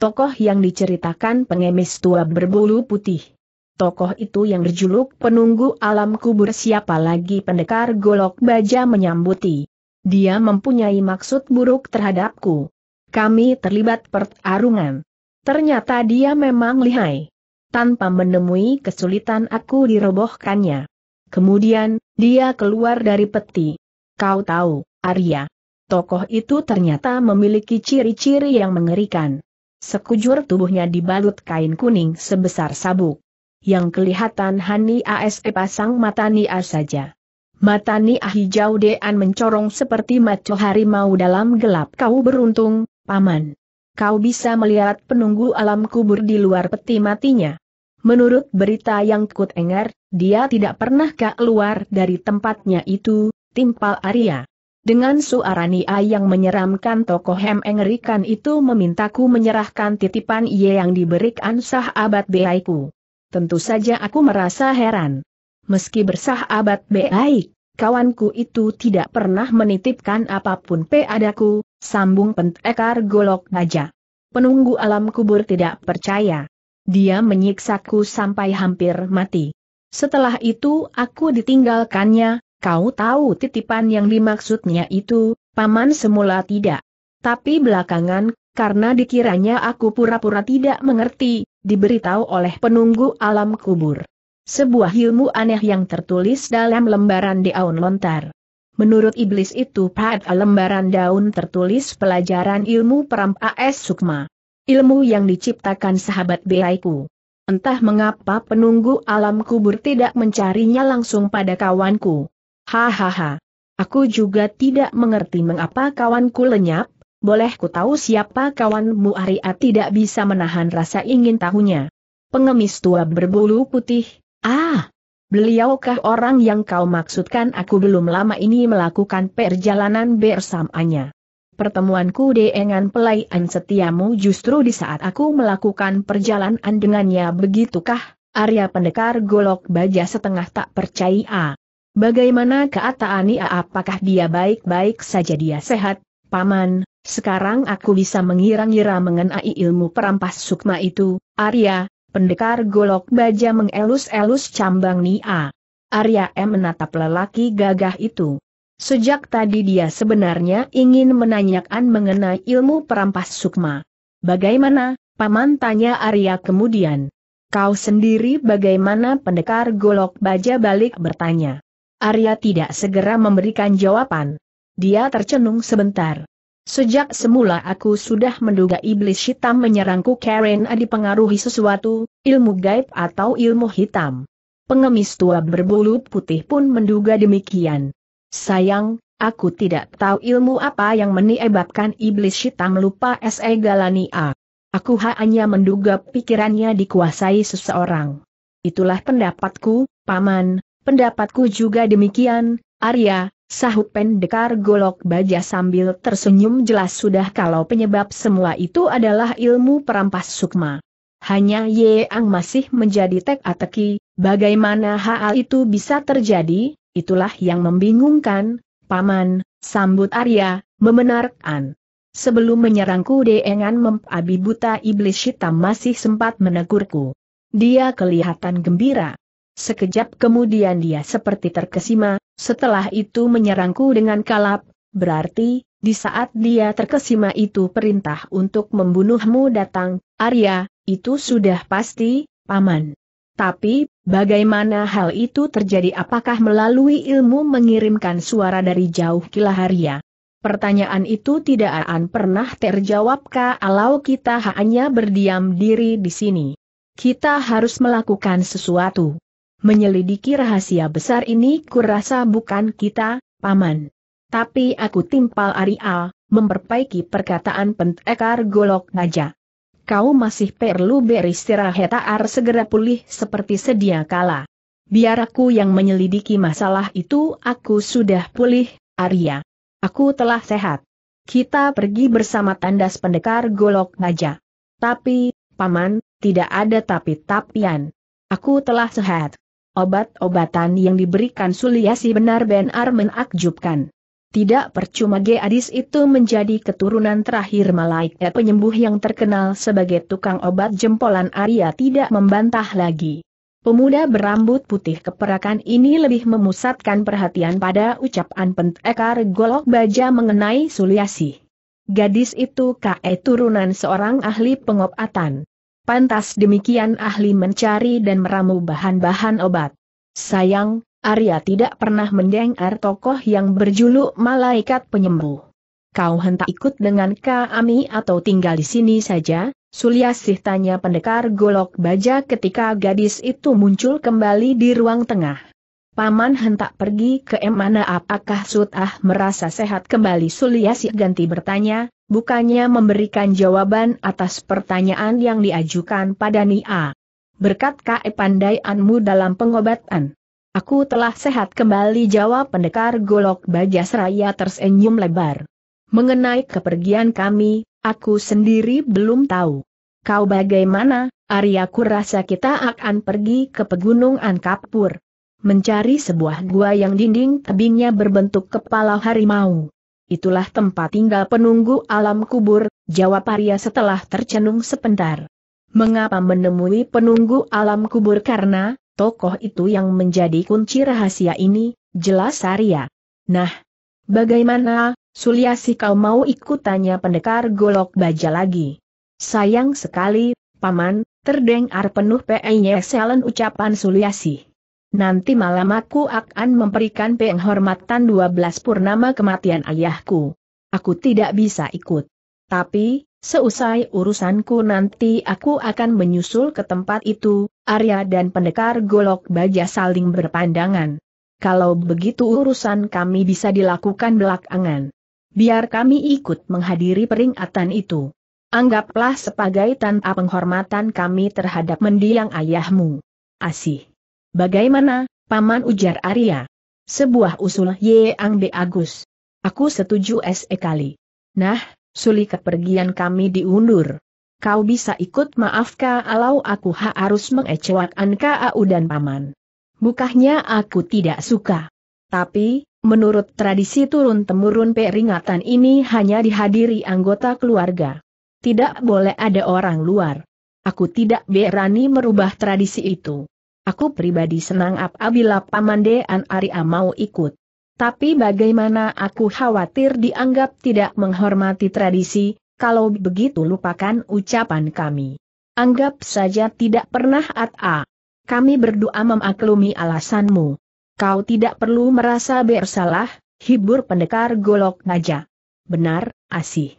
Tokoh yang diceritakan pengemis tua berbulu putih. Tokoh itu yang berjuluk penunggu alam kubur siapa lagi pendekar golok baja menyambuti. Dia mempunyai maksud buruk terhadapku. Kami terlibat pertarungan. Ternyata dia memang lihai. Tanpa menemui kesulitan aku dirobohkannya. Kemudian, dia keluar dari peti. Kau tahu, Arya. Tokoh itu ternyata memiliki ciri-ciri yang mengerikan. Sekujur tubuhnya dibalut kain kuning sebesar sabuk. Yang kelihatan Hani ASE pasang mata Nia saja. Mata Nia hijau dean mencorong seperti maco harimau dalam gelap. Kau beruntung, Paman. Kau bisa melihat penunggu alam kubur di luar peti matinya. Menurut berita yang Kut Enger, dia tidak pernah keluar dari tempatnya itu, timpal Arya. Dengan suara Nia yang menyeramkan tokoh Hem Engerikan itu memintaku menyerahkan titipan ia yang diberikan sahabat beaiku tentu saja aku merasa heran. Meski bersahabat baik, kawanku itu tidak pernah menitipkan apapun padaku, sambung pentekar golok Naja. Penunggu alam kubur tidak percaya. Dia menyiksaku sampai hampir mati. Setelah itu aku ditinggalkannya, kau tahu titipan yang dimaksudnya itu, paman semula tidak. Tapi belakangan, karena dikiranya aku pura-pura tidak mengerti, diberitahu oleh penunggu alam kubur. Sebuah ilmu aneh yang tertulis dalam lembaran daun lontar. Menurut iblis itu pada lembaran daun tertulis pelajaran ilmu peramp AS Sukma. Ilmu yang diciptakan sahabat beaiku. Entah mengapa penunggu alam kubur tidak mencarinya langsung pada kawanku. Hahaha. Aku juga tidak mengerti mengapa kawanku lenyap, boleh ku tahu siapa kawanmu Aria tidak bisa menahan rasa ingin tahunya. Pengemis tua berbulu putih, ah, beliaukah orang yang kau maksudkan aku belum lama ini melakukan perjalanan bersamanya. Pertemuanku dengan pelayan setiamu justru di saat aku melakukan perjalanan dengannya begitukah, Arya pendekar golok baja setengah tak percaya. Bagaimana ia apakah dia baik-baik saja dia sehat, Paman, sekarang aku bisa mengira-ngira mengenai ilmu perampas sukma itu, Arya, pendekar golok baja mengelus-elus cambang Nia. Arya M menatap lelaki gagah itu. Sejak tadi dia sebenarnya ingin menanyakan mengenai ilmu perampas sukma. Bagaimana, Paman tanya Arya kemudian. Kau sendiri bagaimana pendekar golok baja balik bertanya. Arya tidak segera memberikan jawaban. Dia tercenung sebentar. Sejak semula aku sudah menduga iblis hitam menyerangku Karen dipengaruhi sesuatu, ilmu gaib atau ilmu hitam. Pengemis tua berbulu putih pun menduga demikian. Sayang, aku tidak tahu ilmu apa yang menyebabkan iblis hitam lupa S.E. A. Aku hanya menduga pikirannya dikuasai seseorang. Itulah pendapatku, Paman, pendapatku juga demikian, Arya, Sahut pendekar golok baja sambil tersenyum jelas sudah kalau penyebab semua itu adalah ilmu perampas sukma. Hanya Ye Ang masih menjadi tek-ateki, bagaimana hal itu bisa terjadi, itulah yang membingungkan, Paman, sambut Arya, membenarkan. Sebelum menyerangku Deengan Mempabi Buta Iblis Hitam masih sempat menegurku. Dia kelihatan gembira. Sekejap kemudian dia seperti terkesima, setelah itu menyerangku dengan kalap, berarti, di saat dia terkesima itu perintah untuk membunuhmu datang, Arya, itu sudah pasti, Paman. Tapi, bagaimana hal itu terjadi apakah melalui ilmu mengirimkan suara dari jauh kilaharia? Pertanyaan itu tidak akan pernah terjawab kalau kita hanya berdiam diri di sini. Kita harus melakukan sesuatu. Menyelidiki rahasia besar ini kurasa bukan kita, Paman. Tapi aku timpal Arial, memperbaiki perkataan pentekar golok Naja. Kau masih perlu beristirahat Ar segera pulih seperti sedia kala. Biar aku yang menyelidiki masalah itu aku sudah pulih, Arya. Aku telah sehat. Kita pergi bersama tandas pendekar golok Naja. Tapi, Paman, tidak ada tapi-tapian. Aku telah sehat. Obat-obatan yang diberikan Suliasi benar benar menakjubkan. Tidak percuma gadis itu menjadi keturunan terakhir malaikat penyembuh yang terkenal sebagai tukang obat jempolan Arya tidak membantah lagi. Pemuda berambut putih keperakan ini lebih memusatkan perhatian pada ucapan pentekar golok baja mengenai Suliasi. Gadis itu KE turunan seorang ahli pengobatan. Pantas demikian ahli mencari dan meramu bahan-bahan obat. Sayang, Arya tidak pernah mendengar tokoh yang berjuluk malaikat penyembuh. Kau hentak ikut dengan kami atau tinggal di sini saja? Suliasih tanya pendekar golok baja ketika gadis itu muncul kembali di ruang tengah. Paman hendak pergi ke mana apakah Sutah merasa sehat kembali Suliasi ganti bertanya, bukannya memberikan jawaban atas pertanyaan yang diajukan pada Nia. Berkat pandaianmu dalam pengobatan. Aku telah sehat kembali jawab pendekar Golok Bajasraya tersenyum lebar. Mengenai kepergian kami, aku sendiri belum tahu. Kau bagaimana, Arya ku rasa kita akan pergi ke pegunungan Kapur mencari sebuah gua yang dinding tebingnya berbentuk kepala harimau. Itulah tempat tinggal penunggu alam kubur, jawab Arya setelah tercenung sebentar. Mengapa menemui penunggu alam kubur karena, tokoh itu yang menjadi kunci rahasia ini, jelas Arya. Nah, bagaimana, Suliasi kau mau ikut tanya pendekar golok baja lagi? Sayang sekali, Paman, Terdengar penuh penuh PEYSELEN ucapan Suliasi. Nanti malam aku akan memberikan penghormatan 12 purnama kematian ayahku. Aku tidak bisa ikut. Tapi, seusai urusanku nanti aku akan menyusul ke tempat itu, Arya dan pendekar golok baja saling berpandangan. Kalau begitu urusan kami bisa dilakukan belakangan. Biar kami ikut menghadiri peringatan itu. Anggaplah sebagai tanpa penghormatan kami terhadap mendiang ayahmu. Asih. Bagaimana, Paman ujar Arya? Sebuah usul Yeang Be Agus. Aku setuju sekali. Nah, suli kepergian kami diundur. Kau bisa ikut maafkah, kalau aku harus mengecewakan kau dan paman. Bukahnya aku tidak suka. Tapi, menurut tradisi turun-temurun peringatan ini hanya dihadiri anggota keluarga. Tidak boleh ada orang luar. Aku tidak berani merubah tradisi itu. Aku pribadi senang apabila Pamandean Arya mau ikut. Tapi bagaimana aku khawatir dianggap tidak menghormati tradisi, kalau begitu lupakan ucapan kami. Anggap saja tidak pernah at Kami berdoa memaklumi alasanmu. Kau tidak perlu merasa bersalah, hibur pendekar golok naja. Benar, asih.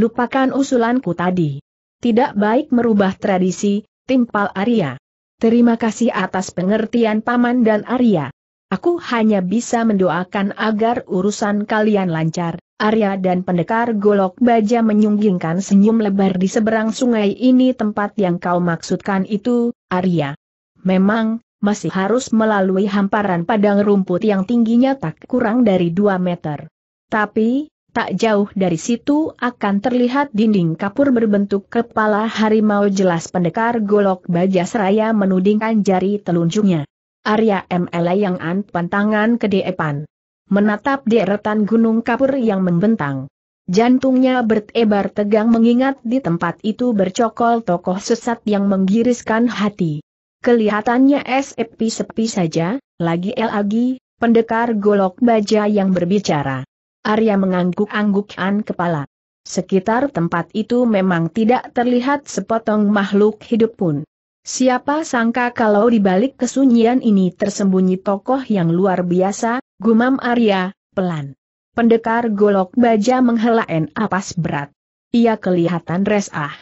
Lupakan usulanku tadi. Tidak baik merubah tradisi, timpal Arya. Terima kasih atas pengertian Paman dan Arya. Aku hanya bisa mendoakan agar urusan kalian lancar. Arya dan pendekar golok baja menyunggingkan senyum lebar di seberang sungai ini tempat yang kau maksudkan itu, Arya. Memang, masih harus melalui hamparan padang rumput yang tingginya tak kurang dari 2 meter. Tapi, Tak jauh dari situ akan terlihat dinding kapur berbentuk kepala harimau jelas pendekar golok baja seraya menudingkan jari telunjuknya. Arya MLA yang an pantangan ke depan. Menatap deretan gunung kapur yang membentang. Jantungnya bertebar tegang mengingat di tempat itu bercokol tokoh sesat yang menggiriskan hati. Kelihatannya sepi-sepi saja, lagi lagi, pendekar golok baja yang berbicara. Arya mengangguk-anggukan kepala. Sekitar tempat itu memang tidak terlihat sepotong makhluk hidup pun. Siapa sangka kalau di balik kesunyian ini tersembunyi tokoh yang luar biasa, gumam Arya, pelan. Pendekar golok baja menghela napas berat. Ia kelihatan resah.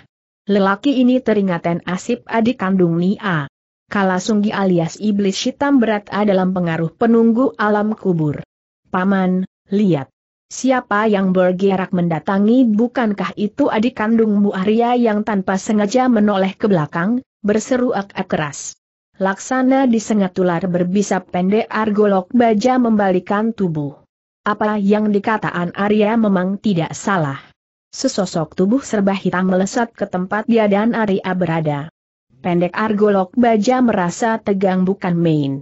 Lelaki ini teringaten Asib adik kandung Nia. Kala Sunggi alias iblis hitam berat adalah pengaruh penunggu alam kubur. Paman, lihat. Siapa yang bergerak mendatangi bukankah itu adik kandungmu Arya yang tanpa sengaja menoleh ke belakang, berseru ak-ak keras. Laksana disengat ular berbisa pendek argolok baja membalikan tubuh. Apa yang dikataan Arya memang tidak salah. Sesosok tubuh serba hitam melesat ke tempat dia dan Arya berada. Pendek argolok baja merasa tegang bukan main.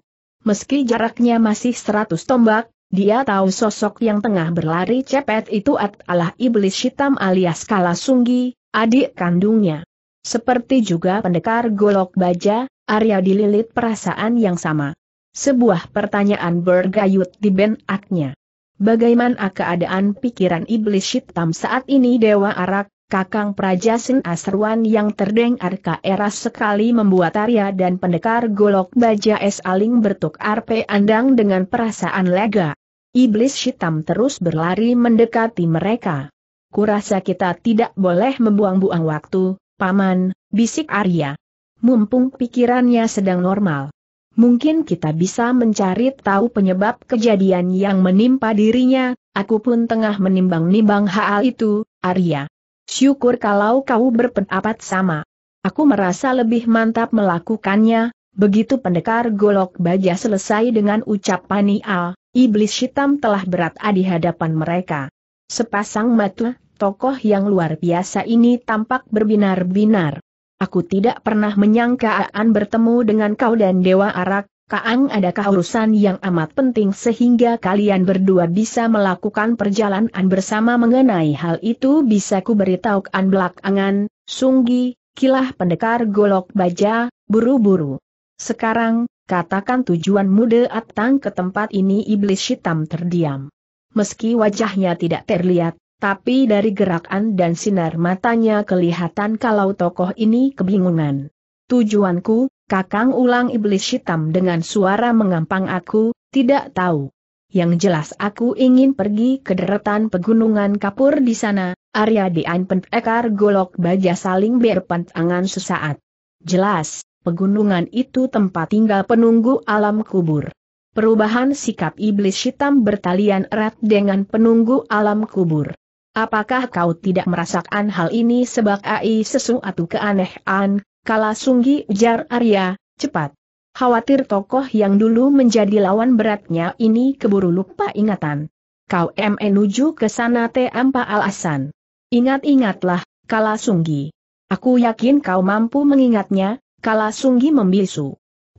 Meski jaraknya masih 100 tombak, dia tahu sosok yang tengah berlari cepet itu adalah iblis hitam alias Kala Sunggi, adik kandungnya. Seperti juga pendekar golok baja, Arya dililit perasaan yang sama. Sebuah pertanyaan bergayut di benaknya. Bagaimana keadaan pikiran iblis hitam saat ini Dewa Arak, Kakang Prajasin Asrwan yang terdengar keras sekali membuat Arya dan pendekar golok baja es aling bertukar andang dengan perasaan lega. Iblis hitam terus berlari mendekati mereka. Kurasa kita tidak boleh membuang-buang waktu, Paman, bisik Arya. Mumpung pikirannya sedang normal. Mungkin kita bisa mencari tahu penyebab kejadian yang menimpa dirinya, aku pun tengah menimbang-nimbang hal itu, Arya. Syukur kalau kau berpendapat sama. Aku merasa lebih mantap melakukannya, begitu pendekar golok baja selesai dengan ucapan Nial, iblis hitam telah berat di hadapan mereka. Sepasang mata, tokoh yang luar biasa ini tampak berbinar-binar. Aku tidak pernah menyangka akan bertemu dengan kau dan Dewa Arak, Kaang adakah urusan yang amat penting sehingga kalian berdua bisa melakukan perjalanan bersama mengenai hal itu bisa ku beritahukan belakangan, Sunggi, kilah pendekar golok baja, buru-buru. Sekarang, katakan tujuanmu datang ke tempat ini iblis hitam terdiam. Meski wajahnya tidak terlihat, tapi dari gerakan dan sinar matanya kelihatan kalau tokoh ini kebingungan. Tujuanku, Kakang ulang iblis hitam dengan suara mengampang aku, tidak tahu. Yang jelas aku ingin pergi ke deretan pegunungan kapur di sana, Arya dianpen ekar golok baja saling berpantangan sesaat. Jelas, pegunungan itu tempat tinggal penunggu alam kubur. Perubahan sikap iblis hitam bertalian erat dengan penunggu alam kubur. Apakah kau tidak merasakan hal ini sebab ai sesuatu keanehan, Kala Sunggi ujar Arya, cepat. Khawatir tokoh yang dulu menjadi lawan beratnya ini keburu lupa ingatan. Kau menuju ke sana tanpa alasan. Ingat-ingatlah, Kala Sunggi. Aku yakin kau mampu mengingatnya, Kala Sunggi membisu.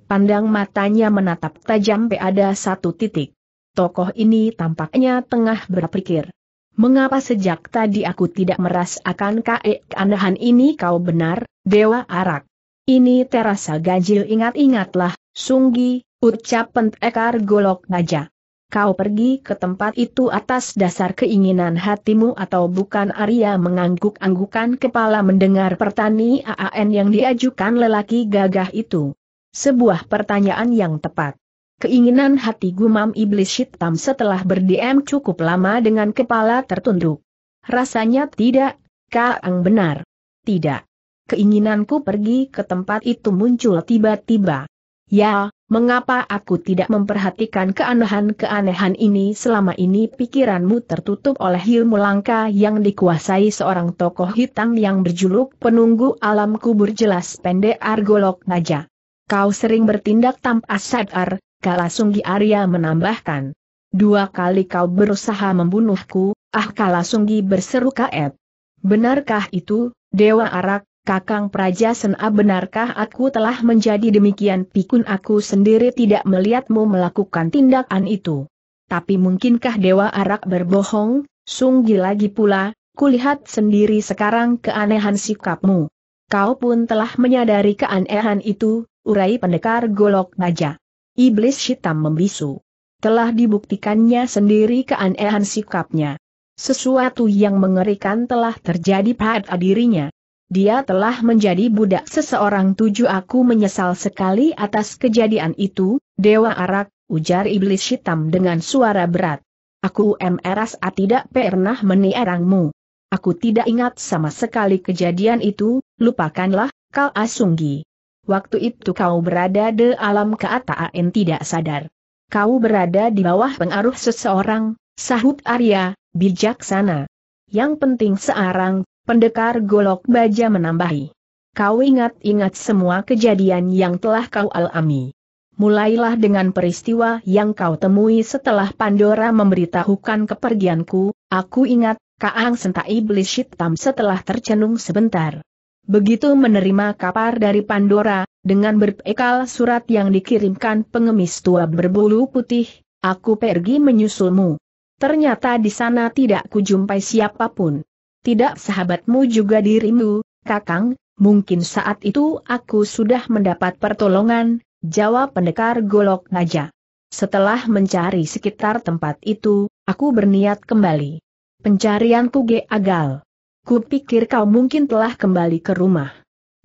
Pandang matanya menatap tajam ada satu titik. Tokoh ini tampaknya tengah berpikir. Mengapa sejak tadi aku tidak meras akan keanehan ini kau benar, Dewa Arak. Ini terasa ganjil ingat-ingatlah, Sunggi, ucap pentekar golok Naja. kau pergi ke tempat itu atas dasar keinginan hatimu atau bukan Arya mengangguk-anggukan kepala mendengar pertani AAN yang diajukan lelaki gagah itu. Sebuah pertanyaan yang tepat. Keinginan hati gumam iblis hitam setelah berdiam cukup lama dengan kepala tertunduk. Rasanya tidak, Kaang benar. Tidak keinginanku pergi ke tempat itu muncul tiba-tiba. Ya, mengapa aku tidak memperhatikan keanehan-keanehan ini selama ini pikiranmu tertutup oleh ilmu langka yang dikuasai seorang tokoh hitam yang berjuluk penunggu alam kubur jelas pendek argolok naja. Kau sering bertindak tanpa sadar, Kala sunggi Arya menambahkan. Dua kali kau berusaha membunuhku, ah Kala sunggi berseru kaet. Benarkah itu, Dewa Arak, Kakang Praja Sena ah, benarkah aku telah menjadi demikian pikun aku sendiri tidak melihatmu melakukan tindakan itu. Tapi mungkinkah Dewa Arak berbohong, sunggi lagi pula, kulihat sendiri sekarang keanehan sikapmu. Kau pun telah menyadari keanehan itu, urai pendekar golok naja. Iblis hitam membisu. Telah dibuktikannya sendiri keanehan sikapnya. Sesuatu yang mengerikan telah terjadi pada dirinya. Dia telah menjadi budak seseorang tujuh aku menyesal sekali atas kejadian itu, Dewa Arak, ujar iblis hitam dengan suara berat. Aku MRSA tidak pernah menierangmu. Aku tidak ingat sama sekali kejadian itu, lupakanlah, Kal Asunggi. Waktu itu kau berada di alam keataan tidak sadar. Kau berada di bawah pengaruh seseorang, sahut Arya, bijaksana. Yang penting sekarang, Pendekar Golok Baja menambahi. Kau ingat-ingat semua kejadian yang telah kau alami. Mulailah dengan peristiwa yang kau temui setelah Pandora memberitahukan kepergianku, aku ingat, Kaang Senta Iblis Hitam setelah tercenung sebentar. Begitu menerima kapar dari Pandora, dengan berpekal surat yang dikirimkan pengemis tua berbulu putih, aku pergi menyusulmu. Ternyata di sana tidak kujumpai siapapun tidak sahabatmu juga dirimu, Kakang, mungkin saat itu aku sudah mendapat pertolongan, jawab pendekar golok Naja. Setelah mencari sekitar tempat itu, aku berniat kembali. Pencarianku geagal. Kupikir kau mungkin telah kembali ke rumah.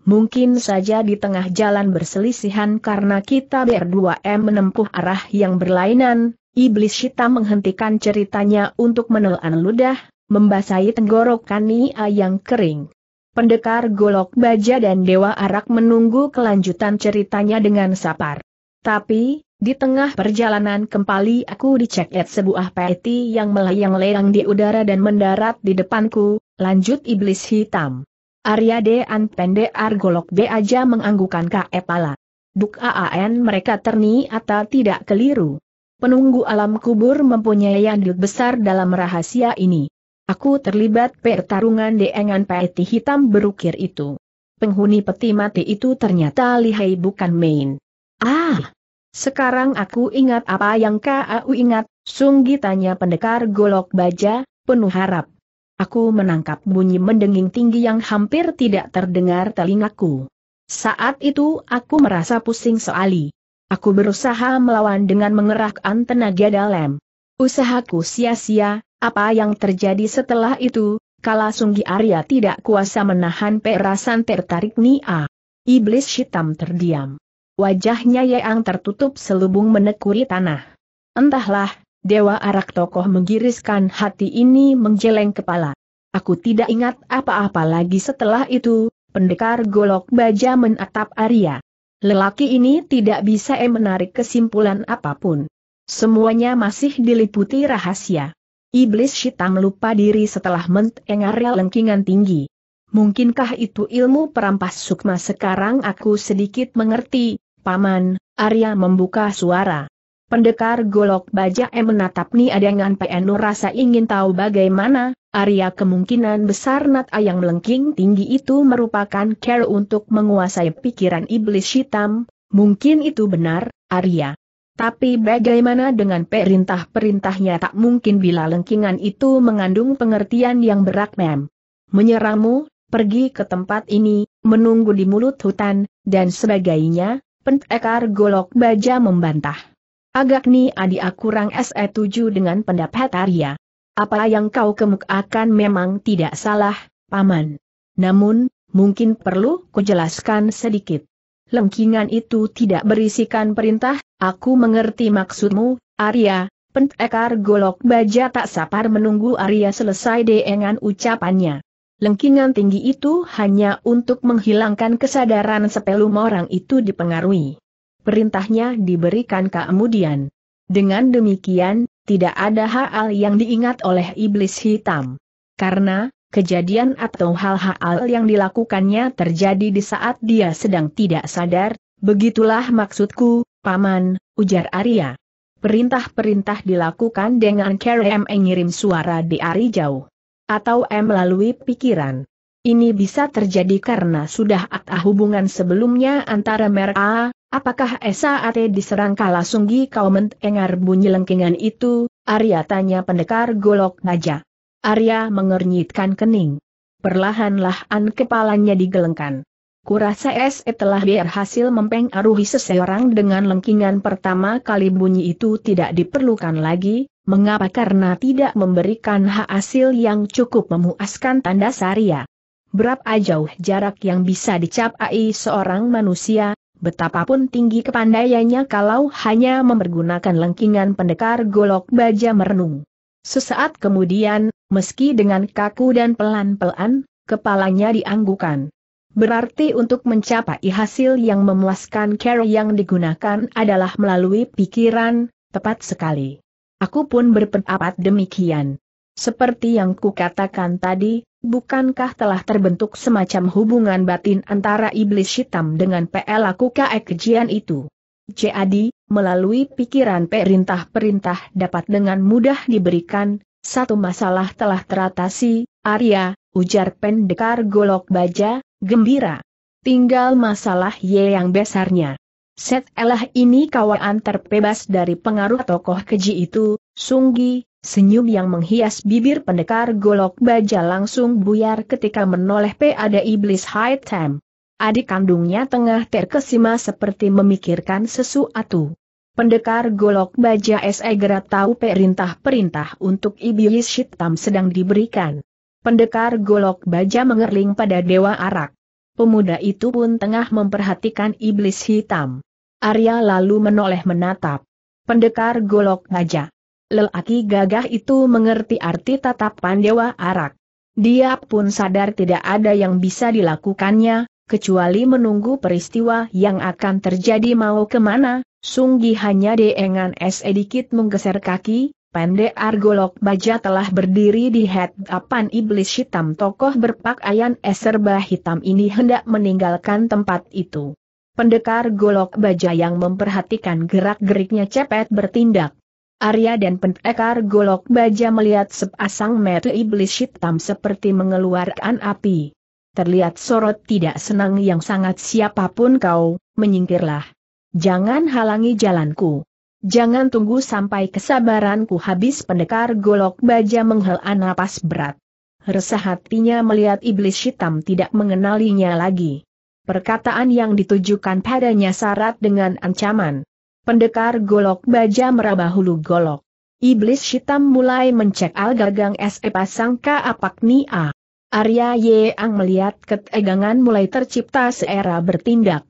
Mungkin saja di tengah jalan berselisihan karena kita berdua m menempuh arah yang berlainan, Iblis hitam menghentikan ceritanya untuk menelan ludah, membasahi tenggorokan Nia yang kering. Pendekar Golok Baja dan Dewa Arak menunggu kelanjutan ceritanya dengan sabar. Tapi, di tengah perjalanan kembali aku diceket sebuah peti yang melayang-layang di udara dan mendarat di depanku, lanjut iblis hitam. Arya Dean Argolok Golok aja menganggukan kepala. Duk AAN mereka terni atau tidak keliru. Penunggu alam kubur mempunyai andil besar dalam rahasia ini. Aku terlibat pertarungan dengan peti hitam berukir itu. Penghuni peti mati itu ternyata lihai bukan main. Ah! Sekarang aku ingat apa yang kau ingat, Sunggi tanya pendekar golok baja, penuh harap. Aku menangkap bunyi mendenging tinggi yang hampir tidak terdengar telingaku. Saat itu aku merasa pusing sekali. Aku berusaha melawan dengan mengerahkan tenaga dalam. Usahaku sia-sia, apa yang terjadi setelah itu, kala Sunggi Arya tidak kuasa menahan perasaan tertarik Nia. Iblis hitam terdiam. Wajahnya yang tertutup selubung menekuri tanah. Entahlah, Dewa Arak Tokoh menggiriskan hati ini menjeleng kepala. Aku tidak ingat apa-apa lagi setelah itu, pendekar golok baja menatap Arya. Lelaki ini tidak bisa menarik kesimpulan apapun. Semuanya masih diliputi rahasia. Iblis hitam lupa diri setelah mentengar lengkingan tinggi. Mungkinkah itu ilmu perampas sukma sekarang aku sedikit mengerti, Paman, Arya membuka suara. Pendekar golok baja e menatap ni adangan PNU rasa ingin tahu bagaimana, Arya kemungkinan besar nat ayang melengking tinggi itu merupakan care untuk menguasai pikiran iblis hitam, mungkin itu benar, Arya. Tapi bagaimana dengan perintah-perintahnya tak mungkin bila lengkingan itu mengandung pengertian yang berat mem. Menyerangmu, pergi ke tempat ini, menunggu di mulut hutan, dan sebagainya, pentekar golok baja membantah. Agak nih aku kurang SE7 dengan pendapat Arya. Apa yang kau kemukakan memang tidak salah, Paman. Namun, mungkin perlu kujelaskan sedikit. Lengkingan itu tidak berisikan perintah, Aku mengerti maksudmu, Arya, pentekar golok baja tak sabar menunggu Arya selesai dengan ucapannya. Lengkingan tinggi itu hanya untuk menghilangkan kesadaran sepelum orang itu dipengaruhi. Perintahnya diberikan kemudian. Dengan demikian, tidak ada hal yang diingat oleh iblis hitam. Karena, kejadian atau hal-hal yang dilakukannya terjadi di saat dia sedang tidak sadar, begitulah maksudku, Paman, ujar Arya. Perintah-perintah dilakukan dengan cara mengirim suara di ari jauh. Atau M melalui pikiran. Ini bisa terjadi karena sudah ada hubungan sebelumnya antara mereka, apakah Esa SAAT diserang kala sunggi kau mendengar bunyi lengkingan itu, Arya tanya pendekar golok Naja. Arya mengernyitkan kening. Perlahanlah an kepalanya digelengkan. Kurasa SE telah berhasil mempengaruhi seseorang dengan lengkingan pertama kali bunyi itu tidak diperlukan lagi, mengapa karena tidak memberikan hak hasil yang cukup memuaskan tanda saria. Berapa jauh jarak yang bisa dicapai seorang manusia, betapapun tinggi kepandaiannya kalau hanya mempergunakan lengkingan pendekar golok baja merenung. Sesaat kemudian, meski dengan kaku dan pelan-pelan, kepalanya dianggukan. Berarti untuk mencapai hasil yang memuaskan cara yang digunakan adalah melalui pikiran, tepat sekali. Aku pun berpendapat demikian. Seperti yang kukatakan tadi, bukankah telah terbentuk semacam hubungan batin antara iblis hitam dengan PL aku kekejian itu? Jadi, melalui pikiran perintah-perintah dapat dengan mudah diberikan, satu masalah telah teratasi, Arya, ujar pendekar golok baja, gembira. Tinggal masalah ye yang besarnya. Set elah ini kawan terbebas dari pengaruh tokoh keji itu, Sunggi, senyum yang menghias bibir pendekar golok baja langsung buyar ketika menoleh pada iblis high time. Adik kandungnya tengah terkesima seperti memikirkan sesuatu. Pendekar golok baja segera tahu perintah-perintah untuk iblis hitam sedang diberikan. Pendekar golok baja mengerling pada Dewa Arak. Pemuda itu pun tengah memperhatikan iblis hitam. Arya lalu menoleh menatap. Pendekar golok baja. Lelaki gagah itu mengerti arti tatapan Dewa Arak. Dia pun sadar tidak ada yang bisa dilakukannya, kecuali menunggu peristiwa yang akan terjadi mau kemana, Sunggi hanya dengan sedikit menggeser kaki, Pendek Argolok Baja telah berdiri di hadapan iblis hitam tokoh berpakaian eserba hitam ini hendak meninggalkan tempat itu. Pendekar Golok Baja yang memperhatikan gerak-geriknya cepet bertindak. Arya dan pendekar Golok Baja melihat sepasang mata iblis hitam seperti mengeluarkan api. Terlihat sorot tidak senang yang sangat siapapun kau, menyingkirlah. Jangan halangi jalanku. Jangan tunggu sampai kesabaranku habis pendekar golok baja menghela napas berat. Resah hatinya melihat iblis hitam tidak mengenalinya lagi. Perkataan yang ditujukan padanya syarat dengan ancaman. Pendekar golok baja meraba hulu golok. Iblis hitam mulai mencek algagang SE pasangka apak nia. Arya Yeang melihat ketegangan mulai tercipta seera bertindak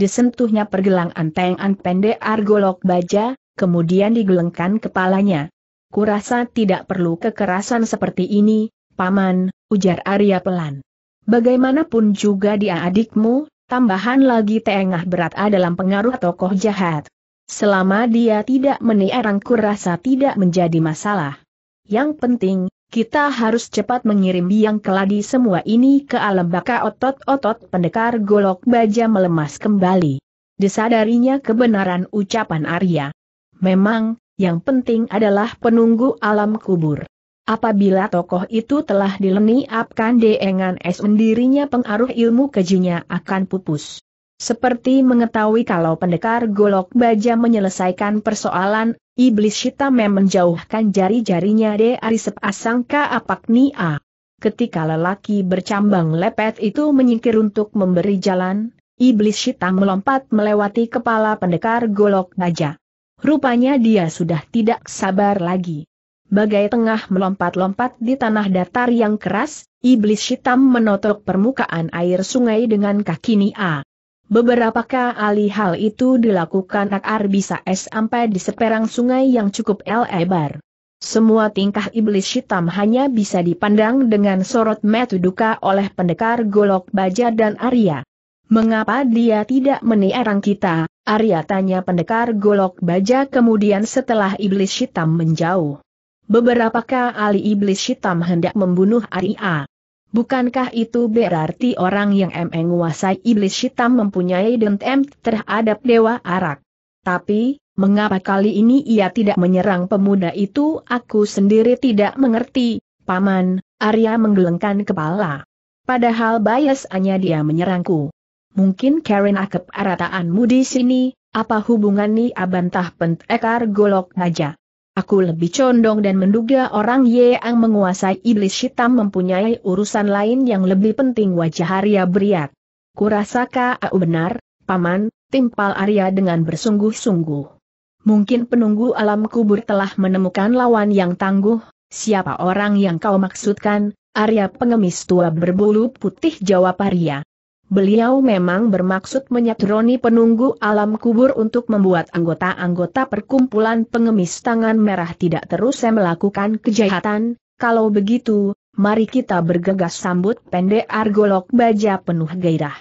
disentuhnya pergelangan tangan pendek argolok baja, kemudian digelengkan kepalanya. Kurasa tidak perlu kekerasan seperti ini, paman, ujar Arya pelan. Bagaimanapun juga dia adikmu, tambahan lagi tengah berat adalah pengaruh tokoh jahat. Selama dia tidak meniarang kurasa tidak menjadi masalah. Yang penting, kita harus cepat mengirim biang keladi semua ini ke alam baka otot-otot pendekar golok baja melemas kembali. Disadarinya kebenaran ucapan Arya. Memang, yang penting adalah penunggu alam kubur. Apabila tokoh itu telah dileniapkan dengan es sendirinya pengaruh ilmu kejunya akan pupus. Seperti mengetahui kalau pendekar golok baja menyelesaikan persoalan, iblis hitam menjauhkan jari-jarinya dari asangka apak Nia. Ketika lelaki bercambang lepet itu menyingkir untuk memberi jalan, iblis hitam melompat melewati kepala pendekar golok baja. Rupanya dia sudah tidak sabar lagi. Bagai tengah melompat-lompat di tanah datar yang keras, iblis hitam menotok permukaan air sungai dengan kaki Nia. Beberapa kali hal itu dilakukan Akar bisa es sampai di seperang sungai yang cukup lebar. Semua tingkah iblis hitam hanya bisa dipandang dengan sorot mata duka oleh pendekar golok baja dan Arya. Mengapa dia tidak menierang kita? Arya tanya pendekar golok baja kemudian setelah iblis hitam menjauh. Beberapa kali iblis hitam hendak membunuh Arya. Bukankah itu berarti orang yang menguasai iblis hitam mempunyai dendam terhadap Dewa Arak? Tapi, mengapa kali ini ia tidak menyerang pemuda itu? Aku sendiri tidak mengerti, Paman, Arya menggelengkan kepala. Padahal biasanya dia menyerangku. Mungkin Karen akep arataanmu di sini, apa hubungan ni abantah pentekar golok aja? Aku lebih condong dan menduga orang yang menguasai iblis hitam mempunyai urusan lain yang lebih penting wajah Arya beriak. Kurasa aku benar, Paman, timpal Arya dengan bersungguh-sungguh. Mungkin penunggu alam kubur telah menemukan lawan yang tangguh, siapa orang yang kau maksudkan, Arya pengemis tua berbulu putih jawab Arya. Beliau memang bermaksud menyatroni penunggu alam kubur untuk membuat anggota-anggota perkumpulan pengemis tangan merah tidak terus melakukan kejahatan, kalau begitu, mari kita bergegas sambut pendek argolok baja penuh gairah.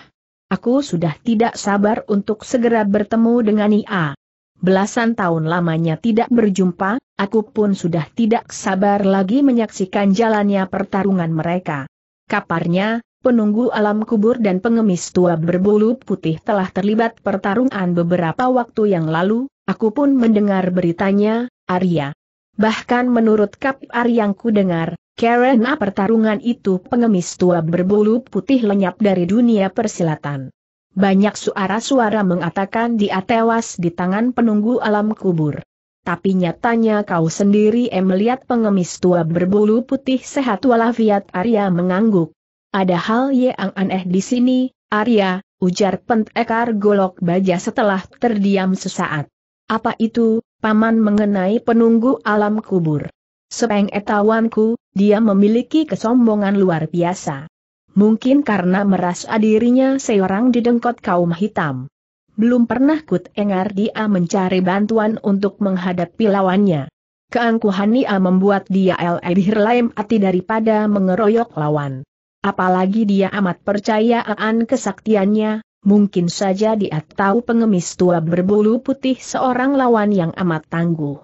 Aku sudah tidak sabar untuk segera bertemu dengan Ia. Belasan tahun lamanya tidak berjumpa, aku pun sudah tidak sabar lagi menyaksikan jalannya pertarungan mereka. Kaparnya, penunggu alam kubur dan pengemis tua berbulu putih telah terlibat pertarungan beberapa waktu yang lalu, aku pun mendengar beritanya, Arya. Bahkan menurut kap yang ku dengar, karena pertarungan itu pengemis tua berbulu putih lenyap dari dunia persilatan. Banyak suara-suara mengatakan dia tewas di tangan penunggu alam kubur. Tapi nyatanya kau sendiri em melihat pengemis tua berbulu putih sehat walafiat Arya mengangguk, ada hal yang aneh di sini, Arya, ujar pentekar golok baja setelah terdiam sesaat. Apa itu, paman mengenai penunggu alam kubur? Sepeng etawanku, dia memiliki kesombongan luar biasa. Mungkin karena merasa dirinya seorang didengkot kaum hitam. Belum pernah Kut Engar dia mencari bantuan untuk menghadapi lawannya. Keangkuhan dia membuat dia lebih lain hati daripada mengeroyok lawan. Apalagi dia amat percaya akan kesaktiannya, mungkin saja dia tahu pengemis tua berbulu putih seorang lawan yang amat tangguh.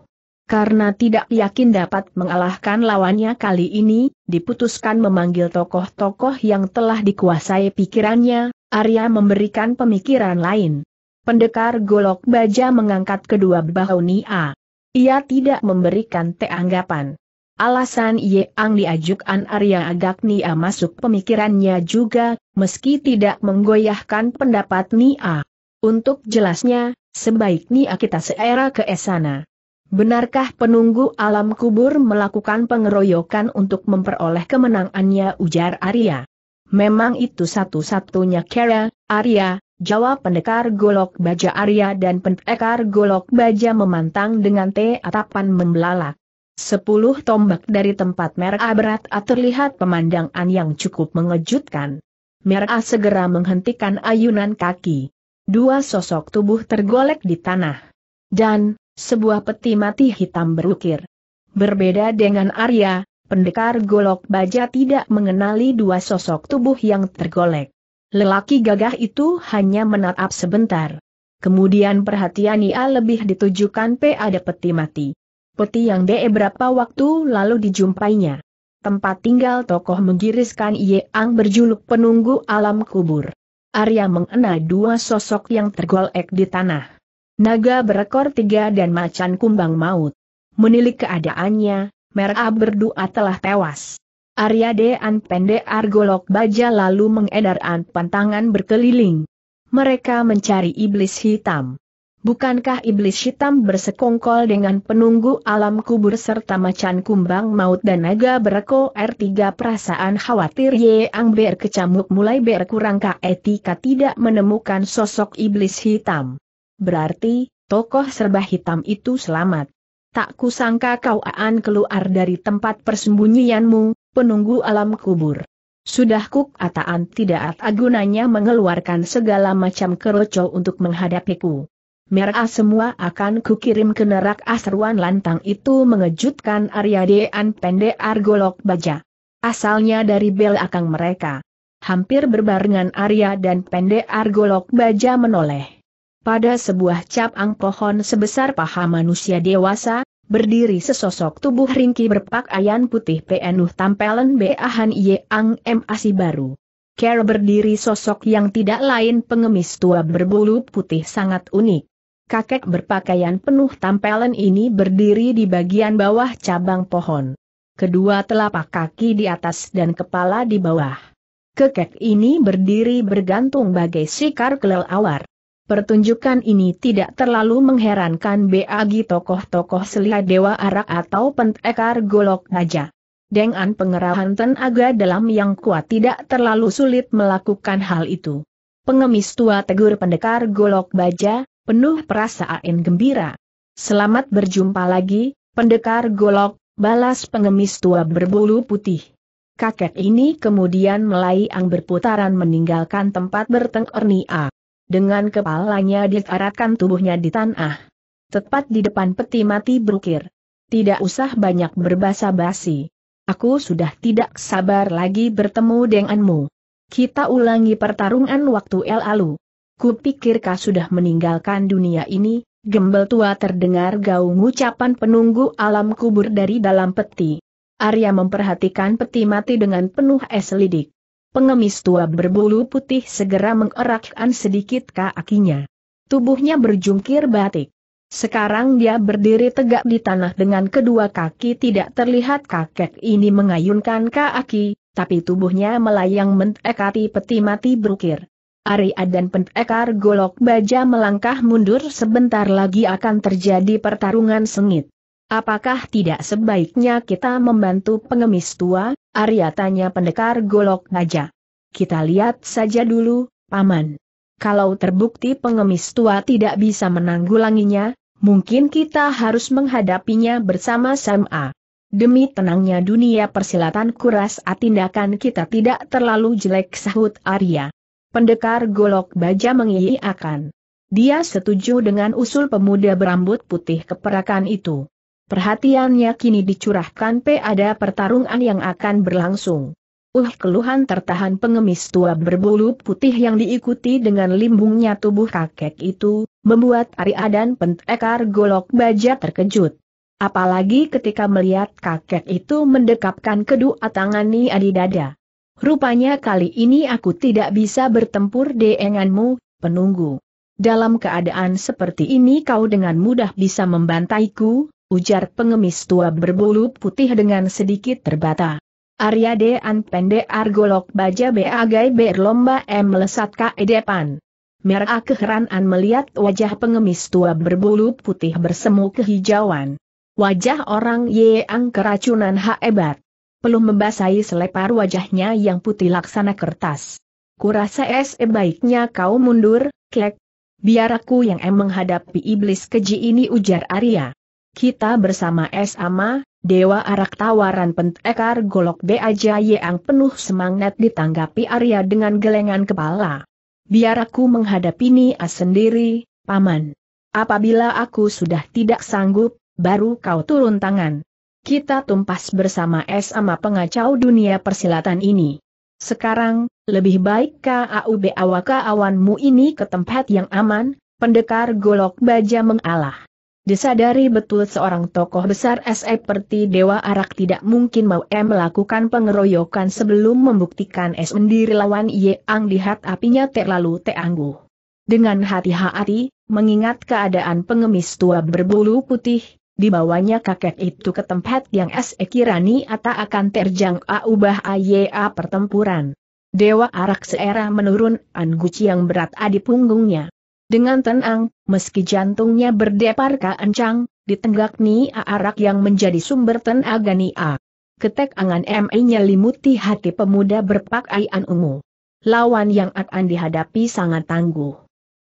Karena tidak yakin dapat mengalahkan lawannya kali ini, diputuskan memanggil tokoh-tokoh yang telah dikuasai pikirannya, Arya memberikan pemikiran lain. Pendekar Golok Baja mengangkat kedua bahu Nia. Ia tidak memberikan teanggapan. Alasan Yeang diajuk An Arya nia masuk pemikirannya juga, meski tidak menggoyahkan pendapat Nia. Untuk jelasnya, sebaik nia kita seera ke esana. Benarkah penunggu alam kubur melakukan pengeroyokan untuk memperoleh kemenangannya ujar Arya? Memang itu satu-satunya Kera, Arya, Jawab pendekar golok baja Arya dan pendekar golok baja memantang dengan tatapan membelalak. Sepuluh tombak dari tempat merek berat A terlihat pemandangan yang cukup mengejutkan. Merek segera menghentikan ayunan kaki. Dua sosok tubuh tergolek di tanah. Dan, sebuah peti mati hitam berukir. Berbeda dengan Arya, pendekar golok baja tidak mengenali dua sosok tubuh yang tergolek. Lelaki gagah itu hanya menatap sebentar. Kemudian perhatian ia lebih ditujukan pada peti mati peti yang de berapa waktu lalu dijumpainya. Tempat tinggal tokoh menggiriskan ang berjuluk penunggu alam kubur. Arya mengena dua sosok yang tergolek di tanah. Naga berekor tiga dan macan kumbang maut. Menilik keadaannya, Merah berdua telah tewas. Arya de an pendek Argolok Baja lalu mengedar ant pantangan berkeliling. Mereka mencari iblis hitam. Bukankah iblis hitam bersekongkol dengan penunggu alam kubur serta macan kumbang maut dan naga bereko R3 perasaan khawatir Yeang berkecamuk mulai berkurang etika? tidak menemukan sosok iblis hitam. Berarti, tokoh serba hitam itu selamat. Tak kusangka kau akan keluar dari tempat persembunyianmu, penunggu alam kubur. Sudah kuk ataan tidak agunanya mengeluarkan segala macam keroco untuk menghadapiku. Merah semua akan kukirim ke nerak asruan lantang itu mengejutkan Arya Dean Pende Argolok Baja. Asalnya dari belakang mereka. Hampir berbarengan Arya dan Pende Argolok Baja menoleh. Pada sebuah capang pohon sebesar paha manusia dewasa, berdiri sesosok tubuh ringki berpakaian putih penuh tampelan beahan Yeang masi baru. Care berdiri sosok yang tidak lain pengemis tua berbulu putih sangat unik kakek berpakaian penuh tampelan ini berdiri di bagian bawah cabang pohon. Kedua telapak kaki di atas dan kepala di bawah. Kekek ini berdiri bergantung bagai sikar kelelawar. Pertunjukan ini tidak terlalu mengherankan bagi tokoh-tokoh selia Dewa Arak atau Pentekar Golok naja. Dengan pengerahan tenaga dalam yang kuat tidak terlalu sulit melakukan hal itu. Pengemis tua tegur pendekar Golok Baja, penuh perasaan gembira. Selamat berjumpa lagi, pendekar golok, balas pengemis tua berbulu putih. Kakek ini kemudian melayang berputaran meninggalkan tempat bertengkar Nia. Dengan kepalanya dikaratkan tubuhnya di tanah. Tepat di depan peti mati berukir. Tidak usah banyak berbasa-basi. Aku sudah tidak sabar lagi bertemu denganmu. Kita ulangi pertarungan waktu el lalu kupikir kau sudah meninggalkan dunia ini, gembel tua terdengar gaung ucapan penunggu alam kubur dari dalam peti. Arya memperhatikan peti mati dengan penuh es lidik. Pengemis tua berbulu putih segera mengerakkan sedikit kakinya. Tubuhnya berjungkir batik. Sekarang dia berdiri tegak di tanah dengan kedua kaki tidak terlihat kakek ini mengayunkan kaki, tapi tubuhnya melayang mendekati peti mati berukir. Aria dan pendekar golok baja melangkah mundur sebentar lagi akan terjadi pertarungan sengit. Apakah tidak sebaiknya kita membantu pengemis tua? Arya tanya pendekar golok baja. Kita lihat saja dulu, Paman. Kalau terbukti pengemis tua tidak bisa menanggulanginya, mungkin kita harus menghadapinya bersama-sama. Demi tenangnya dunia persilatan kuras atindakan tindakan kita tidak terlalu jelek sahut Arya. Pendekar Golok Baja mengiyakan. Dia setuju dengan usul pemuda berambut putih keperakan itu. Perhatiannya kini dicurahkan pada pertarungan yang akan berlangsung. Uh keluhan tertahan pengemis tua berbulu putih yang diikuti dengan limbungnya tubuh kakek itu, membuat Aria dan pendekar golok baja terkejut. Apalagi ketika melihat kakek itu mendekapkan kedua tangan Nia di dada. Rupanya kali ini aku tidak bisa bertempur denganmu, penunggu. Dalam keadaan seperti ini kau dengan mudah bisa membantaiku, ujar pengemis tua berbulu putih dengan sedikit terbata. Arya Dean Pende Argolok Baja Beagai Berlomba M Lesat Ke Depan. Merah keheranan melihat wajah pengemis tua berbulu putih bersemu kehijauan. Wajah orang Yeang keracunan hebat peluh membasahi selepar wajahnya yang putih laksana kertas. Kurasa es baiknya kau mundur, klek. Biar aku yang em menghadapi iblis keji ini ujar Arya. Kita bersama es ama, dewa arak tawaran pentekar golok baja aja yang penuh semangat ditanggapi Arya dengan gelengan kepala. Biar aku menghadapi ini sendiri, paman. Apabila aku sudah tidak sanggup, baru kau turun tangan. Kita tumpas bersama sama pengacau dunia persilatan ini. Sekarang, lebih baik kau awak awanmu ini ke tempat yang aman, pendekar golok baja mengalah. Disadari betul seorang tokoh besar seperti Dewa Arak tidak mungkin mau M melakukan pengeroyokan sebelum membuktikan S sendiri lawan Yang dihat apinya terlalu teangguh. Dengan hati-hati, mengingat keadaan pengemis tua berbulu putih, Dibawanya kakek itu ke tempat yang sekirani atau akan terjang aubah aya pertempuran. Dewa arak seera menurun Anguci yang berat adi punggungnya. Dengan tenang, meski jantungnya berdepar kencang, ditenggak ni arak yang menjadi sumber tenaga nia. Ketek angan MI limuti hati pemuda berpakaian ungu. Lawan yang akan dihadapi sangat tangguh.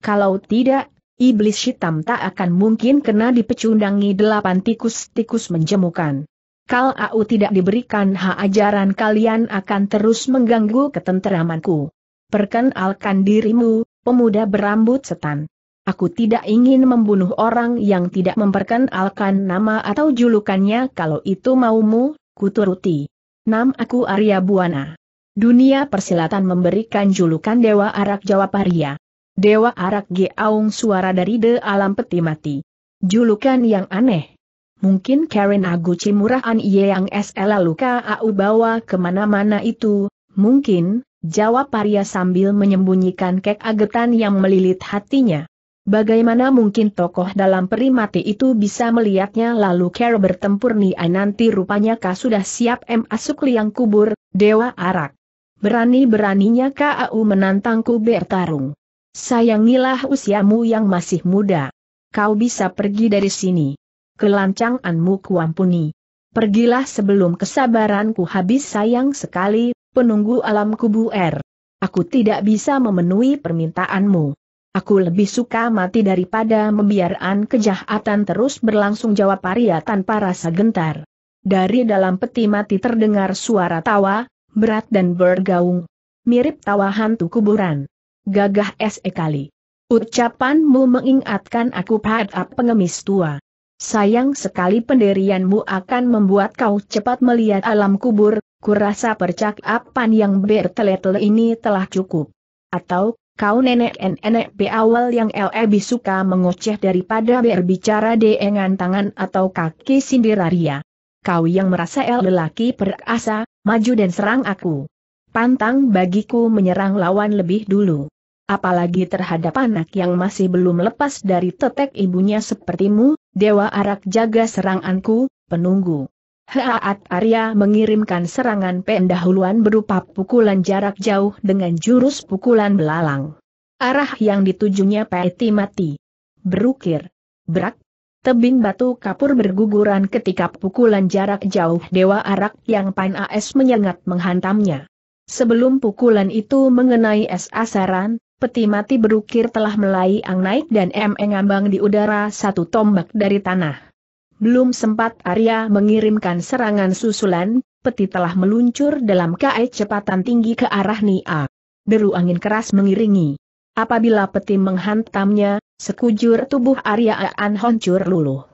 Kalau tidak, Iblis hitam tak akan mungkin kena dipecundangi delapan tikus-tikus menjemukan. Kalau tidak diberikan hak ajaran kalian akan terus mengganggu ketenteramanku. Perkenalkan dirimu, pemuda berambut setan. Aku tidak ingin membunuh orang yang tidak memperkenalkan nama atau julukannya kalau itu maumu, kuturuti. Nam aku Arya Buana. Dunia persilatan memberikan julukan Dewa Arak Jawa Arya. Dewa Arak Geaung suara dari de alam peti mati. Julukan yang aneh. Mungkin Karen Aguchi Murahan Ye Yang SL lalu KAU bawa kemana-mana itu, mungkin, jawab Arya sambil menyembunyikan kek agetan yang melilit hatinya. Bagaimana mungkin tokoh dalam perimati itu bisa melihatnya lalu Karen bertempur nih nanti rupanya kah sudah siap M asuk liang kubur, Dewa Arak. Berani-beraninya KAU menantangku bertarung. Sayangilah usiamu yang masih muda. Kau bisa pergi dari sini. Kelancanganmu kuampuni. Pergilah sebelum kesabaranku habis sayang sekali, penunggu alam kubu R. Aku tidak bisa memenuhi permintaanmu. Aku lebih suka mati daripada membiarkan kejahatan terus berlangsung jawab Arya tanpa rasa gentar. Dari dalam peti mati terdengar suara tawa, berat dan bergaung. Mirip tawa hantu kuburan gagah kali. Ucapanmu mengingatkan aku pada pengemis tua. Sayang sekali penderianmu akan membuat kau cepat melihat alam kubur, kurasa percakapan yang bertele-tele ini telah cukup. Atau, kau nenek nenek awal yang lebih suka mengoceh daripada berbicara dengan tangan atau kaki sindiraria. Kau yang merasa el lelaki perasa, maju dan serang aku. Pantang bagiku menyerang lawan lebih dulu apalagi terhadap anak yang masih belum lepas dari tetek ibunya sepertimu, Dewa Arak jaga seranganku, penunggu. Haat Arya mengirimkan serangan pendahuluan berupa pukulan jarak jauh dengan jurus pukulan belalang. Arah yang ditujunya Peti mati. Berukir. Berak. Tebing batu kapur berguguran ketika pukulan jarak jauh Dewa Arak yang Pan AS menyengat menghantamnya. Sebelum pukulan itu mengenai es asaran, peti mati berukir telah melayang naik dan M. di udara satu tombak dari tanah. Belum sempat Arya mengirimkan serangan susulan, peti telah meluncur dalam cepatan tinggi ke arah Nia. Deru angin keras mengiringi. Apabila peti menghantamnya, sekujur tubuh Arya Aan hancur luluh.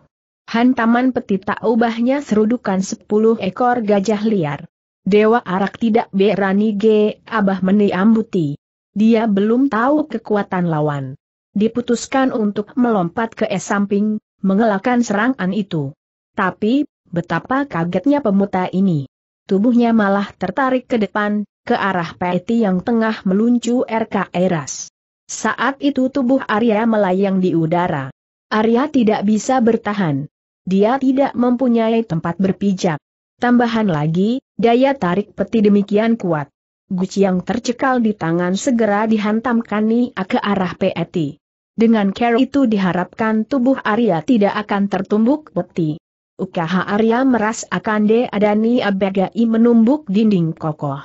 Hantaman peti tak ubahnya serudukan sepuluh ekor gajah liar. Dewa Arak tidak berani ge abah meniambuti. Dia belum tahu kekuatan lawan. Diputuskan untuk melompat ke es samping, mengelakkan serangan itu. Tapi, betapa kagetnya pemuta ini. Tubuhnya malah tertarik ke depan, ke arah Peti yang tengah meluncu RK Eras. Saat itu tubuh Arya melayang di udara. Arya tidak bisa bertahan. Dia tidak mempunyai tempat berpijak. Tambahan lagi, daya tarik peti demikian kuat guci yang tercekal di tangan segera dihantamkannya ke arah Peti. Dengan care itu diharapkan tubuh Arya tidak akan tertumbuk beti. Ukaha Arya meras akan adani abegai menumbuk dinding kokoh.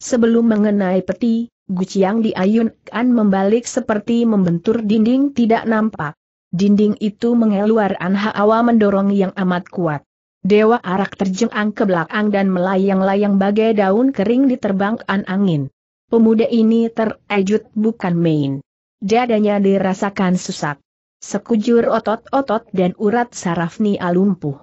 Sebelum mengenai peti, guci yang diayunkan membalik seperti membentur dinding tidak nampak. Dinding itu mengeluarkan hawa mendorong yang amat kuat. Dewa arak terjengang ke belakang dan melayang-layang bagai daun kering di diterbangkan angin. Pemuda ini terkejut bukan main. Dadanya dirasakan sesak. Sekujur otot-otot dan urat sarafni alumpuh.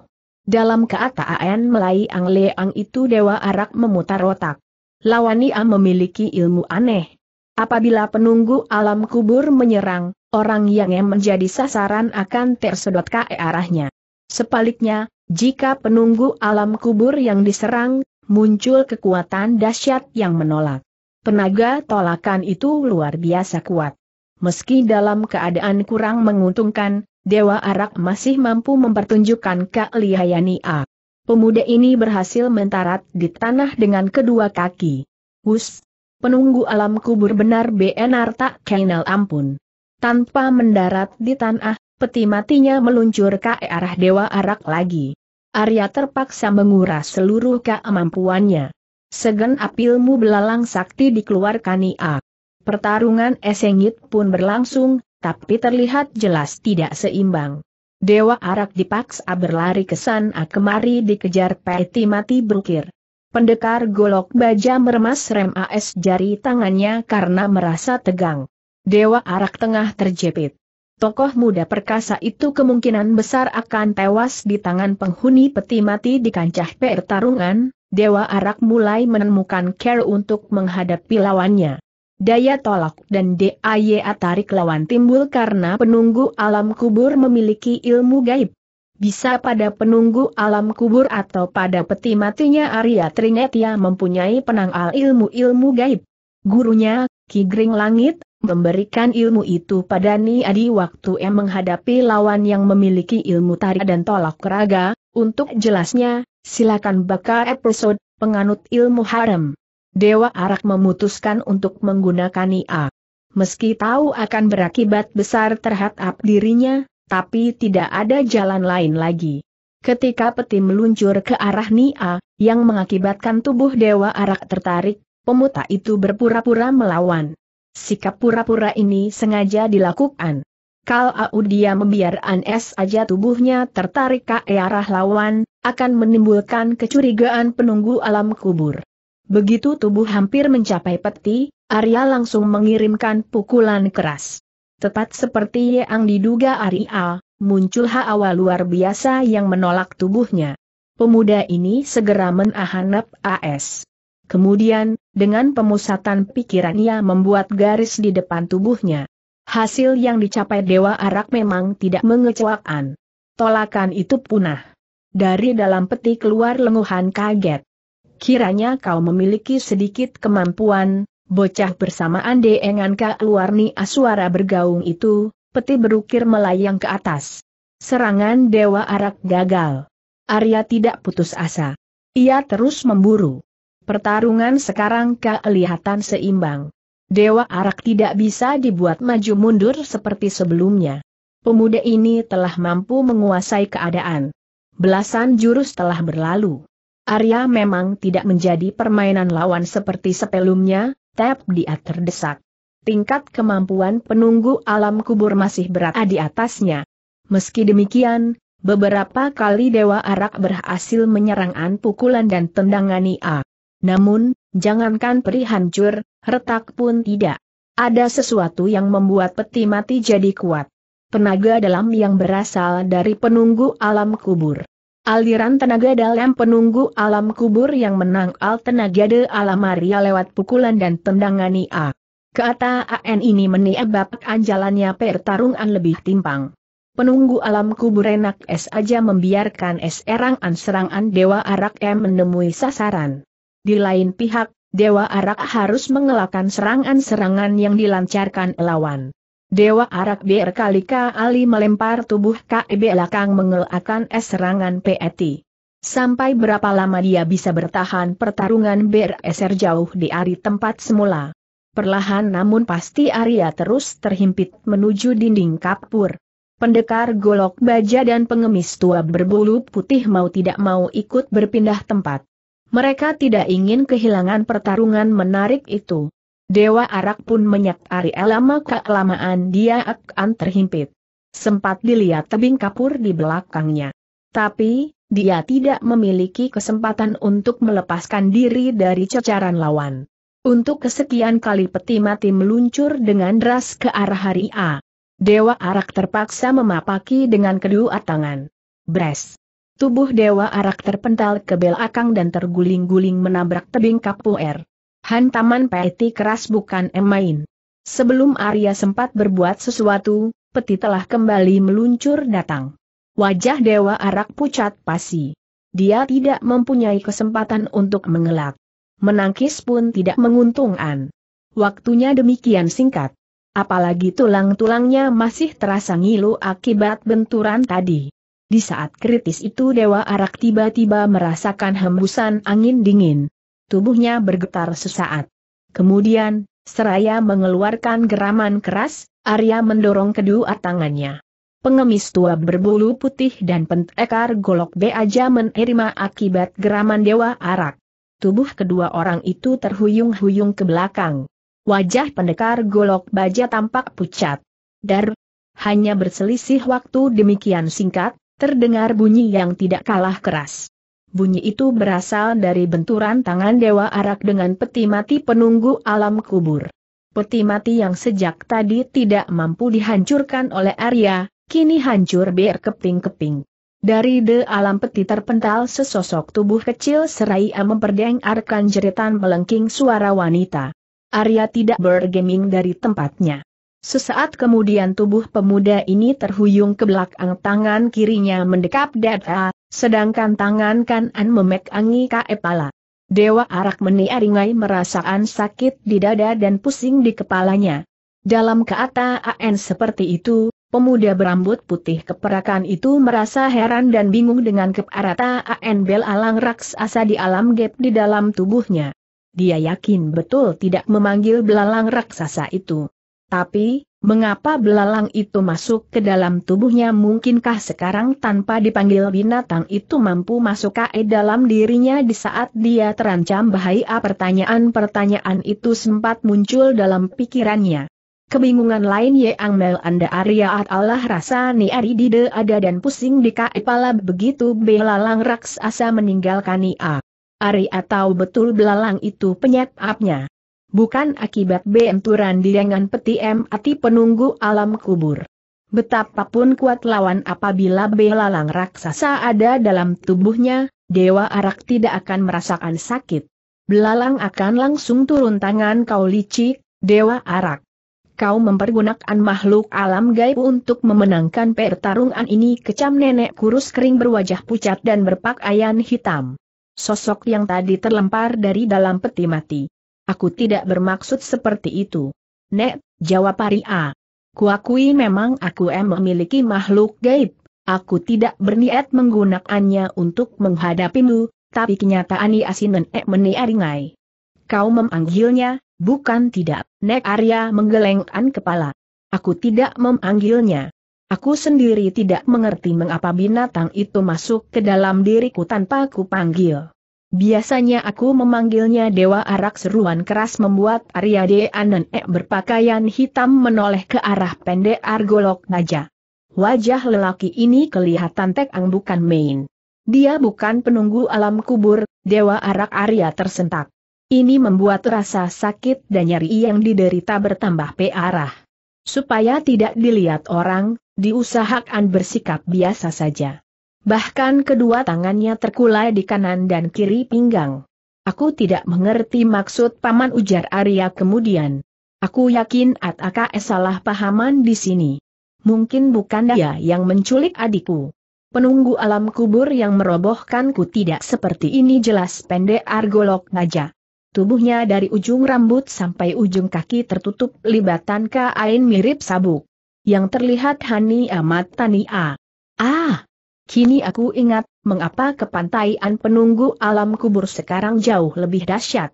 Dalam keataan melayang leang itu dewa arak memutar otak. Lawania memiliki ilmu aneh. Apabila penunggu alam kubur menyerang, orang yang menjadi sasaran akan tersedot ke arahnya. Sebaliknya, jika penunggu alam kubur yang diserang, muncul kekuatan dahsyat yang menolak. Penaga tolakan itu luar biasa kuat. Meski dalam keadaan kurang menguntungkan, Dewa Arak masih mampu mempertunjukkan A. Pemuda ini berhasil mentarat di tanah dengan kedua kaki. Hus! Penunggu alam kubur benar benar tak kenal ampun. Tanpa mendarat di tanah, peti matinya meluncur ke arah Dewa Arak lagi. Arya terpaksa menguras seluruh kemampuannya. Segen apilmu belalang sakti dikeluarkan ia. Pertarungan esengit pun berlangsung, tapi terlihat jelas tidak seimbang. Dewa Arak dipaksa berlari ke sana kemari dikejar peti mati berukir. Pendekar golok baja meremas rem AS jari tangannya karena merasa tegang. Dewa Arak tengah terjepit tokoh muda perkasa itu kemungkinan besar akan tewas di tangan penghuni peti mati di kancah pertarungan, Dewa Arak mulai menemukan care untuk menghadapi lawannya. Daya tolak dan daya tarik lawan timbul karena penunggu alam kubur memiliki ilmu gaib. Bisa pada penunggu alam kubur atau pada peti matinya Arya Trinetia mempunyai penangal ilmu-ilmu gaib. Gurunya, Ki Gring Langit, memberikan ilmu itu pada Adi waktu em menghadapi lawan yang memiliki ilmu tarik dan tolak keraga. untuk jelasnya, silakan baca episode, penganut ilmu haram. Dewa Arak memutuskan untuk menggunakan IA. Meski tahu akan berakibat besar terhadap dirinya, tapi tidak ada jalan lain lagi. Ketika peti meluncur ke arah Nia, yang mengakibatkan tubuh Dewa Arak tertarik, pemuta itu berpura-pura melawan. Sikap pura-pura ini sengaja dilakukan. Kalau dia membiarkan es aja tubuhnya tertarik ke arah lawan, akan menimbulkan kecurigaan penunggu alam kubur. Begitu tubuh hampir mencapai peti, Arya langsung mengirimkan pukulan keras. Tepat seperti yang diduga Arya, muncul hawa luar biasa yang menolak tubuhnya. Pemuda ini segera menahanap AS. Kemudian, dengan pemusatan pikiran ia membuat garis di depan tubuhnya. Hasil yang dicapai Dewa Arak memang tidak mengecewakan. Tolakan itu punah. Dari dalam peti keluar lenguhan kaget. Kiranya kau memiliki sedikit kemampuan, bocah bersamaan dengan Kak Aswara bergaung itu, peti berukir melayang ke atas. Serangan Dewa Arak gagal. Arya tidak putus asa. Ia terus memburu. Pertarungan sekarang kelihatan seimbang. Dewa Arak tidak bisa dibuat maju mundur seperti sebelumnya. Pemuda ini telah mampu menguasai keadaan. Belasan jurus telah berlalu. Arya memang tidak menjadi permainan lawan seperti sebelumnya, tap dia terdesak. Tingkat kemampuan penunggu alam kubur masih berada di atasnya. Meski demikian, beberapa kali Dewa Arak berhasil menyerang an pukulan dan tendangan Nia. Namun, jangankan peri hancur, retak pun tidak. Ada sesuatu yang membuat peti mati jadi kuat. Tenaga dalam yang berasal dari penunggu alam kubur. Aliran tenaga dalam penunggu alam kubur yang menang menangkal tenaga de Maria lewat pukulan dan tendangan IA. Kata AN ini meniababkan jalannya pertarungan lebih timpang. Penunggu alam kubur enak S aja membiarkan S erangan serangan Dewa Arak M menemui sasaran. Di lain pihak, Dewa Arak harus mengelakkan serangan-serangan yang dilancarkan lawan. Dewa Arak berkali kali melempar tubuh KEB belakang mengelakkan es serangan PET. Sampai berapa lama dia bisa bertahan pertarungan bereser jauh di ari tempat semula. Perlahan namun pasti Arya terus terhimpit menuju dinding kapur. Pendekar golok baja dan pengemis tua berbulu putih mau tidak mau ikut berpindah tempat. Mereka tidak ingin kehilangan pertarungan menarik itu. Dewa Arak pun menyakari lama kelamaan dia akan terhimpit. Sempat dilihat tebing kapur di belakangnya. Tapi, dia tidak memiliki kesempatan untuk melepaskan diri dari cecaran lawan. Untuk kesekian kali peti mati meluncur dengan deras ke arah hari A. Dewa Arak terpaksa memapaki dengan kedua tangan. Bres. Tubuh Dewa Arak terpental ke belakang dan terguling-guling menabrak tebing kapuer. Hantaman peti keras bukan main. Sebelum Arya sempat berbuat sesuatu, peti telah kembali meluncur datang. Wajah Dewa Arak pucat pasi. Dia tidak mempunyai kesempatan untuk mengelak. Menangkis pun tidak menguntungkan. Waktunya demikian singkat. Apalagi tulang-tulangnya masih terasa ngilu akibat benturan tadi. Di saat kritis itu Dewa Arak tiba-tiba merasakan hembusan angin dingin. Tubuhnya bergetar sesaat. Kemudian, seraya mengeluarkan geraman keras, Arya mendorong kedua tangannya. Pengemis tua berbulu putih dan pentekar golok beaja menerima akibat geraman Dewa Arak. Tubuh kedua orang itu terhuyung-huyung ke belakang. Wajah pendekar golok baja tampak pucat. Dar, hanya berselisih waktu demikian singkat, terdengar bunyi yang tidak kalah keras. Bunyi itu berasal dari benturan tangan Dewa Arak dengan peti mati penunggu alam kubur. Peti mati yang sejak tadi tidak mampu dihancurkan oleh Arya, kini hancur berkeping-keping. Dari de alam peti terpental sesosok tubuh kecil seraya memperdengarkan jeritan melengking suara wanita. Arya tidak bergeming dari tempatnya. Sesaat kemudian tubuh pemuda ini terhuyung ke belakang tangan kirinya mendekap dada, sedangkan tangan kanan memegangi kepala. Dewa arak meniaringai merasakan sakit di dada dan pusing di kepalanya. Dalam keadaan seperti itu, pemuda berambut putih keperakan itu merasa heran dan bingung dengan kearataan bel alang raksasa di alam gap di dalam tubuhnya. Dia yakin betul tidak memanggil belalang raksasa itu. Tapi, mengapa belalang itu masuk ke dalam tubuhnya mungkinkah sekarang tanpa dipanggil binatang itu mampu masuk ke dalam dirinya di saat dia terancam bahaya pertanyaan-pertanyaan itu sempat muncul dalam pikirannya. Kebingungan lain Yang Mel Anda Arya at Allah rasa ni Ari Dide ada dan pusing di kepala begitu belalang raksasa meninggalkan Nia. Ari atau betul belalang itu penyebabnya bukan akibat benturan di dengan peti M penunggu alam kubur. Betapapun kuat lawan apabila belalang raksasa ada dalam tubuhnya, Dewa Arak tidak akan merasakan sakit. Belalang akan langsung turun tangan kau licik, Dewa Arak. Kau mempergunakan makhluk alam gaib untuk memenangkan pertarungan ini kecam nenek kurus kering berwajah pucat dan berpakaian hitam. Sosok yang tadi terlempar dari dalam peti mati. Aku tidak bermaksud seperti itu. Nek, jawab A. Kuakui memang aku em memiliki makhluk gaib. Aku tidak berniat menggunakannya untuk menghadapimu, tapi kenyataan Yasinen ek eh, meniaringai. Kau memanggilnya, bukan tidak. Nek Arya menggelengkan kepala. Aku tidak memanggilnya. Aku sendiri tidak mengerti mengapa binatang itu masuk ke dalam diriku tanpa ku panggil. Biasanya aku memanggilnya Dewa Arak seruan keras membuat Arya De e berpakaian hitam menoleh ke arah pendek Argolok Naja. Wajah lelaki ini kelihatan tekang bukan main. Dia bukan penunggu alam kubur, Dewa Arak Arya tersentak. Ini membuat rasa sakit dan nyeri yang diderita bertambah parah. Supaya tidak dilihat orang, diusahakan bersikap biasa saja. Bahkan kedua tangannya terkulai di kanan dan kiri pinggang. Aku tidak mengerti maksud paman ujar Arya kemudian. Aku yakin Ataka salah pahaman di sini. Mungkin bukan dia yang menculik adikku. Penunggu alam kubur yang merobohkanku tidak seperti ini jelas pendek argolok Naja. Tubuhnya dari ujung rambut sampai ujung kaki tertutup libatan kain mirip sabuk. Yang terlihat Hani amat tania. Ah! Kini aku ingat, mengapa kepantaian penunggu alam kubur sekarang jauh lebih dahsyat.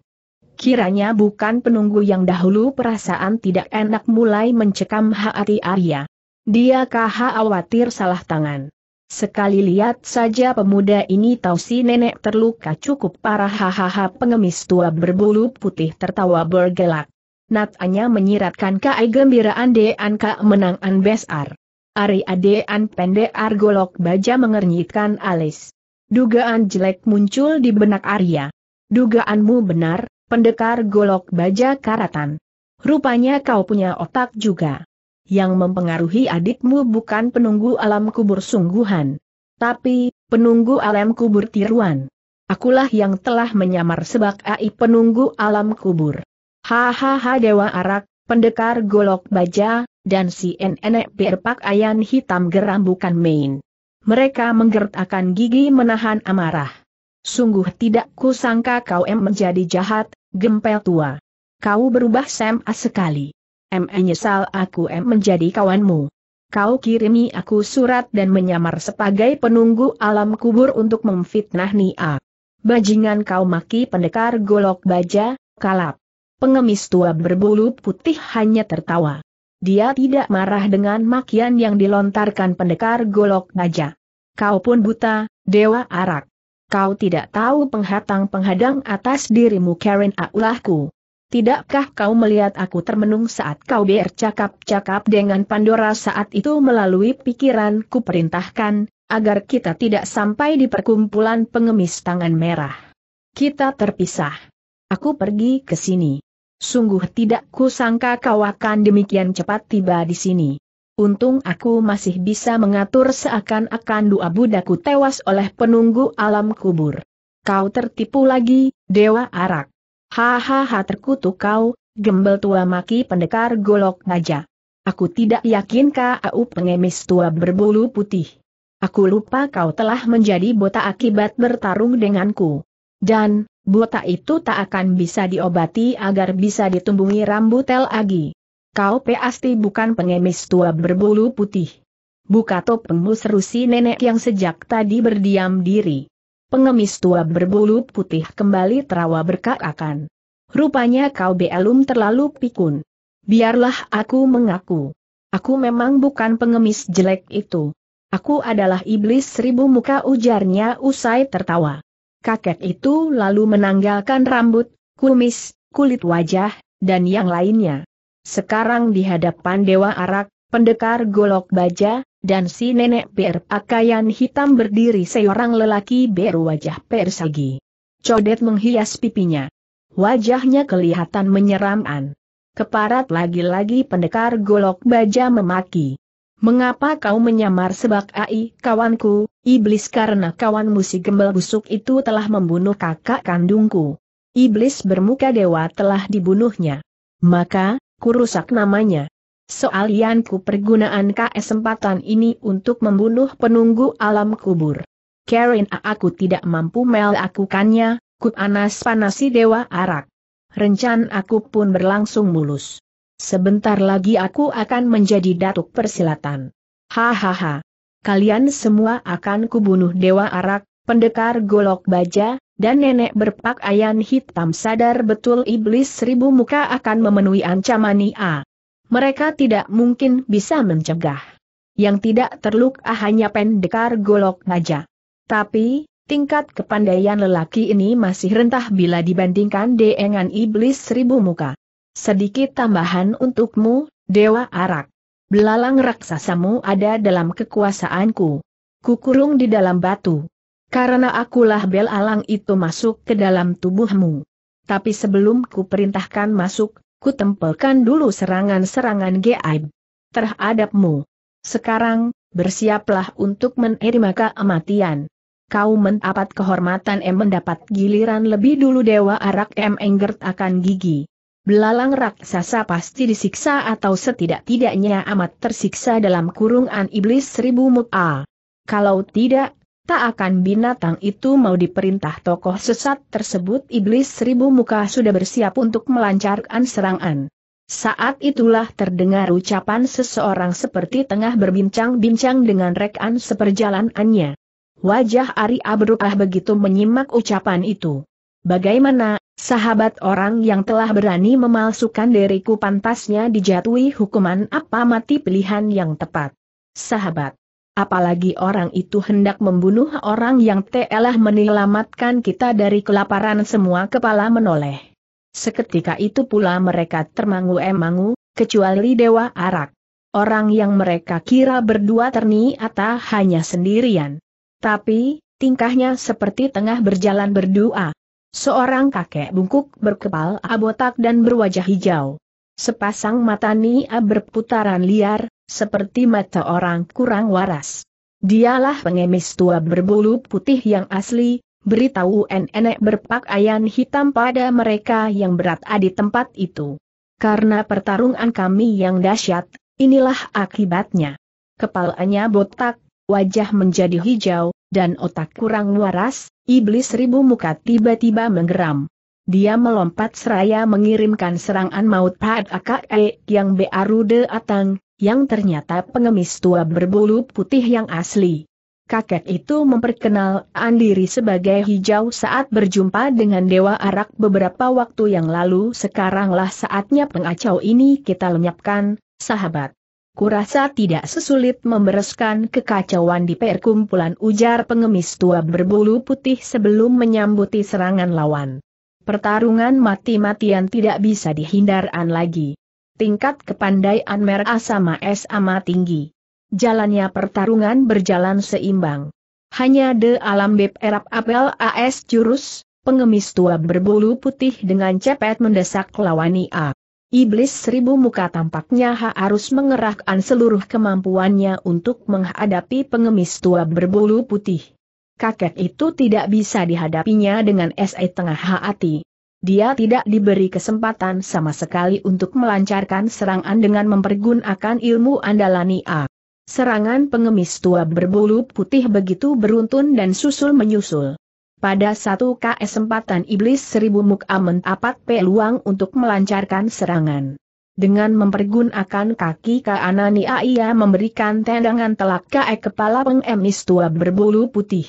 Kiranya bukan penunggu yang dahulu perasaan tidak enak mulai mencekam hati Arya. Dia khawatir salah tangan. Sekali lihat saja pemuda ini tahu si nenek terluka cukup parah hahaha pengemis tua berbulu putih tertawa bergelak. Natanya menyiratkan kai gembiraan dean ka menang an besar. Ari Adean pendek argolok baja mengernyitkan alis. Dugaan jelek muncul di benak Arya. Dugaanmu benar, pendekar golok baja karatan. Rupanya kau punya otak juga. Yang mempengaruhi adikmu bukan penunggu alam kubur sungguhan. Tapi, penunggu alam kubur tiruan. Akulah yang telah menyamar sebak AI penunggu alam kubur. Hahaha Dewa Arak, pendekar golok baja, dan si nenek berpakaian hitam geram bukan main. Mereka menggertakkan gigi menahan amarah. Sungguh tidak kusangka kau em menjadi jahat, gempel tua. Kau berubah Sam sekali. Em menyesal aku em menjadi kawanmu. Kau kirimi aku surat dan menyamar sebagai penunggu alam kubur untuk memfitnah Nia. Bajingan kau maki pendekar golok baja, kalap pengemis tua berbulu putih hanya tertawa. Dia tidak marah dengan makian yang dilontarkan pendekar golok Naja. Kau pun buta, dewa arak. Kau tidak tahu penghatang penghadang atas dirimu Karen Aulahku. Tidakkah kau melihat aku termenung saat kau bercakap-cakap dengan Pandora saat itu melalui pikiranku perintahkan, agar kita tidak sampai di perkumpulan pengemis tangan merah. Kita terpisah. Aku pergi ke sini. Sungguh tidak kusangka kau akan demikian cepat tiba di sini. Untung aku masih bisa mengatur seakan-akan dua budakku tewas oleh penunggu alam kubur. Kau tertipu lagi, Dewa Arak. Hahaha terkutuk kau, gembel tua maki pendekar golok naja. Aku tidak yakin kau pengemis tua berbulu putih. Aku lupa kau telah menjadi botak akibat bertarung denganku. Dan, Buta itu tak akan bisa diobati agar bisa ditumbuhi rambut lagi. Kau pasti bukan pengemis tua berbulu putih. Buka topengmu seru si nenek yang sejak tadi berdiam diri. Pengemis tua berbulu putih kembali terawa berkakakan. Rupanya kau belum terlalu pikun. Biarlah aku mengaku. Aku memang bukan pengemis jelek itu. Aku adalah iblis seribu muka ujarnya usai tertawa kakek itu lalu menanggalkan rambut, kumis, kulit wajah, dan yang lainnya. Sekarang di hadapan Dewa Arak, pendekar golok baja, dan si nenek berpakaian hitam berdiri seorang lelaki berwajah persagi. Codet menghias pipinya. Wajahnya kelihatan menyeramkan. Keparat lagi-lagi pendekar golok baja memaki. Mengapa kau menyamar sebab ai, kawanku, iblis karena kawan si gembel busuk itu telah membunuh kakak kandungku. Iblis bermuka dewa telah dibunuhnya. Maka, kurusak namanya. Soal Soalianku pergunaan kesempatan ini untuk membunuh penunggu alam kubur. Karen aku tidak mampu melakukannya, ku anas panasi dewa arak. Rencan aku pun berlangsung mulus. Sebentar lagi aku akan menjadi datuk persilatan. Hahaha. Kalian semua akan kubunuh Dewa Arak, pendekar golok baja, dan nenek berpakaian hitam sadar betul iblis seribu muka akan memenuhi ancaman Nia. Mereka tidak mungkin bisa mencegah. Yang tidak terluka ah hanya pendekar golok baja. Tapi, tingkat kepandaian lelaki ini masih rentah bila dibandingkan dengan iblis seribu muka. Sedikit tambahan untukmu, Dewa Arak. Belalang raksasamu ada dalam kekuasaanku. Kukurung di dalam batu. Karena akulah belalang itu masuk ke dalam tubuhmu. Tapi sebelum ku perintahkan masuk, ku tempelkan dulu serangan-serangan gaib terhadapmu. Sekarang, bersiaplah untuk menerima kematian. Kau mendapat kehormatan em mendapat giliran lebih dulu Dewa Arak em enggert akan gigi. Belalang raksasa pasti disiksa atau setidak-tidaknya amat tersiksa dalam kurungan iblis seribu muka. Kalau tidak, tak akan binatang itu mau diperintah tokoh sesat tersebut iblis seribu muka sudah bersiap untuk melancarkan serangan. Saat itulah terdengar ucapan seseorang seperti tengah berbincang-bincang dengan rekan seperjalanannya. Wajah Ari Abrupah begitu menyimak ucapan itu. Bagaimana, sahabat orang yang telah berani memalsukan diriku pantasnya dijatuhi hukuman apa mati pilihan yang tepat? Sahabat. Apalagi orang itu hendak membunuh orang yang telah menyelamatkan kita dari kelaparan semua kepala menoleh. Seketika itu pula mereka termangu-emangu, kecuali Dewa Arak. Orang yang mereka kira berdua ternyata hanya sendirian. Tapi, tingkahnya seperti tengah berjalan berdua. Seorang kakek bungkuk berkepal abotak dan berwajah hijau. Sepasang mata Nia berputaran liar, seperti mata orang kurang waras. Dialah pengemis tua berbulu putih yang asli, beritahu nenek berpakaian hitam pada mereka yang berat di tempat itu. Karena pertarungan kami yang dahsyat, inilah akibatnya. Kepalanya botak, wajah menjadi hijau, dan otak kurang waras, Iblis seribu muka tiba-tiba menggeram. Dia melompat seraya mengirimkan serangan maut pada AKE yang baru Atang, yang ternyata pengemis tua berbulu putih yang asli. Kakek itu memperkenal andiri sebagai hijau saat berjumpa dengan Dewa Arak beberapa waktu yang lalu sekaranglah saatnya pengacau ini kita lenyapkan, sahabat. Kurasa tidak sesulit membereskan kekacauan di perkumpulan ujar pengemis tua berbulu putih sebelum menyambuti serangan lawan. Pertarungan mati-matian tidak bisa dihindarkan lagi. Tingkat kepandaian Merah sama es sama tinggi. Jalannya pertarungan berjalan seimbang. Hanya de alam beb erap apel AS jurus, pengemis tua berbulu putih dengan cepet mendesak lawani A. Iblis seribu muka tampaknya harus mengerahkan seluruh kemampuannya untuk menghadapi pengemis tua berbulu putih. Kakek itu tidak bisa dihadapinya dengan SE tengah hati. Dia tidak diberi kesempatan sama sekali untuk melancarkan serangan dengan mempergunakan ilmu A. Serangan pengemis tua berbulu putih begitu beruntun dan susul menyusul. Pada satu kesempatan iblis seribu muka mentapat peluang untuk melancarkan serangan. Dengan mempergunakan kaki Anania ia memberikan tendangan telak ke kepala pengemis tua berbulu putih.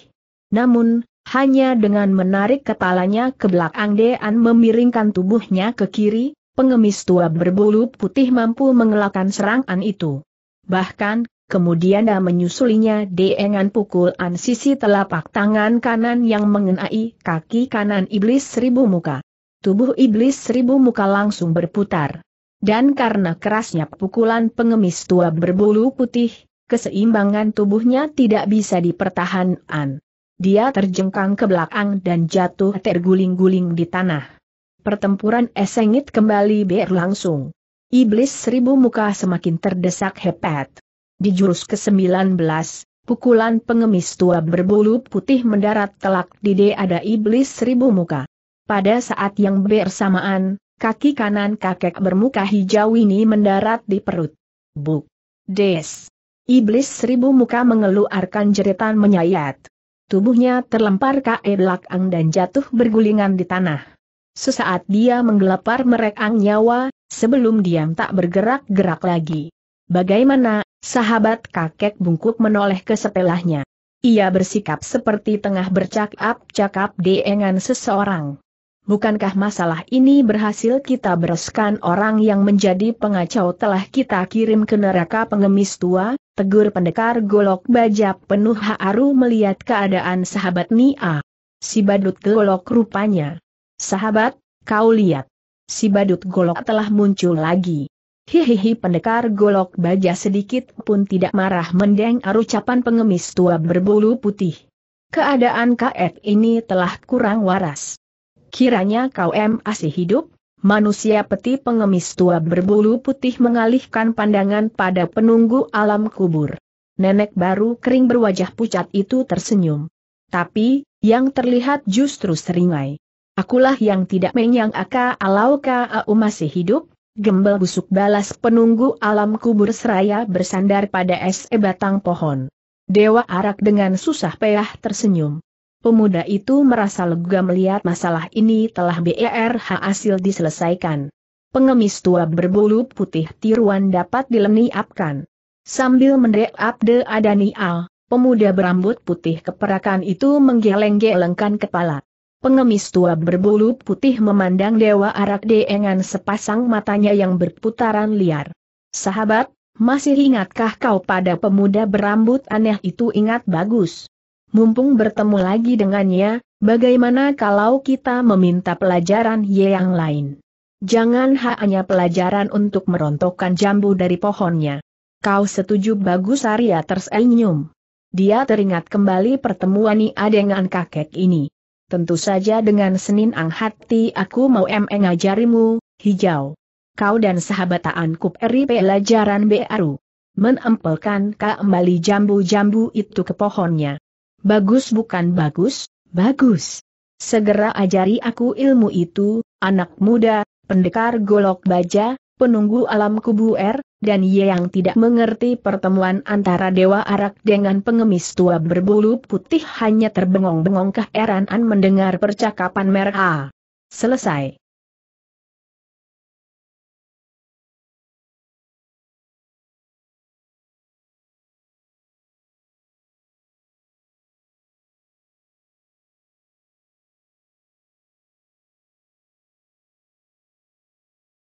Namun, hanya dengan menarik kepalanya ke belakang Dean memiringkan tubuhnya ke kiri, pengemis tua berbulu putih mampu mengelakkan serangan itu. Bahkan, kemudian dia menyusulinya dengan pukulan sisi telapak tangan kanan yang mengenai kaki kanan iblis seribu muka. Tubuh iblis seribu muka langsung berputar. Dan karena kerasnya pukulan pengemis tua berbulu putih, keseimbangan tubuhnya tidak bisa dipertahankan. Dia terjengkang ke belakang dan jatuh terguling-guling di tanah. Pertempuran esengit kembali berlangsung. Iblis seribu muka semakin terdesak hebat. Di jurus ke-19, pukulan pengemis tua berbulu putih mendarat telak di ada iblis seribu muka. Pada saat yang bersamaan, kaki kanan kakek bermuka hijau ini mendarat di perut. Buk. Des. Iblis seribu muka mengeluarkan jeritan menyayat. Tubuhnya terlempar ke belakang dan jatuh bergulingan di tanah. Sesaat dia menggelapar merekang nyawa, sebelum diam tak bergerak-gerak lagi. Bagaimana, sahabat kakek bungkuk menoleh ke sebelahnya. Ia bersikap seperti tengah bercakap-cakap dengan seseorang. Bukankah masalah ini berhasil kita bereskan orang yang menjadi pengacau telah kita kirim ke neraka pengemis tua? Tegur pendekar golok baja penuh haru melihat keadaan sahabat Nia. Si badut golok rupanya. Sahabat, kau lihat. Si badut golok telah muncul lagi. Hihihi pendekar golok baja sedikit pun tidak marah mendeng arucapan pengemis tua berbulu putih. Keadaan KF ini telah kurang waras. Kiranya kau em masih hidup? Manusia peti pengemis tua berbulu putih mengalihkan pandangan pada penunggu alam kubur. Nenek baru kering berwajah pucat itu tersenyum. Tapi, yang terlihat justru seringai. Akulah yang tidak menyangka kalau kau masih hidup, Gembel busuk balas penunggu alam kubur seraya bersandar pada es batang pohon. Dewa Arak dengan susah payah tersenyum. Pemuda itu merasa lega melihat masalah ini telah BERH hasil diselesaikan. Pengemis tua berbulu putih tiruan dapat dileniapkan. Sambil mendeak Abde Al, pemuda berambut putih keperakan itu menggeleng-gelengkan kepala. Pengemis tua berbulu putih memandang Dewa Arak dengan sepasang matanya yang berputaran liar. Sahabat, masih ingatkah kau pada pemuda berambut aneh itu ingat bagus? Mumpung bertemu lagi dengannya, bagaimana kalau kita meminta pelajaran yang lain? Jangan hanya pelajaran untuk merontokkan jambu dari pohonnya. Kau setuju bagus Arya tersenyum. Dia teringat kembali pertemuan Nia dengan kakek ini. Tentu saja dengan Senin ang hati aku mau mengajarimu, hijau. Kau dan sahabat taanku eri pelajaran baru. Menempelkan kembali jambu-jambu itu ke pohonnya. Bagus bukan bagus, bagus. Segera ajari aku ilmu itu, anak muda, pendekar golok baja, penunggu alam kubur dan Ye yang tidak mengerti pertemuan antara Dewa Arak dengan pengemis tua berbulu putih hanya terbengong-bengong keheranan mendengar percakapan mereka. Selesai.